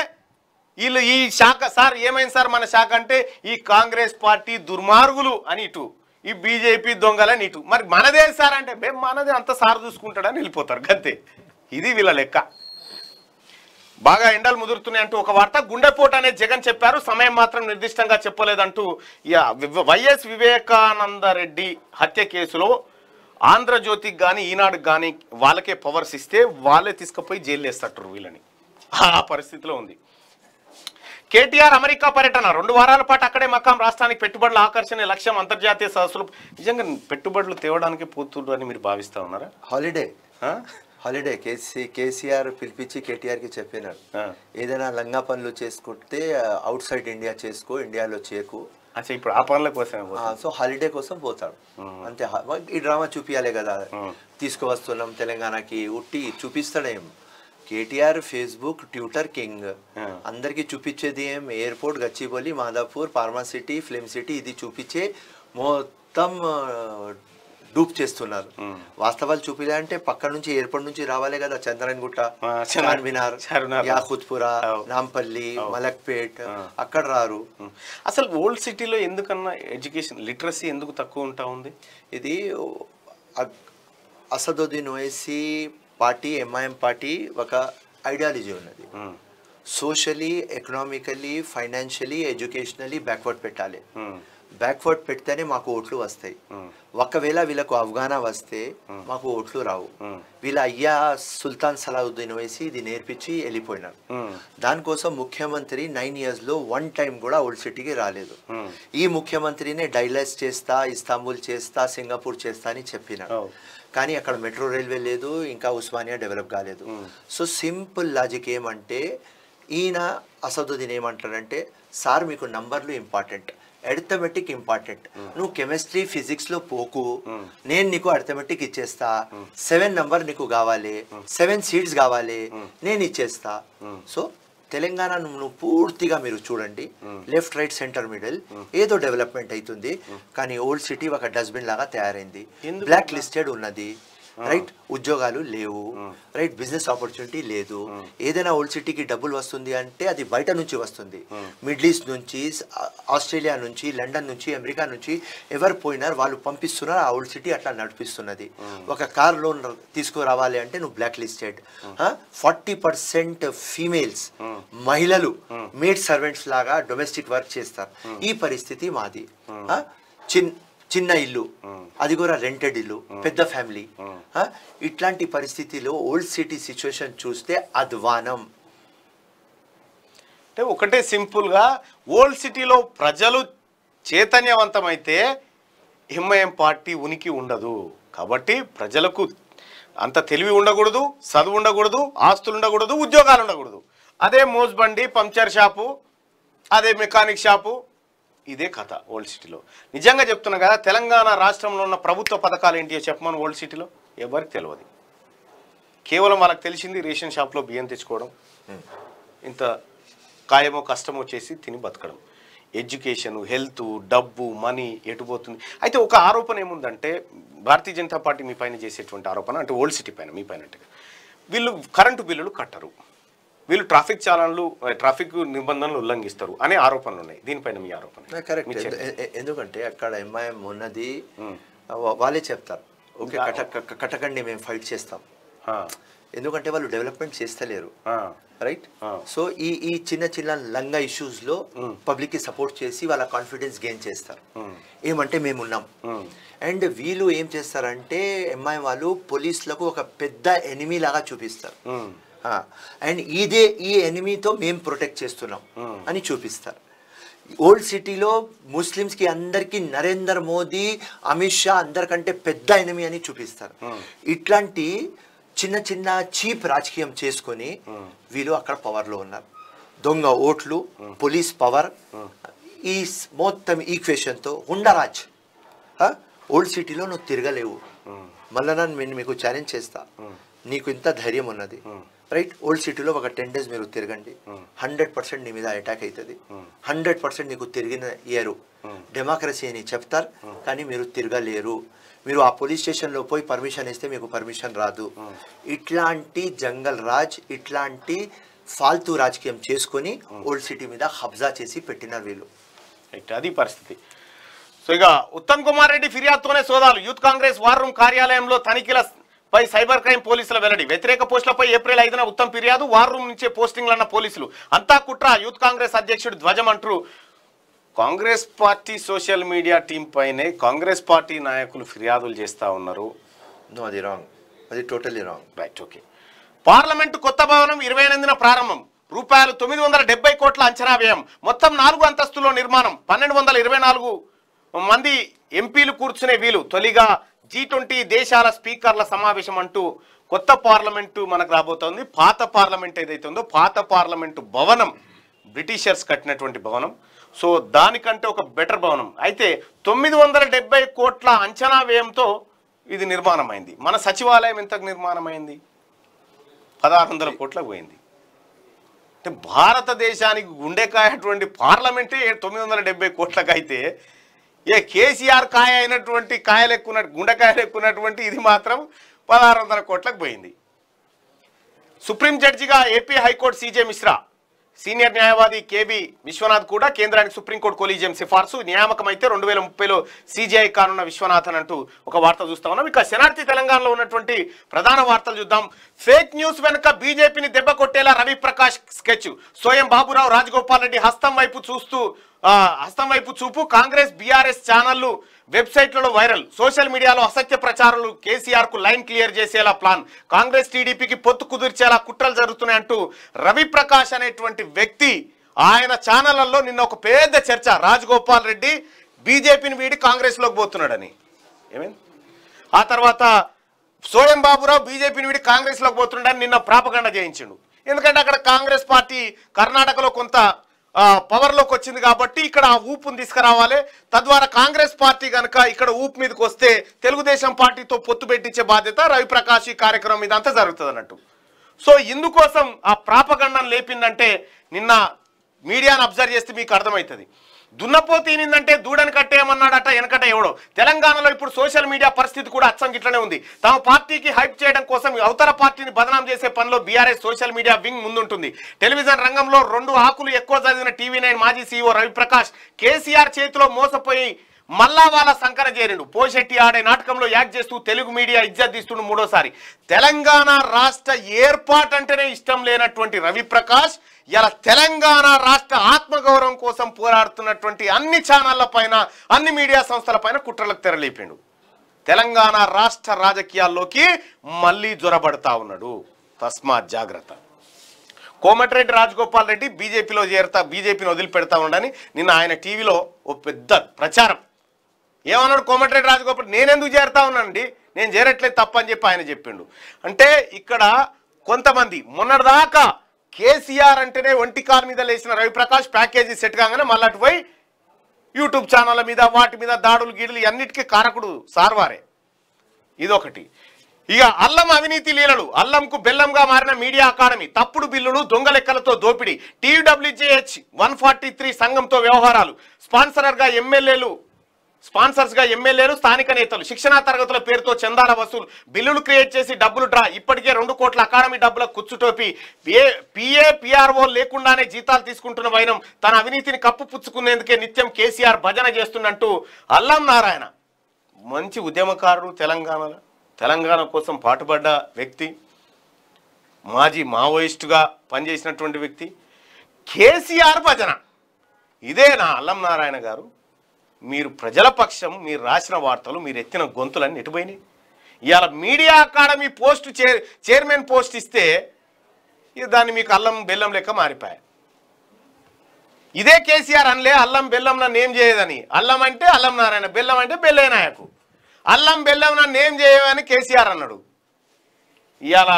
వీళ్ళు ఈ శాఖ సార్ ఏమైంది సార్ మన శాఖ అంటే ఈ కాంగ్రెస్ పార్టీ దుర్మార్గులు అని ఇటు ఈ బీజేపీ దొంగలని నీటు మరి మనదే సార్ అంటే మేము మనదే అంత సార్ చూసుకుంటాడని వెళ్ళిపోతారు గంతే ఇది వీళ్ళ లెక్క బాగా ఎండలు ముదురుతున్నాయి అంటూ ఒక వార్త గుండెపోటు అనేది జగన్ చెప్పారు సమయం మాత్రం నిర్దిష్టంగా చెప్పలేదంటూ వైఎస్ వివేకానందరెడ్డి హత్య కేసులో ఆంధ్రజ్యోతికి కానీ ఈనాడు కానీ వాళ్ళకే పవర్స్ ఇస్తే వాళ్ళే తీసుకుపోయి జైలు వేస్తట్టారు వీళ్ళని ఆ పరిస్థితిలో ఉంది కేటీఆర్ అమెరికా పర్యటన రెండు వారాల పాటు అక్కడే మకాం రాష్ట్రానికి పెట్టుబడులు ఆకర్షణ లక్ష్యం అంతర్జాతీయ సదస్సులు నిజంగా పెట్టుబడులు తేవడానికి పోతుడు అని మీరు భావిస్తా ఉన్నారా హాలిడే హాలిడే కేసీ కేసీఆర్ పిలిపించి కేటీఆర్కి చెప్పినారు ఏదైనా లంగా పనులు చేసుకుంటే అవుట్ సైడ్ ఇండియా చేసుకో ఇండియాలో చేకు అసలు ఇప్పుడు ఆ పనుల కోసం సో హాలిడే కోసం పోతాడు అంతే ఈ డ్రామా చూపించాలి కదా తీసుకువస్తున్నాం తెలంగాణకి ఉట్టి చూపిస్తాడేం కేటీఆర్ ఫేస్బుక్ ట్విట్టర్ కింగ్ అందరికి చూపించేది ఏం airport Gachibowli Madhapur pharma city film city ఇది చూపించే మొత్తం డూప్ చేస్తున్నారు వాస్తవాలు చూపించాలంటే పక్క నుంచి ఎయిర్పోర్ట్ నుంచి రావాలి కదా చంద్రన్ గుట్ట చార్మినార్ యాహుత్పురా నాంపల్లి మలక్పేట్ అక్కడ రారు అసలు ఓల్డ్ సిటీలో ఎందుకన్నా ఎడ్యుకేషన్ లిటరసీ ఎందుకు తక్కువ ఉంటా ఉంది ఇది Asaduddin Owaisi party MIM party ఒక ఐడియాలజీ ఉన్నది socially economically financially educationally backward పెట్టాలి బ్యాక్వర్డ్ పెడితేనే మాకు ఓట్లు వస్తాయి ఒకవేళ వీళ్ళకు అవగాహన వస్తే మాకు ఓట్లు రావు వీళ్ళ అయ్యా సుల్తాన్ సలాహుద్దీన్ వేసి ఇది నేర్పించి వెళ్ళిపోయినారు దానికోసం ముఖ్యమంత్రి నైన్ ఇయర్స్లో వన్ టైం కూడా ఓల్డ్ సిటీకి రాలేదు ఈ ముఖ్యమంత్రినే డైలైస్ చేస్తా ఇస్తాంబుల్ చేస్తా సింగపూర్ చేస్తా అని చెప్పినారు కానీ అక్కడ మెట్రో రైల్వే లేదు ఇంకా ఉస్మానియా డెవలప్ కాలేదు సో సింపుల్ లాజిక్ ఏమంటే ఈయన అసదుద్దీన్ ఏమంటాడంటే సార్ మీకు నంబర్లు ఇంపార్టెంట్ అర్థమెటిక్ ఇంపార్టెంట్ నువ్వు కెమిస్ట్రీ ఫిజిక్స్లో పోకు నేను నీకు అర్థమెటిక్ ఇచ్చేస్తా సెవెన్ నంబర్ నీకు కావాలి సెవెన్ సీట్స్ కావాలి నేను ఇచ్చేస్తా సో తెలంగాణ నువ్వు పూర్తిగా మీరు చూడండి లెఫ్ట్ రైట్ సెంటర్ మిడిల్ ఏదో డెవలప్మెంట్ అవుతుంది కానీ ఓల్డ్ సిటీ ఒక డస్ట్బిన్ లాగా తయారైంది బ్లాక్ లిస్టెడ్ ఉన్నది రైట్ ఉద్యోగాలు లేవు రైట్ బిజినెస్ ఆపర్చునిటీ లేదు ఏదైనా ఓల్డ్ సిటీకి డబ్బులు వస్తుంది అంటే అది బయట నుంచి వస్తుంది మిడిల్ ఈస్ట్ నుంచి ఆస్ట్రేలియా నుంచి లండన్ నుంచి అమెరికా నుంచి ఎవరు పోయినారు వాళ్ళు పంపిస్తున్నారు ఆ ఓల్డ్ సిటీ అట్లా నడిపిస్తున్నది ఒక కార్ లోన్ తీసుకురావాలి అంటే నువ్వు black listed forty percent females మహిళలు మేడ్ సర్వెంట్స్ లాగా డొమెస్టిక్ వర్క్ చేస్తారు ఈ పరిస్థితి మాది చిన్న చిన్న ఇల్లు అది కూడా రెంటెడ్ ఇల్లు పెద్ద ఫ్యామిలీ ఇట్లాంటి పరిస్థితిలో ఓల్డ్ సిటీ సిచ్యువేషన్ చూస్తే అధ్వానం అంటే ఒకటే సింపుల్గా ఓల్డ్ సిటీలో ప్రజలు చైతన్యవంతమైతే హిమయం పార్టీ ఉనికి ఉండదు కాబట్టి ప్రజలకు అంత తెలివి ఉండకూడదు చదువు ఉండకూడదు ఆస్తులు ఉండకూడదు ఉద్యోగాలు ఉండకూడదు అదే మోజ్బండి పంక్చర్ షాపు అదే మెకానిక్ షాపు ఇదే కథ ఓల్డ్ సిటీలో నిజంగా చెప్తున్నా కదా తెలంగాణ రాష్ట్రంలో ఉన్న ప్రభుత్వ పథకాలు ఏంటి చెప్పమని ఓల్డ్ సిటీలో ఎవరికి తెలియదు కేవలం వాళ్ళకి తెలిసింది రేషన్ షాప్లో బియ్యం తెచ్చుకోవడం ఇంత కాయమో కష్టమో చేసి తిని బతకడం ఎడ్యుకేషన్ హెల్త్ డబ్బు మనీ ఎటుపోతుంది అయితే ఒక ఆరోపణ ఏముందంటే భారతీయ జనతా పార్టీ మీ పైన చేసేటువంటి ఆరోపణ అంటే ఓల్డ్ సిటీ పైన మీ పైన అంటే వీళ్ళు కరెంటు బిల్లులు కట్టరు వీళ్ళు ట్రాఫిక్ చాలన్లు ట్రాఫిక్ నిబంధనలు ఉల్లంఘిస్తారు అనే ఆరోపణలు ఉన్నాయి దీనిపైన మీ ఆరోపణ కరెక్ట్ ఎందుకంటే అక్కడ ఎంఐఎం ఉన్నది వాళ్ళే చెప్తారు ఓకే కటకండి మేము ఫైట్ చేస్తాం ఎందుకంటే వాళ్ళు డెవలప్మెంట్ చేస్తలేరు రైట్ సో ఈ ఈ చిన్న చిన్న లంగా ఇష్యూస్ లో పబ్లిక్ కి సపోర్ట్ చేసి వాళ్ళ కాన్ఫిడెన్స్ గెయిన్ చేస్తారు ఏమంటే మేము ఉన్నాం అండ్ వీళ్ళు ఏం చేస్తారంటే ఎంఐ వాళ్ళు పోలీసులకు ఒక పెద్ద ఎనిమీ లాగా చూపిస్తారు అండ్ ఇదే ఈ ఎనిమీతో మేము ప్రొటెక్ట్ చేస్తున్నాం hmm. అని చూపిస్తారు ఓల్డ్ సిటీలో ముస్లిమ్స్కి అందరికీ నరేంద్ర మోదీ అమిత్ షా అందరికంటే పెద్ద ఎనిమి అని చూపిస్తారు hmm. ఇట్లాంటి చిన్న చిన్న చీప్ రాజకీయం చేసుకొని hmm. వీళ్ళు అక్కడ పవర్లో ఉన్నారు దొంగ ఓట్లు పోలీస్ పవర్ ఈ మొత్తం ఈక్వేషన్తో ఉండరాజ్ ఓల్డ్ సిటీలో నువ్వు తిరగలేవు మళ్ళా నేను మీకు ఛాలెంజ్ చేస్తా నీకు ఇంత ధైర్యం ఉన్నది రైట్ ఓల్డ్ సిటీలో ఒక టెన్ డేస్ మీరు తిరగండి హండ్రెడ్ పర్సెంట్ నీ మీద అటాక్ అవుతుంది హండ్రెడ్ పర్సెంట్ నీకు తిరిగిన ఇయరు డెమోక్రసీ అని చెప్తారు కానీ మీరు తిరగలేరు మీరు ఆ పోలీస్ స్టేషన్లో పోయి పర్మిషన్ ఇస్తే మీకు పర్మిషన్ రాదు ఇట్లాంటి జంగల్ రాజ్ ఇట్లాంటి ఫాల్తు రాజకీయం చేసుకొని ఓల్డ్ సిటీ మీద హబ్జా చేసి పెట్టినారు వీళ్ళు అది పరిస్థితి సో ఇక ఉత్తమ్ కుమార్ రెడ్డి ఫిర్యాదుతోనే సోదాలు యూత్ కాంగ్రెస్ వార్ రూమ్ కార్యాలయంలో తనిఖీల పై సైబర్ క్రైమ్ పోలీసుల వెల్లడి వ్యతిరేక పోస్టులపై ఏప్రిల్ ఐదున ఉత్తమ్ ఫిర్యాదు వార్ రూమ్ నుంచే పోస్టింగ్లన్న పోలీసులు అంతా కుట్ర యూత్ కాంగ్రెస్ అధ్యక్షుడు ధ్వజం అంటూ Congress party social media team పైనే కాంగ్రెస్ పార్టీ నాయకులు ఫిర్యాదులు చేస్తూ ఉన్నారు అది రాంగ్ అది totally wrong right okay parliament కొత్త భవనం ఇరవై ఎనిమిదిన ప్రారంభం రూపాయలు తొమ్మిది వందల డెబ్బై కోట్ల అంచనా వ్యయం మొత్తం నాలుగు అంతస్తులో నిర్మాణం పన్నెండు వందల ఇరవై నాలుగు మంది ఎంపీలు కూర్చునే వీలు తొలిగా జీ ట్వంటీ దేశాల స్పీకర్ల సమావేశం అంటూ కొత్త పార్లమెంటు మనకు రాబోతోంది పాత పార్లమెంట్ ఏదైతే ఉందో పాత పార్లమెంటు భవనం బ్రిటిషర్స్ కట్టినటువంటి భవనం సో దానికంటే ఒక బెటర్ భవనం అయితే తొమ్మిది వందల కోట్ల అంచనా వ్యయంతో ఇది నిర్మాణమైంది మన సచివాలయం ఎంతకు నిర్మాణమైంది పదహారు వందల కోట్ల పోయింది అంటే భారతదేశానికి గుండెకాయటువంటి పార్లమెంటే తొమ్మిది వందల డెబ్బై కోట్లకైతే ఏ కేసీఆర్ కాయ అయినటువంటి కాయలు ఎక్కువ గుండెకాయలు ఎక్కువన్నటువంటి ఇది మాత్రం పదహారు వందల కోట్లకు పోయింది సుప్రీం జడ్జిగా AP high court CJ Mishra senior న్యాయవాది కేబి విశ్వనాథ్ కూడా కేంద్రానికి సుప్రీంకోర్టు కొలీజియం సిఫార్సు నియామకం అయితే రెండు వేల ముప్పైలో సీజీఐ కానున్న విశ్వనాథన్ అంటూ ఒక వార్త చూస్తా ఉన్నాం ఇక శనార్థి తెలంగాణలో ఉన్నటువంటి ప్రధాన వార్తలు చూద్దాం ఫేక్ న్యూస్ వెనుక బీజేపీని దెబ్బ కొట్టేలా రవిప్రకాష్ స్కెచ్ స్వయం బాబురావు రాజగోపాల్ రెడ్డి హస్తం వైపు చూస్తూ హస్తం వైపు చూపు కాంగ్రెస్ బీఆర్ఎస్ ఛానళ్లు వెబ్సైట్లలో వైరల్ సోషల్ మీడియాలో అసత్య ప్రచారాలు కేసీఆర్ కు లైన్ క్లియర్ చేసేలా ప్లాన్ కాంగ్రెస్ టీడీపీకి పొత్తు కుదిర్చేలా కుట్రలు జరుగుతున్నాయి రవి రవిప్రకాష్ అనేటువంటి వ్యక్తి ఆయన ఛానళ్లలో నిన్న ఒక పెద్ద చర్చ రాజగోపాల్ రెడ్డి బీజేపీని వీడి కాంగ్రెస్లోకి పోతున్నాడని ఏమైంది ఆ తర్వాత సోయం బాబురావు బీజేపీని వీడి కాంగ్రెస్లోకి పోతున్నాడని నిన్న ప్రాపగండ చేయించిండు ఎందుకంటే అక్కడ కాంగ్రెస్ పార్టీ కర్ణాటకలో కొంత పవర్లోకి వచ్చింది కాబట్టి ఇక్కడ ఆ ఊపును తీసుకురావాలి తద్వారా కాంగ్రెస్ పార్టీ కనుక ఇక్కడ ఊపు మీదకి వస్తే తెలుగుదేశం పార్టీతో పొత్తు పెట్టించే బాధ్యత రవిప్రకాష్ ఈ కార్యక్రమం అంతా జరుగుతుంది అన్నట్టు సో ఇందుకోసం ఆ ప్రాపగండం లేపిందంటే నిన్న మీడియాను అబ్జర్వ్ చేస్తే మీకు అర్థమవుతుంది దున్నపోతీనిందంటే దూడని కట్టేయమన్నాడట వెనకట ఎవడో తెలంగాణలో ఇప్పుడు సోషల్ మీడియా పరిస్థితి కూడా అచ్చం గిట్లనే ఉంది తమ పార్టీకి హైప్ చేయడం కోసం అవతల పార్టీని బదనాం చేసే పనిలో బీఆర్ఎస్ సోషల్ మీడియా వింగ్ ముందుంటుంది టెలివిజన్ రంగంలో రెండు ఆకులు ఎక్కువ చదివిన టీవీ నైన్ మాజీ సీఈఓ రవిప్రకాష్ కేసీఆర్ చేతిలో మోసపోయి మళ్ళా వాళ్ళ సంకర చేరిండు పోషెట్టి ఆడే నాటకంలో యాక్ట్ చేస్తూ తెలుగు మీడియా ఇజ్జద్దిస్తుండు మూడోసారి తెలంగాణ రాష్ట్ర ఏర్పాటు అంటేనే ఇష్టం లేనటువంటి రవిప్రకాష్ ఇలా తెలంగాణ రాష్ట్ర ఆత్మగౌరవం కోసం పోరాడుతున్నటువంటి అన్ని ఛానళ్ల పైన అన్ని మీడియా సంస్థల పైన కుట్రలకు తెరలేపాడు తెలంగాణ రాష్ట్ర రాజకీయాల్లోకి మళ్ళీ జ్వరబడతా ఉన్నాడు తస్మాత్ జాగ్రత్త కోమటిరెడ్డి రాజగోపాల్ రెడ్డి బీజేపీలో చేరతా బీజేపీని వదిలిపెడతా ఉండని నిన్న ఆయన టీవీలో ఓ పెద్ద ప్రచారం ఏమన్నాడు కోమటిరెడ్డి రాజగోపాల్ నేనెందుకు చేరుతా ఉన్నానండి నేను చేరట్లేదు తప్పని చెప్పి ఆయన చెప్పిండు అంటే ఇక్కడ కొంతమంది మొన్నటిదాకా కేసీఆర్ అంటేనే ఒంటి కారు మీద లేచిన రవిప్రకాష్ ప్యాకేజీ సెట్ కాగానే మళ్ళీ పోయి యూట్యూబ్ ఛానళ్ళ మీద వాటి మీద దాడులు గీడులు అన్నిటికీ కారకుడు సార్వారే ఇదొకటి ఇక అల్లం అవినీతి లీలలు అల్లంకు బెల్లంగా మారిన మీడియా అకాడమీ తప్పుడు బిల్లులు దొంగ లెక్కలతో దోపిడీ టీడబ్ల్యూజేహెచ్ వన్ ఫార్టీ త్రీ సంఘంతో వ్యవహారాలు స్పాన్సరర్గా ఎమ్మెల్యేలు స్పాన్సర్స్గా ఎమ్మెల్యేలు స్థానిక నేతలు శిక్షణా తరగతుల పేరుతో చందాల వసూలు బిల్లులు క్రియేట్ చేసి డబ్బులు డ్రా ఇప్పటికే రెండు కోట్ల అకాడమీ డబ్బుల కుచ్చుటోపి పిఏ పిఆర్ఓ లేకుండానే జీతాలు తీసుకుంటున్న వైనం తన అవినీతిని కప్పు పుచ్చుకునేందుకే నిత్యం కేసీఆర్ భజన చేస్తున్నట్టు అల్లం నారాయణ మంచి ఉద్యమకారుడు తెలంగాణలో తెలంగాణ కోసం పాటుపడ్డ వ్యక్తి మాజీ మావోయిస్టుగా పనిచేసినటువంటి వ్యక్తి కేసీఆర్ భజన ఇదే నా అల్లం నారాయణ గారు మీరు ప్రజల పక్షం మీరు రాసిన వార్తలు మీరు ఎత్తిన గొంతులన్నీ ఎటుపోయినాయి ఇవాళ media academy post chairman post ఇస్తే దాన్ని మీకు అల్లం బెల్లం లెక్క మారిపోయాయి ఇదే కేసీఆర్ అనలే అల్లం బెల్లం నన్ను ఏం చేయదని అల్లం అంటే అల్లం నారాయణ బెల్లం అంటే బెల్లయ్య అల్లం బెల్లం నన్ను ఏం చేయవని కేసీఆర్ అన్నాడు ఇవాళ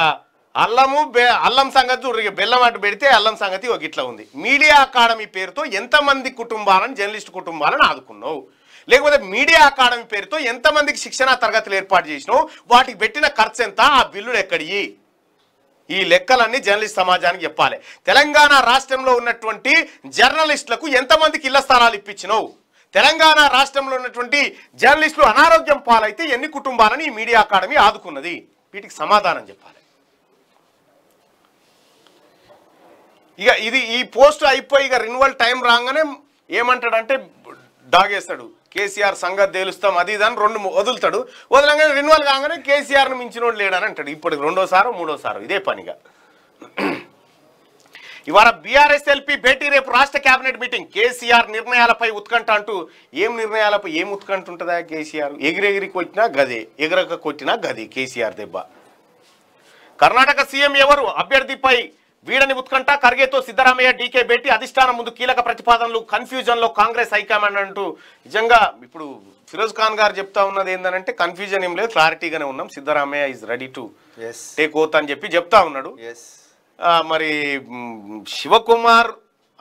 అల్లము అల్లం సంగతి చూడరికి బెల్లం అటు పెడితే అల్లం సంగతి ఒక ఇట్లా ఉంది మీడియా అకాడమీ పేరుతో ఎంతమంది కుటుంబాలను జర్నలిస్ట్ కుటుంబాలను ఆదుకున్నావు లేకపోతే మీడియా అకాడమీ పేరుతో ఎంతమందికి శిక్షణ తరగతులు ఏర్పాటు చేసినావు వాటికి పెట్టిన ఖర్చు ఎంత ఆ బిల్లులు ఎక్కడి ఈ లెక్కలన్నీ జర్నలిస్ట్ సమాజానికి చెప్పాలి తెలంగాణ రాష్ట్రంలో ఉన్నటువంటి జర్నలిస్టులకు ఎంతమందికి ఇళ్ల స్థానాలు ఇప్పించినావు తెలంగాణ రాష్ట్రంలో ఉన్నటువంటి జర్నలిస్టులు అనారోగ్యం పాలైతే ఎన్ని కుటుంబాలని ఈ మీడియా అకాడమీ ఆదుకున్నది వీటికి సమాధానం చెప్పాలి ఇక ఇది ఈ పోస్ట్ అయిపోయి ఇక రిన్యువల్ టైం రాగానే ఏమంటాడంటే దాగేస్తాడు కేసీఆర్ సంగతి తేలుస్తాం అది ఇది అని రెండు వదులుతాడు వదలంగానే రిన్యువల్ కాగానే కేసీఆర్ని వాడు లేడని అంటాడు ఇప్పటికి రెండోసారో మూడోసారో ఇదే పనిగా ఇవాళ ఎల్పీ భేటీ రేపు రాష్ట్ర కేబినెట్ మీటింగ్ కేసీఆర్ నిర్ణయాలపై ఉత్కంఠ అంటూ ఏం నిర్ణయాలపై ఏం ఉత్కంఠ ఉంటుందా కేసీఆర్ ఎగిరెగిరి కొట్టినా గదే ఎగరక కొట్టినా గదే కేసీఆర్ దెబ్బ కర్ణాటక సీఎం ఎవరు అభ్యర్థిపై వీడని ఉత్కంఠ ఖర్గేతో సిద్దరామయ్య డీకే భేటీ అధిష్టానం ముందు కీలక ప్రతిపాదనలు కన్ఫ్యూజన్లో కాంగ్రెస్ హైకమాండ్ అంటూ నిజంగా ఇప్పుడు ఫిరోజ్ ఖాన్ గారు చెప్తా ఉన్నది ఏంటంటే కన్ఫ్యూజన్ ఏం లేదు క్లారిటీగానే ఉన్నాం Siddaramaiah is ready to take oath అని చెప్పి చెప్తా ఉన్నాడు మరి శివకుమార్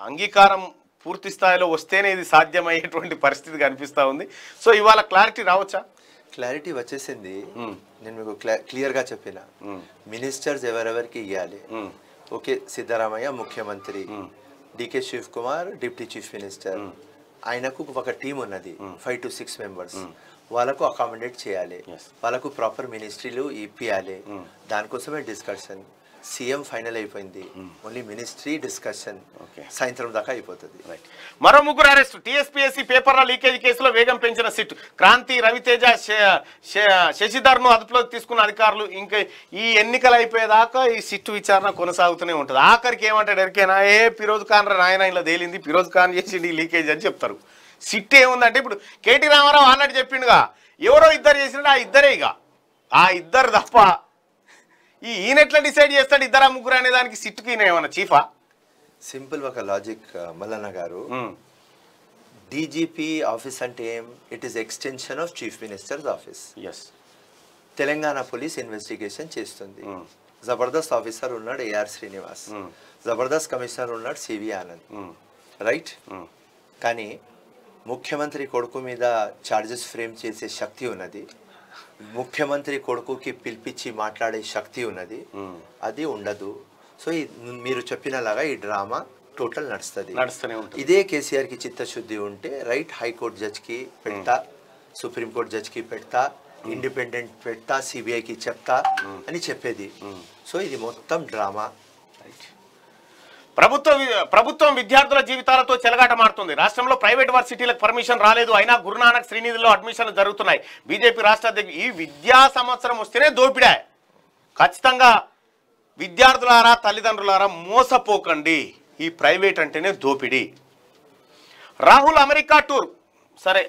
అంగీకారం పూర్తి స్థాయిలో వస్తేనే ఇది సాధ్యమయ్యేటువంటి పరిస్థితి కనిపిస్తూ ఉంది సో ఇవాళ క్లారిటీ రావచ్చా క్లారిటీ వచ్చేసింది నేను మీకు క్లియర్గా చెప్పిన మినిస్టర్స్ ఎవరెవరికి ఇవ్వాలి ఓకే సిద్ధరామయ్య ముఖ్యమంత్రి DK Shiv Kumar deputy chief minister ఆయనకు ఒక టీం ఉన్నది ఫైవ్ టు సిక్స్ మెంబర్స్ వాళ్ళకు అకామిడేట్ చేయాలి వాళ్ళకు ప్రాపర్ మినిస్ట్రీలు ఇప్పియాలి దానికోసమే డిస్కషన్ సీఎం ఫైనల్ అయిపోయింది ఓన్లీ మినిస్ట్రీ డిస్కషన్ సాయంత్రం దాకా అయిపోతుంది మరో ముగ్గురు అరెస్ట్ టీఎస్పీఎస్సీ పేపర్ల లీకేజ్ కేసులో వేగం పెంచిన సిట్ క్రాంతి రవితేజ శశిధర్ ను అదుపులో తీసుకున్న అధికారులు ఇంకా ఈ ఎన్నికలు అయిపోయేదాకా ఈ సిట్ విచారణ కొనసాగుతూనే ఉంటుంది ఆఖరికి ఏమంటాడు ఎరికేనా ఏ ఫిరోజ్ ఖాన్ నాయన ఇలా తేలింది ఫిరోజ్ ఖాన్ చేసింది లీకేజ్ అని చెప్తారు సిట్ ఏముందంటే ఇప్పుడు కేటీ రామారావు అన్నట్టు చెప్పిండుగా ఎవరో ఇద్దరు చేసినట్టు ఆ ఇద్దరే ఇక ఆ ఇద్దరు తప్ప ఈ ఎట్లా డిసైడ్ చేస్తాడు ఇద్దరా ముగ్గురు అనే దానికి సిట్టుకి ఏమన్నా చీఫా సింపుల్ ఒక logic Mallanna garu DGP office అంటే ఏం it is extension of chief ministers office yes Telangana police investigation చేస్తుంది జబర్దస్త్ ఆఫీసర్ ఉన్నాడు ఏఆర్ శ్రీనివాస్ జబర్దస్త్ కమిషనర్ ఉన్నాడు సివి ఆనంద్ రైట్ కానీ ముఖ్యమంత్రి కొడుకు మీద ఛార్జెస్ ఫ్రేమ్ చేసే శక్తి ఉన్నది ముఖ్యమంత్రి కొడుకుకి పిలిపించి మాట్లాడే శక్తి ఉన్నది అది ఉండదు సో మీరు చెప్పినలాగా ఈ డ్రామా టోటల్ నడుస్తుంది ఇదే కేసీఆర్ కి చిత్తశుద్ధి ఉంటే రైట్ హైకోర్టు జడ్జ్ కి పెడతా సుప్రీంకోర్టు జడ్జ్ కి పెడతా ఇండిపెండెంట్ పెడతా సిబిఐకి చెప్తా అని చెప్పేది సో ఇది మొత్తం డ్రామా ప్రభుత్వ ప్రభుత్వం విద్యార్థుల జీవితాలతో చెలగాట మారుతుంది రాష్ట్రంలో ప్రైవేట్ వర్సిటీలకు పర్మిషన్ రాలేదు అయినా గురునానక్ శ్రీనిధిలో అడ్మిషన్లు జరుగుతున్నాయి బీజేపీ రాష్ట్ర ఈ విద్యా సంవత్సరం వస్తేనే దోపిడా ఖచ్చితంగా విద్యార్థులారా తల్లిదండ్రులారా మోసపోకండి ఈ ప్రైవేట్ అంటేనే దోపిడి రాహుల్ అమెరికా టూర్ సరే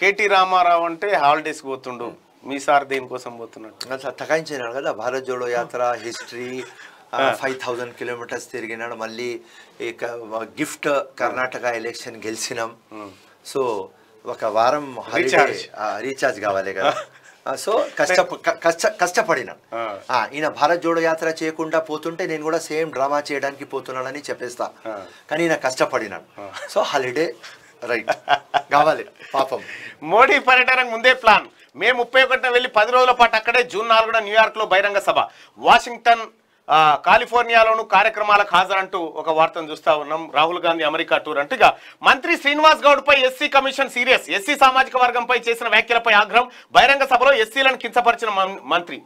కేటీ రామారావు అంటే హాలిడేస్కి పోతుండు మీ సార్ దేనికోసం పోతున్నాడు తగ్గించారు కదా Bharat Jodo Yatra history five thousand kilometres తిరిగినాడు మళ్ళీ గిఫ్ట్ కర్ణాటక ఎలక్షన్ గెలిచినాం సో ఒక వారం రీఛార్జ్ కావాలి కదా [LAUGHS] సో కష్ట కష్ట కష్టపడినా ఈయన భారత్ జోడో యాత్ర చేయకుండా పోతుంటే నేను కూడా సేమ్ డ్రామా చేయడానికి పోతున్నానని చెప్పేస్తా కానీ ఈయన కష్టపడినాను సో హాలిడే రైట్ కావాలి పాపం మోడీ పర్యటనకు ముందే ప్లాన్ మే ముప్పై ఒకటిన వెళ్ళి పది రోజుల పాటు అక్కడే జూన్ నాలుగున న్యూయార్క్లో బహిరంగ సభ వాషింగ్టన్ కాలిఫోర్నియాలోను కార్యక్రమాలకు హాజరంటూ ఒక వార్తను చూస్తా ఉన్నాం రాహుల్ గాంధీ అమెరికా టూర్ అంటే మంత్రి శ్రీనివాస్ గౌడ్ పై ఎస్సీ కమిషన్ సీరియస్ ఎస్సీ సామాజిక వర్గంపై చేసిన వ్యాఖ్యలపై ఆగ్రహం బహిరంగ సభలో ఎస్సీలను కించపరిచిన మంత్రి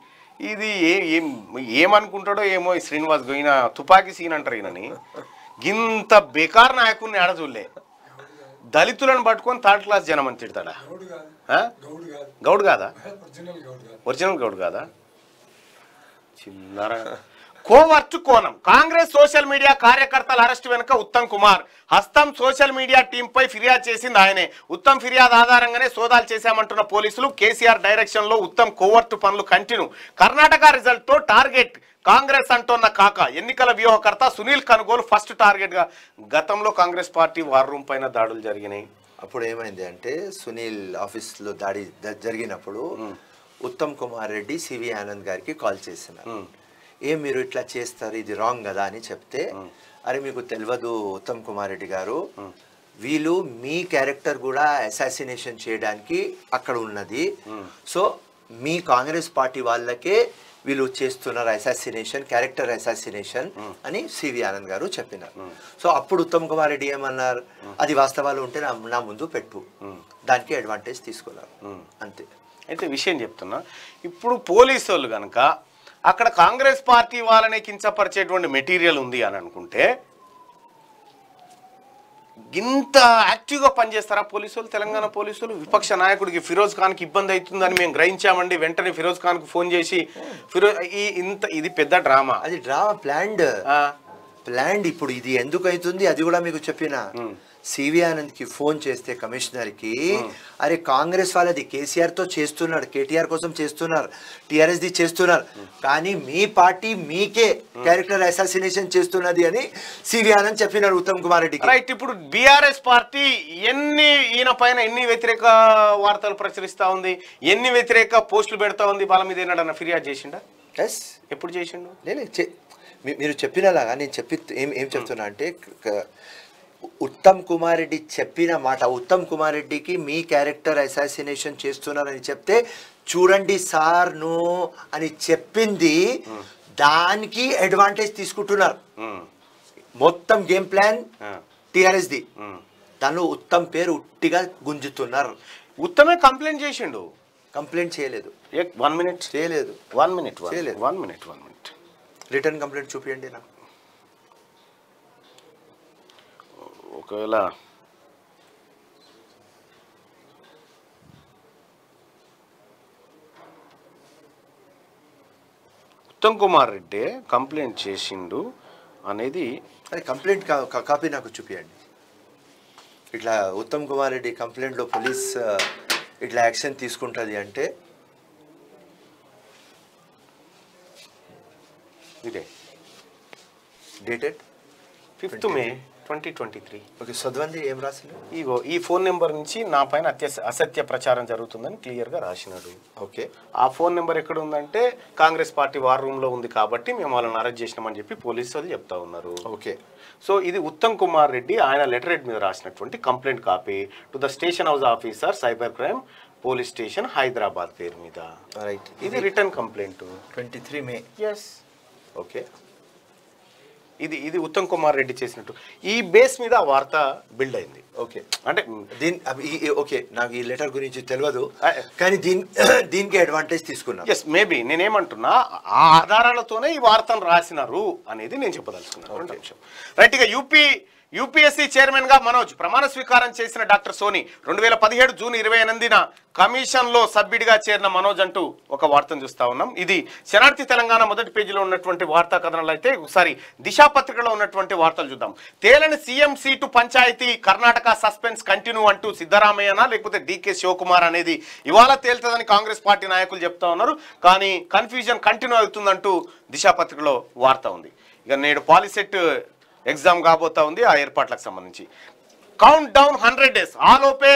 ఇది ఏం ఏమనుకుంటాడో ఏమో శ్రీనివాస్ ఈయన తుపాకీ సీన్ అంటారు ఈయనని గింత బేకార్ నాయకుడిని ఆడజూలే దళితులను పట్టుకొని థర్డ్ క్లాస్ జనం అని తిడతాడా గౌడ్ కాదా ఒరిజినల్ గౌడ్ కాదా చిన్నరా కోవర్ట్ కోణం కాంగ్రెస్ సోషల్ మీడియా కార్యకర్తల అరెస్ట్ వెనుక ఉత్తమ్ కుమార్ హస్తం సోషల్ మీడియా టీంపై ఫిర్యాదు చేసింది ఆయనే ఉత్తమ్ ఫిర్యాదు ఆధారంగానే సోదాలు చేశామంటున్న పోలీసులు కేసీఆర్ డైరెక్షన్లో ఉత్తమ్ కోవర్ట్ పనులు కంటిన్యూ కర్ణాటక రిజల్ట్తో టార్గెట్ కాంగ్రెస్ అంటున్న కాక ఎన్నికల వ్యూహకర్త సునీల్ కనుగోలు ఫస్ట్ టార్గెట్గా గతంలో కాంగ్రెస్ పార్టీ వార్ రూమ్ పైన దాడులు జరిగినాయి అప్పుడు ఏమైంది అంటే సునీల్ ఆఫీస్లో దాడి జరిగినప్పుడు ఉత్తమ్ కుమార్ రెడ్డి సివి ఆనంద్ గారికి కాల్ చేసినారు ఏం మీరు ఇట్లా చేస్తారు ఇది రాంగ్ కదా అని చెప్తే అరే మీకు తెలియదు ఉత్తమ్ కుమార్ రెడ్డి గారు వీళ్ళు మీ క్యారెక్టర్ కూడా అసాసినేషన్ చేయడానికి అక్కడ ఉన్నది సో మీ కాంగ్రెస్ పార్టీ వాళ్ళకే వీళ్ళు చేస్తున్నారు అసాసినేషన్ క్యారెక్టర్ అసాసినేషన్ అని సివి ఆనంద్ గారు చెప్పినారు సో అప్పుడు ఉత్తమ్ కుమార్ రెడ్డి ఏమన్నారు అది వాస్తవాలు ఉంటే నా ముందు పెట్టు దానికి అడ్వాంటేజ్ తీసుకున్నారు అంతే అయితే విషయం చెప్తున్నా ఇప్పుడు పోలీసు వాళ్ళు కనుక అక్కడ కాంగ్రెస్ పార్టీ వాళ్ళనే కించపరిచేటువంటి మెటీరియల్ ఉంది అని అనుకుంటే ఇంత యాక్టివ్గా పనిచేస్తారా పోలీసులు తెలంగాణ పోలీసులు విపక్ష నాయకుడికి ఫిరోజ్ ఖాన్కి ఇబ్బంది అవుతుందని మేము గ్రహించామండి వెంటనే ఫిరోజ్ ఖాన్కు ఫోన్ చేసి ఫిరోజ్ ఈ ఇంత ఇది పెద్ద డ్రామా అది డ్రామా ప్లాండ్ ప్లాండ్ ఇప్పుడు ఇది ఎందుకు అవుతుంది అది కూడా మీకు చెప్పిన సివి ఆనంద్కి ఫోన్ చేస్తే కమిషనర్కి అరే కాంగ్రెస్ వాళ్ళది కేసీఆర్తో చేస్తున్నారు కేటీఆర్ కోసం చేస్తున్నారు టీఆర్ఎస్ది చేస్తున్నారు కానీ మీ పార్టీ మీకే క్యారెక్టర్ అసాసినేషన్ చేస్తున్నది అని సివి ఆనంద్ చెప్పినారు ఉత్తమ్ కుమార్ రెడ్డి రైట్ ఇప్పుడు బీఆర్ఎస్ పార్టీ ఎన్ని ఈయన పైన ఎన్ని వ్యతిరేక వార్తలు ప్రచురిస్తా ఉంది ఎన్ని వ్యతిరేక పోస్టులు పెడతా ఉంది వాళ్ళ మీద ఏనాడన్నా ఫిర్యాదు చేసిండా ఎస్ ఎప్పుడు చేసిండు లేదు మీరు చెప్పినలాగా నేను చెప్పి ఏం ఏం చెప్తున్నా అంటే ఉత్తమ్ కుమార్ రెడ్డి చెప్పిన మాట ఉత్తమ్ కుమార్ రెడ్డికి మీ క్యారెక్టర్ అసాసినేషన్ చేస్తున్నారని చెప్తే చూడండి సార్ ను అని చెప్పింది దానికి అడ్వాంటేజ్ తీసుకుంటున్నారు మొత్తం గేమ్ ప్లాన్ ది తను ఉత్తమ్ పేరు ఉట్టిగా గుంజుతున్నారు ఉత్తమే కంప్లైంట్ చేసిండు కంప్లైంట్ చేయలేదు వన్ మినిట్ చేయలేదు వన్ మినిట్ చేయలేదు one minute one minute written complaint చూపించండి నాకు ఒకవేళ ఉత్తమ్ కుమార్ రెడ్డి కంప్లైంట్ చేసిండు అనేది అది కంప్లైంట్ కాపీ నాకు చూపించండి ఇట్లా ఉత్తమ్ కుమార్ రెడ్డి కంప్లైంట్లో పోలీస్ ఇట్లా యాక్షన్ తీసుకుంటుంది అంటే ఇదే dated fifth May twenty twenty three okay సద్వంది ఏం రాసిండు ఇగో ఈ ఫోన్ నెంబర్ నుంచి నా పైన అత్య అసత్య ప్రచారం జరుగుతుందని క్లియర్గా రాసినాడు ఓకే ఆ ఫోన్ నెంబర్ ఎక్కడ ఉందంటే కాంగ్రెస్ పార్టీ వార్ రూమ్లో ఉంది కాబట్టి మేము వాళ్ళని అరెస్ట్ చేసినామని చెప్పి పోలీసు వాళ్ళు చెప్తా ఉన్నారు ఓకే సో ఇది ఉత్తమ్ కుమార్ రెడ్డి ఆయన లెటర్ హెడ్ మీద రాసినటువంటి complaint copy to the station house officer cyber crime police station Hyderabad పేరు మీద రైట్ ఇది written complaint twenty three May yes okay ఇది ఇది ఉత్తమ్ కుమార్ రెడ్డి చేసినట్టు ఈ బేస్ మీద ఆ వార్త బిల్డ్ అయింది ఓకే అంటే దీని ఓకే నాకు ఈ లెటర్ గురించి తెలియదు కానీ దీని [CLEARS THROAT] దీనికి అడ్వాంటేజ్ తీసుకున్నా ఎస్ మేబీ నేనేమంటున్నా ఆ ఆధారాలతోనే ఈ వార్తను రాసినారు అనేది నేను చెప్పదలుచుకున్నాను రైట్ ఇక యూపీ యూపీఎస్సీ చైర్మన్ గా మనోజ్ ప్రమాణ స్వీకారం చేసిన డాక్టర్ సోని రెండు వేల పదిహేడు జూన్ ఇరవై ఎనిమిదిన కమిషన్ లో సభ్యుడిగా చేరిన మనోజ్ అంటూ ఒక వార్తను చూస్తా ఉన్నాం ఇది శనార్థి తెలంగాణ మొదటి పేజీలో ఉన్నటువంటి వార్తా కథనాలు అయితే ఒకసారి దిశా పత్రికలో ఉన్నటువంటి వార్తలు చూద్దాం తేలని CM seat panchayat Karnataka suspense continue అంటూ సిద్ధరామయ్యనా లేకపోతే డికే శివకుమార్ అనేది ఇవాళ తేలుతుందని కాంగ్రెస్ పార్టీ నాయకులు చెప్తా ఉన్నారు కానీ కన్ఫ్యూజన్ కంటిన్యూ అవుతుందంటూ దిశా పత్రికలో వార్త ఉంది ఇక నేడు పాలిసెట్ ఎగ్జామ్ కాబోతా ఉంది ఆ ఏర్పాట్లకు సంబంధించి కౌంట్ డౌన్ హండ్రెడ్ డేస్ ఆలోపే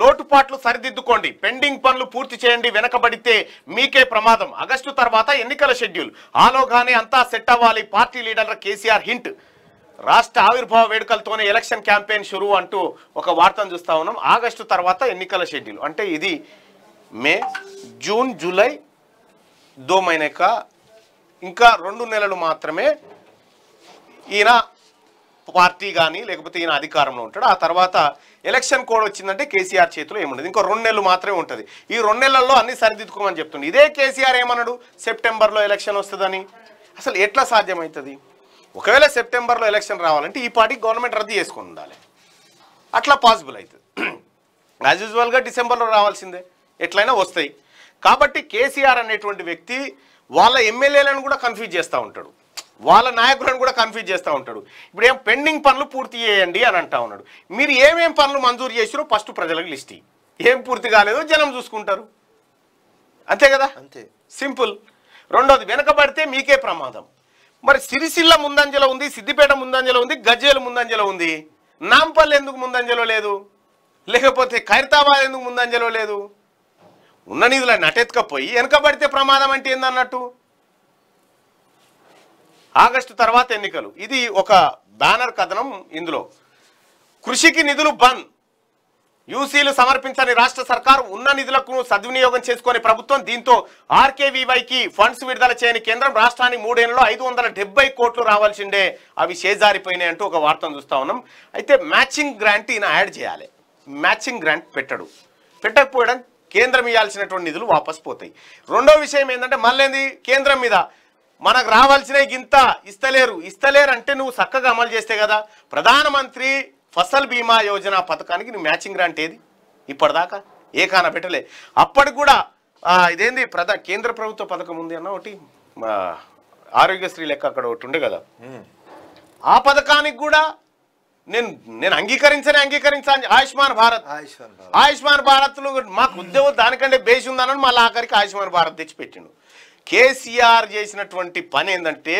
లోటుపాట్లు సరిదిద్దుకోండి పెండింగ్ పనులు పూర్తి చేయండి వెనకబడితే మీకే ప్రమాదం ఆగస్టు తర్వాత ఎన్నికల షెడ్యూల్ ఆలోగానే అంతా సెట్ అవ్వాలి పార్టీ లీడర్ల కేసీఆర్ హింట్ రాష్ట్ర ఆవిర్భావ వేడుకలతోనే ఎలక్షన్ క్యాంపెయిన్ షురు అంటూ ఒక వార్తను చూస్తూ ఉన్నాం ఆగస్టు తర్వాత ఎన్నికల షెడ్యూల్ అంటే ఇది మే జూన్ జూలై దోమైనక ఇంకా రెండు నెలలు మాత్రమే ఈయన పార్టీ కానీ లేకపోతే ఈయన అధికారంలో ఉంటాడు ఆ తర్వాత ఎలక్షన్ కోడ్ వచ్చిందంటే కేసీఆర్ చేతిలో ఏముండదు ఇంకో రెండు నెలలు మాత్రమే ఉంటుంది ఈ రెండు నెలల్లో అన్ని సరిదిద్దుకోమని చెప్తుంది ఇదే కేసీఆర్ ఏమన్నాడు సెప్టెంబర్లో ఎలక్షన్ వస్తుందని అసలు ఎట్లా సాధ్యమవుతుంది ఒకవేళ సెప్టెంబర్లో ఎలక్షన్ రావాలంటే ఈ పార్టీ గవర్నమెంట్ రద్దు చేసుకుని ఉండాలి అట్లా పాసిబుల్ అవుతుంది యాజ్ యూజువల్గా డిసెంబర్లో రావాల్సిందే ఎట్లయినా వస్తాయి కాబట్టి కేసీఆర్ అనేటువంటి వ్యక్తి వాళ్ళ ఎమ్మెల్యేలను కూడా కన్ఫ్యూజ్ చేస్తూ ఉంటాడు వాళ్ళ నాయకులను కూడా కన్ఫ్యూజ్ చేస్తూ ఉంటాడు ఇప్పుడు ఏం పెండింగ్ పనులు పూర్తి చేయండి అని అంటా ఉన్నాడు మీరు ఏమేం పనులు మంజూరు చేసిరో ఫస్ట్ ప్రజలకు లిస్ట్ ఏం పూర్తి కాలేదో జనం చూసుకుంటారు అంతే కదా అంతే సింపుల్ రెండోది వెనకబడితే మీకే ప్రమాదం మరి సిరిసిల్ల ముందంజలో ఉంది సిద్దిపేట ముందంజలో ఉంది గజ్జేలు ముందంజలో ఉంది నాంపల్లి ఎందుకు ముందంజలో లేదు లేకపోతే ఖైరతాబాద్ ఎందుకు ముందంజలో లేదు ఉన్న నిధులను అటెత్తుకపోయి వెనకబడితే ప్రమాదం అంటే ఏందన్నట్టు ఆగస్టు తర్వాత ఎన్నికలు ఇది ఒక బ్యానర్ కథనం ఇందులో కృషికి నిధులు బంద్ యూసీలు సమర్పించని రాష్ట్ర సర్కార్ ఉన్న నిధులకు సద్వినియోగం చేసుకునే ప్రభుత్వం దీంతో ఆర్కేవీవైకి ఫండ్స్ విడుదల చేయని కేంద్రం రాష్ట్రానికి మూడేళ్లలో ఐదు వందల డెబ్బై కోట్లు రావాల్సిండే అవి షేజారిపోయినాయి అంటూ ఒక వార్తను చూస్తూ ఉన్నాం అయితే మ్యాచింగ్ గ్రాంట్ ఈయన యాడ్ చేయాలి మ్యాచింగ్ గ్రాంట్ పెట్టడు పెట్టకపోవడం కేంద్రం ఇవ్వాల్సినటువంటి నిధులు వాపస్ పోతాయి రెండో విషయం ఏంటంటే మళ్ళీ కేంద్రం మీద మనకు రావాల్సిన ఇంత ఇస్తలేరు ఇస్తలేరు అంటే నువ్వు చక్కగా అమలు చేస్తే కదా ప్రధానమంత్రి ఫసల్ బీమా యోజన పథకానికి నువ్వు మ్యాచింగ్ గ్రాంట్ ఏది ఇప్పటిదాకా ఏ కాన పెట్టలే అప్పటికి కూడా ఇదేంది ప్రధా కేంద్ర ప్రభుత్వ పథకం ఉంది అన్న ఒకటి ఆరోగ్యశ్రీ లెక్క అక్కడ ఒకటి ఉండే కదా ఆ పథకానికి కూడా నేను నేను అంగీకరించని అంగీకరించాను ఆయుష్మాన్ భారత్ ఆయుష్మాన్ భారత్ లో మాకు ఉద్యోగం దానికంటే బేసి ఉందనని మళ్ళీ ఆఖరికి ఆయుష్మాన్ భారత్ తెచ్చిపెట్టిండు కేసీఆర్ చేసినటువంటి పని ఏంటంటే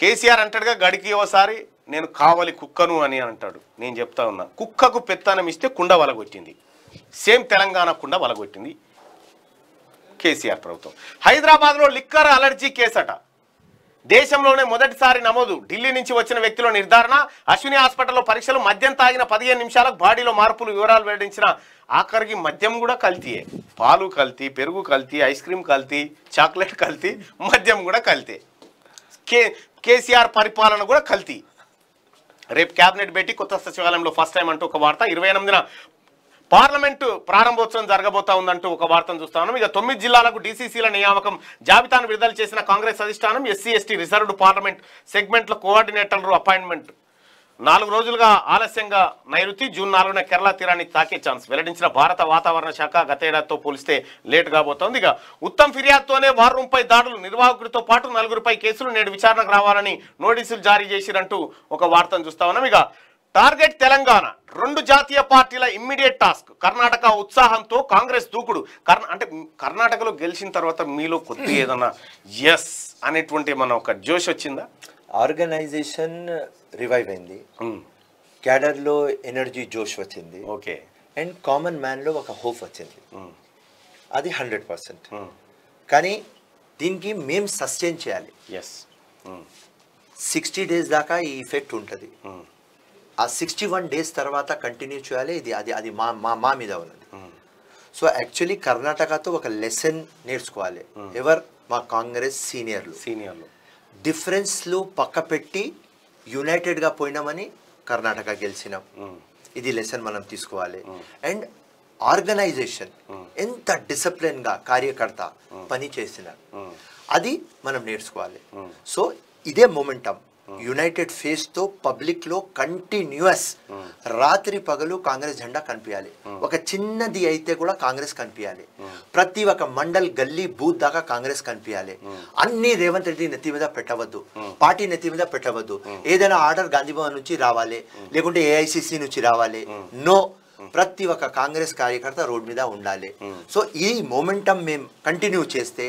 కేసీఆర్ అంటాడుగా గడికి ఓసారి నేను కావాలి కుక్కను అని అంటాడు నేను చెప్తా ఉన్నా కుక్కకు పెత్తనం ఇస్తే కుండ వలగొట్టింది సేమ్ తెలంగాణ కుండ వలగొట్టింది కేసీఆర్ ప్రభుత్వం హైదరాబాద్లో లిక్కర్ అలర్జీ కేసట దేశంలోనే మొదటిసారి నమోదు ఢిల్లీ నుంచి వచ్చిన వ్యక్తుల నిర్ధారణ అశ్విని హాస్పిటల్లో పరీక్షలు మద్యం తాగిన పదిహేను నిమిషాలకు బాడీలో మార్పులు వివరాలు వెల్లడించిన ఆఖరికి మద్యం కూడా కల్తీయే పాలు కల్తీ పెరుగు కల్తీ ఐస్ క్రీమ్ కల్తీ చాక్లెట్ కల్తీ మద్యం కూడా కల్తీ కే కేసీఆర్ పరిపాలన కూడా కల్తీ రేపు క్యాబినెట్ పెట్టి కొత్త సచివాలయంలో ఫస్ట్ టైం అంటూ ఒక వార్త ఇరవై ఎనిమిదిన పార్లమెంటు ప్రారంభోత్సవం జరగబోతా ఉందంటూ ఒక వార్తను చూస్తాను ఇక తొమ్మిది జిల్లాలకు డీసీసీల నియామకం జాబితాను విడుదల చేసిన కాంగ్రెస్ అధిష్టానం ఎస్సీ ఎస్టీ రిజర్వ్డ్ పార్లమెంట్ సెగ్మెంట్ల కోఆర్డినేటర్లు అపాయింట్మెంట్ నాలుగు రోజులుగా ఆలస్యంగా నైరుతి జూన్ నాలుగున కేరళ తీరానికి తాకే ఛాన్స్ వెల్లడించిన భారత వాతావరణ శాఖ గతేడాదితో పోలిస్తే లేట్ కాబోతోంది ఇక ఉత్తమ్ ఫిర్యాదుతోనే వార్ రూమ్పై దాడులు నిర్వాహకుడితో పాటు నలుగురిపై కేసులు నేడు విచారణకు రావాలని నోటీసులు జారీ చేసిరంటూ ఒక వార్తను చూస్తా ఉన్నాం ఇక టార్గెట్ తెలంగాణ రెండు జాతీయ పార్టీల ఇమ్మీడియట్ టాస్క్ కర్ణాటక ఉత్సాహంతో కాంగ్రెస్ దూకుడు కర్ణ అంటే కర్ణాటకలో గెలిచిన తర్వాత మీలో కొద్ది ఏదన్నా ఎస్ అనేటువంటి మన ఒక జోష్ వచ్చిందా ఆర్గనైజేషన్ రివైవ్ అయింది hmm. క్యాడర్లో ఎనర్జీ జోష్ వచ్చింది ఓకే అండ్ కామన్ మ్యాన్లో ఒక హోప్ వచ్చింది hmm. అది హండ్రెడ్ పర్సెంట్ hmm. కానీ దీనికి మేము సస్టైన్ చేయాలి ఎస్ సిక్స్టీ డేస్ దాకా ఈ ఇఫెక్ట్ ఉంటుంది ఆ సిక్స్టీ వన్ డేస్ తర్వాత కంటిన్యూ చేయాలి ఇది అది అది మా మా మీద ఉన్నది సో యాక్చువల్లీ కర్ణాటకతో ఒక లెసన్ నేర్చుకోవాలి ఎవర్ మా కాంగ్రెస్ సీనియర్లు సీనియర్లు డిఫరెన్స్లు పక్క పెట్టి యునైటెడ్గా పోయినామని కర్ణాటక గెలిచినాం ఇది లెసన్ మనం తీసుకోవాలి అండ్ ఆర్గనైజేషన్ ఎంత డిసిప్లిన్గా కార్యకర్త పని చేసిన అది మనం నేర్చుకోవాలి సో ఇదే మొమెంటం యునైటెడ్ ఫేస్తో లో కంటిన్యూస్ రాత్రి పగలు కాంగ్రెస్ జెండా కనిపించాలి ఒక చిన్నది అయితే కూడా కాంగ్రెస్ కనిపించాలి ప్రతి ఒక్క మండల్ గల్లీ బూత్ దాకా కాంగ్రెస్ కనిపించాలి అన్ని రేవంత్ రెడ్డి నెత్తి మీద పెట్టవద్దు పార్టీ నెత్తి మీద పెట్టవద్దు ఏదైనా ఆర్డర్ గాంధీభవన్ నుంచి రావాలి లేకుంటే ఏఐసిసి నుంచి రావాలి నో Hmm. ప్రతి ఒక్క కాంగ్రెస్ కార్యకర్త రోడ్ మీద ఉండాలి hmm. సో ఈ మూమెంటం మేము కంటిన్యూ చేస్తే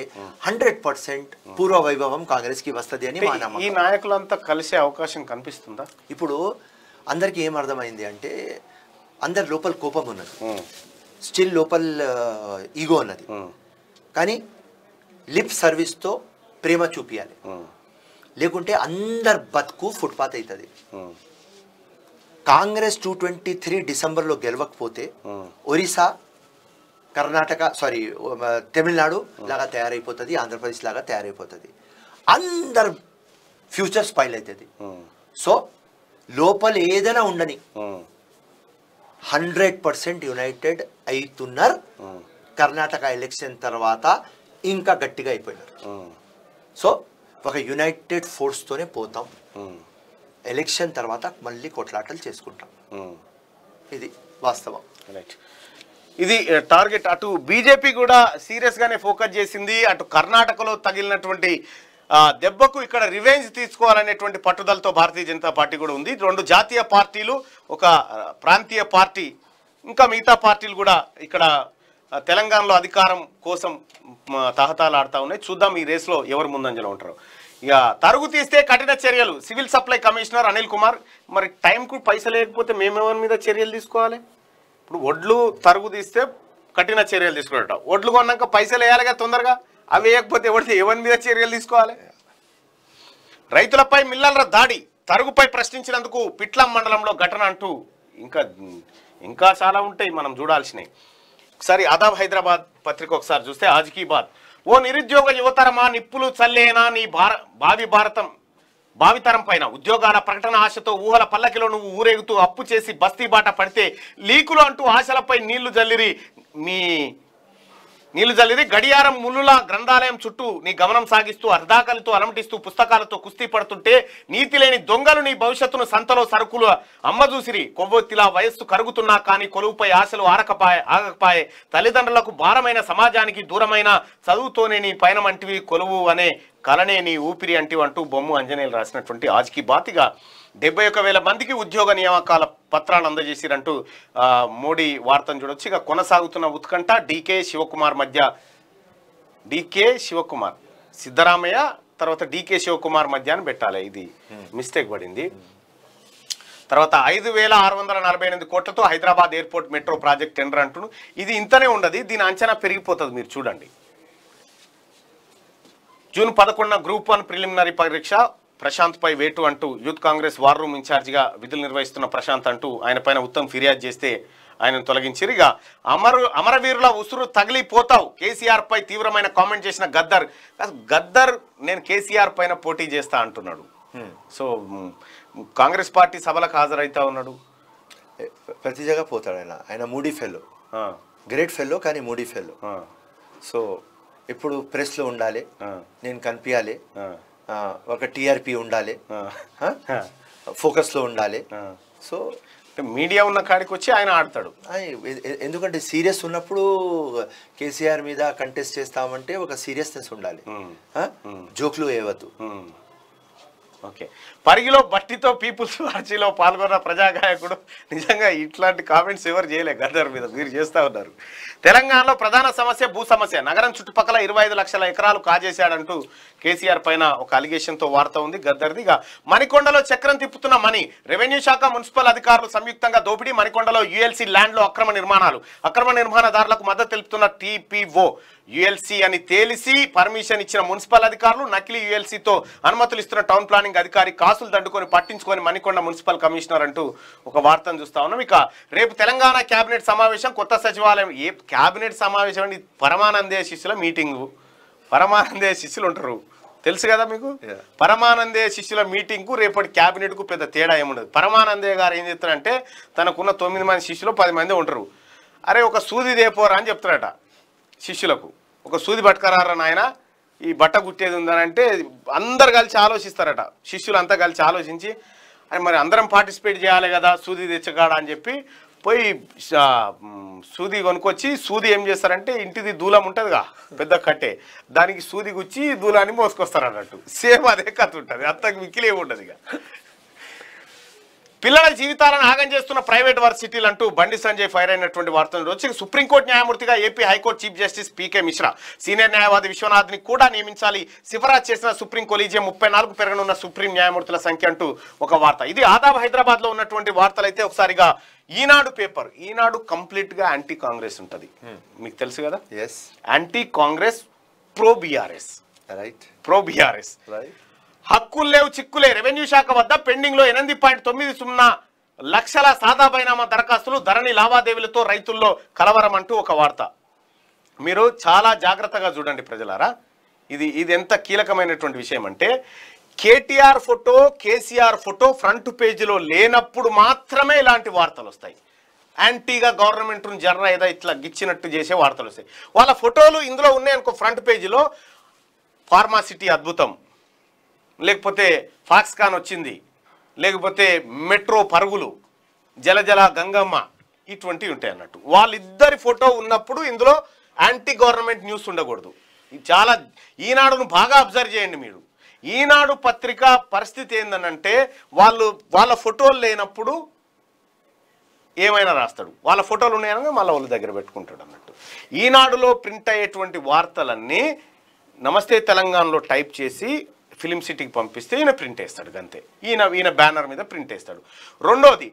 హండ్రెడ్ hmm. పర్సెంట్ పూర్వ వైభవం కాంగ్రెస్ కి వస్తుంది అని మా ఈ నాయకులంతా కలిసే అవకాశం కనిపిస్తుందా ఇప్పుడు అందరికి ఏం అర్థమైంది అంటే అందరి లోపల కోపం ఉన్నది స్టిల్ లోపల ఈగో uh, ఉన్నది కానీ లిప్ సర్వీస్తో ప్రేమ చూపించాలి లేకుంటే అందరు బతుకు ఫుట్పాత్ అవుతుంది కాంగ్రెస్ టూ ట్వంటీ త్రీ డిసెంబర్లో గెలవకపోతే ఒరిస్సా కర్ణాటక సారీ తమిళనాడు లాగా తయారైపోతుంది ఆంధ్రప్రదేశ్ లాగా తయారైపోతుంది అందరు ఫ్యూచర్ స్పైల్ అవుతుంది సో లోపల ఏదైనా ఉండని హండ్రెడ్ పర్సెంట్ యునైటెడ్ అవుతున్నారు కర్ణాటక ఎలక్షన్ తర్వాత ఇంకా గట్టిగా అయిపోయినారు సో ఒక యునైటెడ్ ఫోర్స్తోనే పోతాం ఎలక్షన్ తర్వాత మళ్ళీ కొట్లాటలు చేసుకుంటాం ఇది వాస్తవం రైట్ ఇది టార్గెట్ అటు బీజేపీ కూడా సీరియస్గానే ఫోకస్ చేసింది అటు కర్ణాటకలో తగిలినటువంటి దెబ్బకు ఇక్కడ రివెంజ్ తీసుకోవాలనేటువంటి పట్టుదలతో భారతీయ జనతా పార్టీ కూడా ఉంది రెండు జాతీయ పార్టీలు ఒక ప్రాంతీయ పార్టీ ఇంకా మిగతా పార్టీలు కూడా ఇక్కడ తెలంగాణలో అధికారం కోసం ఆడుతూ ఉన్నాయి చూద్దాం ఈ రేస్లో ఎవరు ముందంజలో ఉంటారు ఇక తరుగు తీస్తే కఠిన చర్యలు civil supply commissioner Anil Kumar మరి టైంకు పైసలు లేకపోతే మేమేమని మీద చర్యలు తీసుకోవాలి ఇప్పుడు ఒడ్లు తరుగు తీస్తే కఠిన చర్యలు తీసుకునేట ఒడ్లు కొన్నాక పైసలు వేయాలిగా తొందరగా అవి వేయకపోతే ఎవరితే ఎవరి మీద చర్యలు తీసుకోవాలి రైతులపై మిల్లల దాడి తరుగుపై ప్రశ్నించినందుకు పిట్లం మండలంలో ఘటన అంటూ ఇంకా ఇంకా చాలా ఉంటాయి మనం చూడాల్సినవి ఒకసారి అదాబ్ హైదరాబాద్ పత్రిక ఒకసారి చూస్తే ఆజ్కీ బాద్ ఓ నిరుద్యోగ యువతరమా నిప్పులు చల్లేనా నీ భార భావి భారతం భావితరం పైన ఉద్యోగాల ప్రకటన ఆశతో ఊహల పల్లకిలో నువ్వు ఊరేగుతూ అప్పు చేసి బస్తీ బాట పడితే లీకులు అంటూ ఆశలపై నీళ్లు జల్లిరి మీ నీళ్లు చల్లిది గడియారం ముళ్ళుల గ్రంథాలయం చుట్టూ నీ గమనం సాగిస్తూ అర్ధాకలితో అలమటిస్తూ పుస్తకాలతో కుస్తీ పడుతుంటే నీతి లేని దొంగలు నీ భవిష్యత్తును సంతలో సరుకులు అమ్మ చూసిరి కొవ్వొత్తిలా వయస్సు కరుగుతున్నా కానీ కొలువుపై ఆశలు ఆరకపాయ ఆగకపాయే తల్లిదండ్రులకు భారమైన సమాజానికి దూరమైన చదువుతోనే నీ పయనం అంటివి కొలువు అనే కలనే నీ ఊపిరి అంటివంటూ బొమ్ము అంజనేయులు రాసినటువంటి ఆజ్కి బాతిగా డెబ్బై ఒక వేల మందికి ఉద్యోగ నియామకాల పత్రాలు అందజేసిరంటూ మోడీ వార్తను చూడొచ్చు ఇక కొనసాగుతున్న ఉత్కంఠ డీకే శివకుమార్ మధ్య డీకే శివకుమార్ సిద్ధరామయ్య తర్వాత డీకే శివకుమార్ మధ్య అని పెట్టాలి ఇది మిస్టేక్ పడింది తర్వాత ఐదు వేల ఆరు వందల నలభై ఎనిమిది కోట్లతో Hyderabad airport metro project tender అంటున్నాడు ఇది ఇంతనే ఉండదు దీని అంచనా పెరిగిపోతుంది మీరు చూడండి జూన్ పదకొండున గ్రూప్ వన్ ప్రిలిమినరీ పరీక్ష ప్రశాంత్పై వేటు అంటూ యూత్ కాంగ్రెస్ వార్ రూమ్ ఇన్ఛార్జిగా విధులు నిర్వహిస్తున్న ప్రశాంత్ అంటూ ఆయన పైన ఉత్తమ్ ఫిర్యాదు చేస్తే ఆయనను తొలగించారు ఇక అమరు అమరవీరుల ఉసురు తగిలిపోతావు కేసీఆర్ పై తీవ్రమైన కామెంట్ చేసిన గద్దర్ గద్దర్ నేను కేసీఆర్ పైన పోటీ చేస్తా అంటున్నాడు సో కాంగ్రెస్ పార్టీ సభలకు హాజరైతా ఉన్నాడు ప్రతి జగా పోతాడు ఆయన ఆయన మూడీ ఫెల్లో గ్రేట్ ఫెల్లో కానీ మూడీ ఫెల్లో సో ఇప్పుడు ప్రెస్లో ఉండాలి నేను కనిపించాలి ఒక టీఆర్పీ ఉండాలి ఫోకస్లో ఉండాలి సో మీడియా ఉన్న కాడికి వచ్చి ఆయన ఆడతాడు ఎందుకంటే సీరియస్ ఉన్నప్పుడు కేసీఆర్ మీద కంటెస్ట్ చేస్తామంటే ఒక సీరియస్నెస్ ఉండాలి జోక్లు వేయవద్దు ఓకే పరిగిలో బట్టితో పీపుల్స్ పార్టీలో పాల్గొన్న ప్రజాగాయకుడు నిజంగా ఇట్లాంటి కామెంట్స్ ఎవరు చేయలేదు గద్దర్ మీద మీరు చేస్తూ ఉన్నారు తెలంగాణలో ప్రధాన సమస్య భూ సమస్య నగరం చుట్టుపక్కల ఇరవై లక్షల ఎకరాలు కాజేశాడంటూ కేసీఆర్ పైన ఒక అలిగేషన్తో వార్త ఉంది గద్దర్దిగా మణికొండలో చక్రం తిప్పుతున్న మనీ రెవెన్యూ శాఖ మున్సిపల్ అధికారులు సంయుక్తంగా దోపిడీ మణికొండలో యుఎల్సీ ల్యాండ్లో అక్రమ నిర్మాణాలు అక్రమ నిర్మాణదారులకు మద్దతు తెలుపుతున్న టీపీఓ యుఎల్సి అని తేలిసి పర్మిషన్ ఇచ్చిన మున్సిపల్ అధికారులు నకిలీ యుఎల్సీతో అనుమతులు ఇస్తున్న టౌన్ ప్లానింగ్ అధికారి కాసులు దండుకొని పట్టించుకొని మణికొండ మున్సిపల్ కమిషనర్ అంటూ ఒక వార్తను చూస్తా ఉన్నాం ఇక రేపు తెలంగాణ కేబినెట్ సమావేశం కొత్త సచివాలయం ఏ కేబినెట్ సమావేశం అండి పరమానందే శిష్యుల మీటింగు పరమానందే శిష్యులు ఉంటారు తెలుసు కదా మీకు పరమానందే శిష్యుల మీటింగ్కు రేపటి క్యాబినెట్కు పెద్ద తేడా ఏముండదు పరమానందే గారు ఏం చెప్తారంటే తనకున్న తొమ్మిది మంది శిష్యులు పది మంది ఉంటారు అరే ఒక సూది దేపోరా అని చెప్తారట శిష్యులకు ఒక సూది పట్టుకరారా నాయన ఈ బట్ట గుట్టేది ఉందనంటే అందరు కలిసి ఆలోచిస్తారట శిష్యులు అంతా కలిసి ఆలోచించి అని మరి అందరం పార్టిసిపేట్ చేయాలి కదా సూది తెచ్చగాడ అని చెప్పి పోయి సూది కొనుక్కొచ్చి సూది ఏం చేస్తారంటే ఇంటిది దూలం ఉంటుందిగా పెద్ద కట్టే దానికి సూది గుచ్చి దూలాన్ని మోసుకొస్తారు అన్నట్టు సేమ్ అదే కథ ఉంటుంది అంతకు మిక్కిలే ఉండదు ఇక పిల్లల జీవితాలను ఆగం చేస్తున్న ప్రైవేట్ వర్సిటీలు అంటూ బండి సంజయ్ ఫైర్ అయినటువంటి వార్తలు వచ్చి సుప్రీంకోర్టు న్యాయమూర్తిగా AP high court chief justice PK Mishra senior న్యాయవాది విశ్వనాథ్ని కూడా నియమించాలి సిఫారసు చేసిన సుప్రీం కొలీజియం ముప్పై నాలుగు పెరగనున్న సుప్రీం న్యాయమూర్తుల సంఖ్య అంటూ ఒక వార్త ఇది ఆదాబ్ హైదరాబాద్లో ఉన్నటువంటి వార్తలు అయితే ఒకసారిగా ఈనాడు పేపర్ ఈనాడు కంప్లీట్గా యాంటీ కాంగ్రెస్ ఉంటుంది hmm. మీకు తెలుసు కదా yes anti Congress pro BRS right pro BRS right హక్కులు లేవు చిక్కులే రెవెన్యూ శాఖ వద్ద పెండింగ్లో ఎనిమిది పాయింట్ తొమ్మిది సున్నా లక్షల సాదా పరిణామ దరఖాస్తులు ధరణి లావాదేవీలతో రైతుల్లో కలవరం అంటూ ఒక వార్త మీరు చాలా జాగ్రత్తగా చూడండి ప్రజలారా ఇది ఇది ఎంత కీలకమైనటువంటి విషయం అంటే KTR photo KCR photo front పేజీలో లేనప్పుడు మాత్రమే ఇలాంటి వార్తలు వస్తాయి యాంటీగా గవర్నమెంట్ను జర్ర ఏదో ఇట్లా గిచ్చినట్టు చేసే వార్తలు వస్తాయి వాళ్ళ ఫోటోలు ఇందులో ఉన్నాయనుకో ఫ్రంట్ పేజీలో ఫార్మాసిటీ అద్భుతం లేకపోతే ఫాక్స్కాన్ వచ్చింది లేకపోతే మెట్రో పరుగులు జలజల గంగమ్మ ఇటువంటివి ఉంటాయి అన్నట్టు వాళ్ళిద్దరి ఫోటో ఉన్నప్పుడు ఇందులో యాంటీ గవర్నమెంట్ న్యూస్ ఉండకూడదు చాలా ఈనాడును బాగా అబ్జర్వ్ చేయండి మీరు ఈనాడు పత్రిక పరిస్థితి ఏందనంటే వాళ్ళు వాళ్ళ ఫోటోలు లేనప్పుడు ఏమైనా రాస్తాడు వాళ్ళ ఫోటోలు ఉన్నాయనగా మళ్ళీ వాళ్ళ దగ్గర పెట్టుకుంటాడు అన్నట్టు ఈనాడులో ప్రింట్ అయ్యేటువంటి వార్తలన్నీ నమస్తే తెలంగాణలో టైప్ చేసి ఫిలిం సిటీకి పంపిస్తే ఈయన ప్రింట్ వేస్తాడు అంతే ఈయన ఈయన బ్యానర్ మీద ప్రింట్ వేస్తాడు రెండోది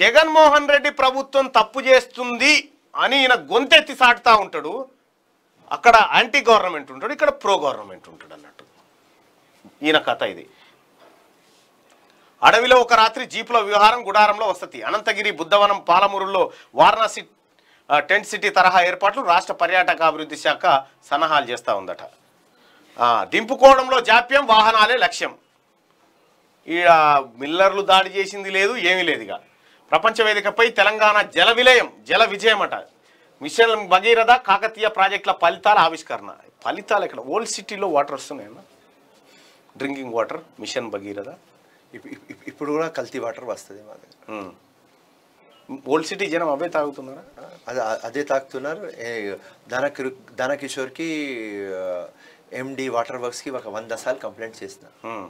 జగన్మోహన్ రెడ్డి ప్రభుత్వం తప్పు చేస్తుంది అని ఈయన గొంతెత్తి సాటుతూ ఉంటాడు అక్కడ యాంటీ గవర్నమెంట్ ఉంటాడు ఇక్కడ ప్రో గవర్నమెంట్ ఉంటాడు అన్నట్టు ఈయన కథ ఇది అడవిలో ఒక రాత్రి జీపులో విహారం గుడారంలో వసతి అనంతగిరి బుద్ధవనం పాలమూరులో వారణాసి టెంట్ సిటీ తరహా ఏర్పాట్లు రాష్ట్ర పర్యాటక అభివృద్ధి శాఖ సన్నాహాలు చేస్తూ ఉందట దింపుకోవడంలో జాప్యం వాహనాలే లక్ష్యం ఈ మిల్లర్లు దాడి చేసింది లేదు ఏమీ లేదు ఇక ప్రపంచ వేదికపై తెలంగాణ జల విలయం జల విజయం అట మిషన్ భగీరథ కాకతీయ ప్రాజెక్టుల ఫలితాల ఆవిష్కరణ ఫలితాలు ఇక్కడ ఓల్డ్ సిటీలో వాటర్ వస్తున్నాయన్న డ్రింకింగ్ వాటర్ మిషన్ భగీరథ ఇప్పుడు కూడా కల్తీ వాటర్ వస్తుంది మా దగ్గర ఓల్డ్ సిటీ జనం అవే తాగుతున్నారా అదే అదే తాగుతున్నారు దాన దానకిషోర్కి ఎండి వాటర్ కి ఒక వంద సార్లు కంప్లైంట్ చేసిన hmm.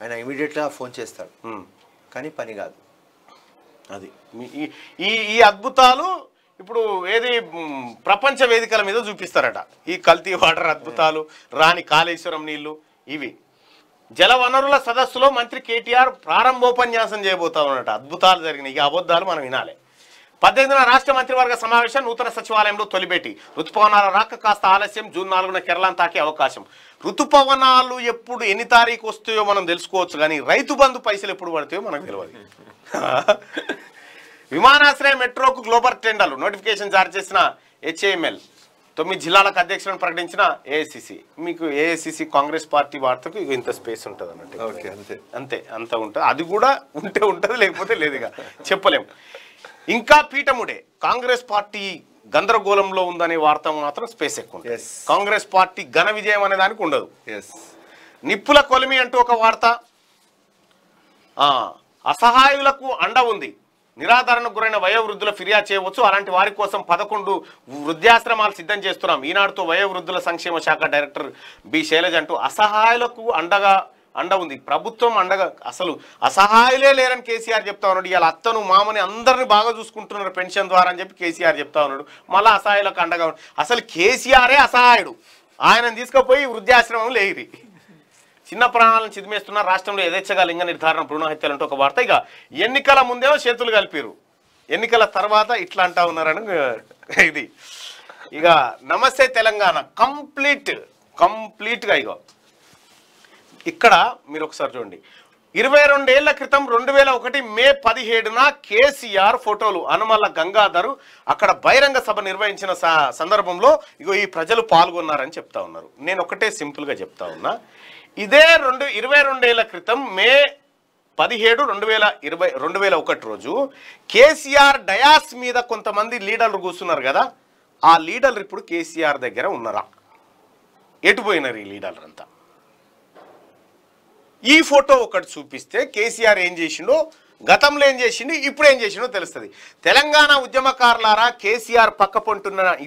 ఆయన గా ఫోన్ చేస్తాడు hmm. కానీ పని కాదు అది ఈ ఈ అద్భుతాలు ఇప్పుడు ఏది ప్రపంచ వేదికల మీద చూపిస్తారట ఈ కల్తీ వాటర్ అద్భుతాలు hmm. రాణి కాళేశ్వరం నీళ్లు ఇవి జలవనరుల సదస్సులో మంత్రి కేటీఆర్ ప్రారంభోపన్యాసం చేయబోతా ఉన్నట అద్భుతాలు జరిగినాయి ఈ అబద్ధాలు మనం వినాలి పద్దెనిమిదిన రాష్ట్ర మంత్రివర్గ సమావేశం నూతన సచివాలయంలో తొలిపేటి ఋతుపవనాల రాక కాస్త ఆలస్యం జూన్ నాలుగున కేరళను తాకే అవకాశం ఋతుపవనాలు ఎప్పుడు ఎన్ని తారీఖు వస్తాయో మనం తెలుసుకోవచ్చు కానీ రైతు బంధు పైసలు ఎప్పుడు పడతాయో మనకు తెలియదు [LAUGHS] విమానాశ్రయం మెట్రోకు గ్లోబల్ టెండర్లు నోటిఫికేషన్ జారీ చేసిన హెచ్ఏఎంఎల్ తొమ్మిది జిల్లాలకు అధ్యక్షులను ప్రకటించిన ఏఐసిసి మీకు ఏఐసిసి కాంగ్రెస్ పార్టీ వార్తకు ఇంత స్పేస్ ఉంటుంది అన్నట్టు అంతే అంతే అంత ఉంటుంది అది కూడా ఉంటే ఉంటుంది లేకపోతే లేదుగా చెప్పలేము ఇంకా పీఠముడే కాంగ్రెస్ పార్టీ గందరగోళంలో ఉందనే వార్త మాత్రం స్పేస్ ఎక్కువ కాంగ్రెస్ పార్టీ ఘన విజయం అనే దానికి ఉండదు నిప్పుల కొలిమి అంటూ ఒక వార్త అసహాయులకు అండ ఉంది నిరాధారణకు గురైన వయోవృద్ధుల ఫిర్యాదు చేయవచ్చు అలాంటి వారి కోసం పదకొండు వృద్ధాశ్రమాలు సిద్ధం చేస్తున్నాం ఈనాడుతో వయోవృద్ధుల సంక్షేమ శాఖ డైరెక్టర్ బి శైలజ్ అంటూ అసహాయులకు అండగా అండ ఉంది ప్రభుత్వం అండగా అసలు అసహాయులే లేరని కేసీఆర్ చెప్తా ఉన్నాడు ఇవాళ అత్తను మామని అందరిని బాగా చూసుకుంటున్నారు పెన్షన్ ద్వారా అని చెప్పి కేసీఆర్ చెప్తా ఉన్నాడు మళ్ళీ అసహాయులకు అండగా అసలు కేసీఆరే అసహాయుడు ఆయనను తీసుకుపోయి వృద్ధాశ్రమం లేదు చిన్న ప్రాణాలను చిదిమేస్తున్న రాష్ట్రంలో యథేచ్ఛగా లింగ నిర్ధారణ భ్రూణ హత్యలంటూ ఒక వార్త ఇక ఎన్నికల ముందేమో చేతులు కలిపారు ఎన్నికల తర్వాత ఇట్లా అంటా ఉన్నారని ఇది ఇక నమస్తే తెలంగాణ కంప్లీట్ కంప్లీట్గా ఇక ఇక్కడ మీరు ఒకసారి చూడండి ఇరవై రెండేళ్ల క్రితం రెండు వేల ఒకటి మే పదిహేడున కేసీఆర్ ఫోటోలు అనుమల గంగాధరు అక్కడ బహిరంగ సభ నిర్వహించిన సందర్భంలో ఇగో ఈ ప్రజలు పాల్గొన్నారని చెప్తా ఉన్నారు నేను ఒకటే సింపుల్గా చెప్తా ఉన్నా ఇదే రెండు ఇరవై రెండేళ్ల క్రితం మే పదిహేడు రెండు వేల ఇరవై రెండు వేల ఒకటి రోజు కేసీఆర్ డయాస్ మీద కొంతమంది లీడర్లు కూర్చున్నారు కదా ఆ లీడర్లు ఇప్పుడు కేసీఆర్ దగ్గర ఉన్నారా ఎటుపోయినారు ఈ లీడర్లు అంతా ఈ ఫోటో ఒకటి చూపిస్తే కేసీఆర్ ఏం చేసిండో గతంలో ఏం చేసిండు ఇప్పుడు ఏం చేసిండో తెలుస్తుంది తెలంగాణ ఉద్యమకారులారా కేసీఆర్ పక్క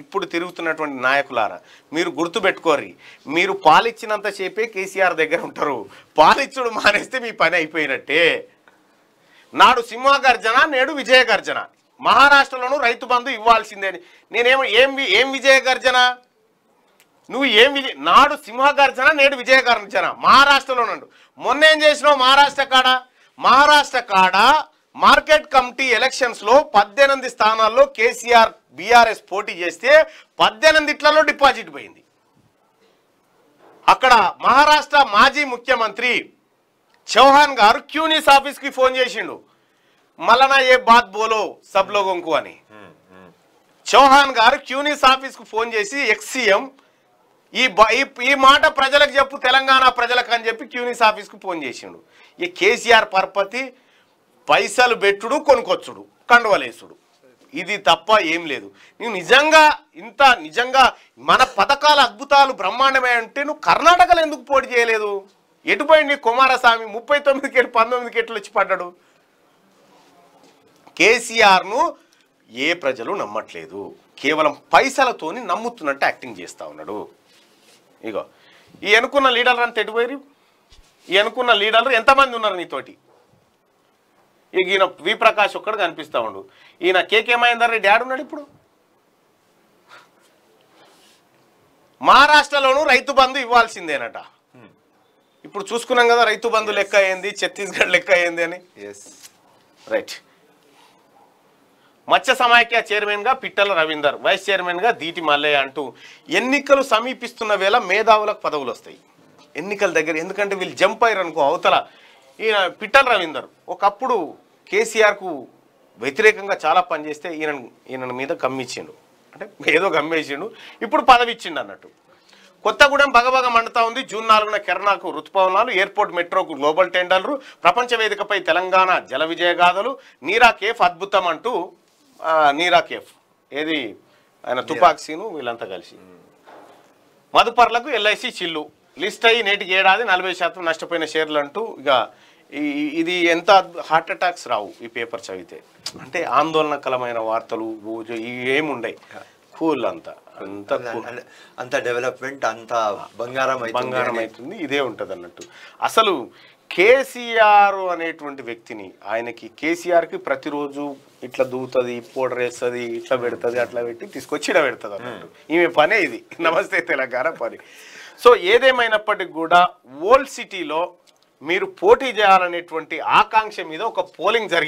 ఇప్పుడు తిరుగుతున్నటువంటి నాయకులారా మీరు గుర్తుపెట్టుకోర్రి మీరు పాలిచ్చినంత చేపే కేసీఆర్ దగ్గర ఉంటారు పాలిచ్చుడు మానేస్తే మీ పని అయిపోయినట్టే నాడు సింహగర్జన నేడు విజయగర్జన మహారాష్ట్రలోనూ రైతు బంధు ఇవ్వాల్సిందే నేనేమో ఏం ఏం విజయగర్జన నువ్వు ఏం విజయ నాడు సింహగర్జన నేడు విజయగర్జన మహారాష్ట్రలో నుండు మొన్న ఏం చేసినావు మహారాష్ట్ర కాడ మహారాష్ట్ర కాడ మార్కెట్ కమిటీ ఎలక్షన్స్లో పద్దెనిమిది స్థానాల్లో కేసీఆర్ బీఆర్ఎస్ పోటీ చేస్తే పద్దెనిమిదిట్లలో డిపాజిట్ పోయింది అక్కడ మహారాష్ట్ర మాజీ ముఖ్యమంత్రి చౌహాన్ గారు క్యూనిస్ ఆఫీస్కి ఫోన్ చేసిండు మలనా ఏ బాత్ బోలో సబ్లో గొంకు అని చౌహాన్ గారు క్యూనిస్ ఆఫీస్కు ఫోన్ చేసి ఎక్సీఎం ఈ ఈ మాట ప్రజలకు చెప్పు తెలంగాణ ప్రజలకు అని చెప్పి క్యూనిస్ ఆఫీస్కు ఫోన్ చేసిండు ఈ కేసీఆర్ పరపతి పైసలు పెట్టుడు కొనుకొచ్చుడు కండువలేసుడు ఇది తప్ప ఏం లేదు నువ్వు నిజంగా ఇంత నిజంగా మన పథకాల అద్భుతాలు బ్రహ్మాండమే అంటే నువ్వు కర్ణాటకలో ఎందుకు పోటీ చేయలేదు ఎటుపోయింది కుమారస్వామి ముప్పై తొమ్మిది కేటు పంతొమ్మిది కేట్లు వచ్చి పడ్డాడు కేసీఆర్ను ఏ ప్రజలు నమ్మట్లేదు కేవలం పైసలతోని నమ్ముతున్నట్టు యాక్టింగ్ చేస్తూ ఉన్నాడు ఇగో ఈ అనుకున్న లీడర్ అంత ఎటుపోయారు ఈ అనుకున్న లీడర్లు ఎంతమంది ఉన్నారు నీతోటి ఇక ఈయన వి ప్రకాష్ ఒక్కడు కనిపిస్తూ ఉండు ఈయన మహేందర్ రెడ్డి ఉన్నాడు ఇప్పుడు మహారాష్ట్రలోను రైతు బంధు ఇవ్వాల్సిందేనట ఇప్పుడు చూసుకున్నాం కదా రైతు బంధు లెక్క అయింది ఛత్తీస్గఢ్ లెక్క అయింది అని రైట్ మత్స్య సమాఖ్య చైర్మన్గా పిట్టల రవీందర్ వైస్ చైర్మన్గా దీటి మల్లయ్య అంటూ ఎన్నికలు సమీపిస్తున్న వేళ మేధావులకు పదవులు వస్తాయి ఎన్నికల దగ్గర ఎందుకంటే వీళ్ళు జంప్ అయ్యారు అనుకో అవతల ఈయన పిట్టల రవీందర్ ఒకప్పుడు కేసీఆర్కు వ్యతిరేకంగా చాలా పనిచేస్తే ఈయన ఈయన మీద గమ్మిచ్చిండు అంటే ఏదో గమ్మేసిండు ఇప్పుడు పదవి ఇచ్చిండు అన్నట్టు కొత్తగూడెం బగబగ మండుతా ఉంది జూన్ నాలుగున కిరణాకు ఋతుపవనాలు ఎయిర్పోర్ట్ మెట్రోకు గ్లోబల్ టెండర్లు ప్రపంచ వేదికపై తెలంగాణ జల విజయగాథలు నీరా కేఫ్ అద్భుతం అంటూ నీరా కేఫ్ ఏది ఆయన తుపాక్ సీను వీళ్ళంతా కలిసి మదుపర్లకు ఎల్ఐసి చిల్లు లిస్ట్ అయ్యి నేటికి ఏడాది నలభై శాతం నష్టపోయిన షేర్లు అంటూ ఇక ఇది ఎంత హార్ట్ అటాక్స్ రావు ఈ పేపర్ చదివితే అంటే ఆందోళనకరమైన వార్తలు రోజు ఏముండయి కూల్ అంతా అంత అంత డెవలప్మెంట్ అంత బంగారం బంగారం అవుతుంది ఇదే ఉంటుంది అన్నట్టు అసలు కేసీఆర్ అనేటువంటి వ్యక్తిని ఆయనకి కేసీఆర్కి ప్రతిరోజు ఇట్లా దూతది పౌడర్ వేస్తుంది ఇట్లా పెడుతుంది అట్లా పెట్టి తీసుకొచ్చి ఇలా పెడుతుంది అన్నట్టు hmm. ఈమె పనే ఇది [LAUGHS] నమస్తే తెలంగాణ పని సో ఏదేమైనప్పటికి కూడా ఓల్డ్ సిటీలో మీరు పోటీ చేయాలనేటువంటి ఆకాంక్ష మీద ఒక పోలింగ్ జరిగింది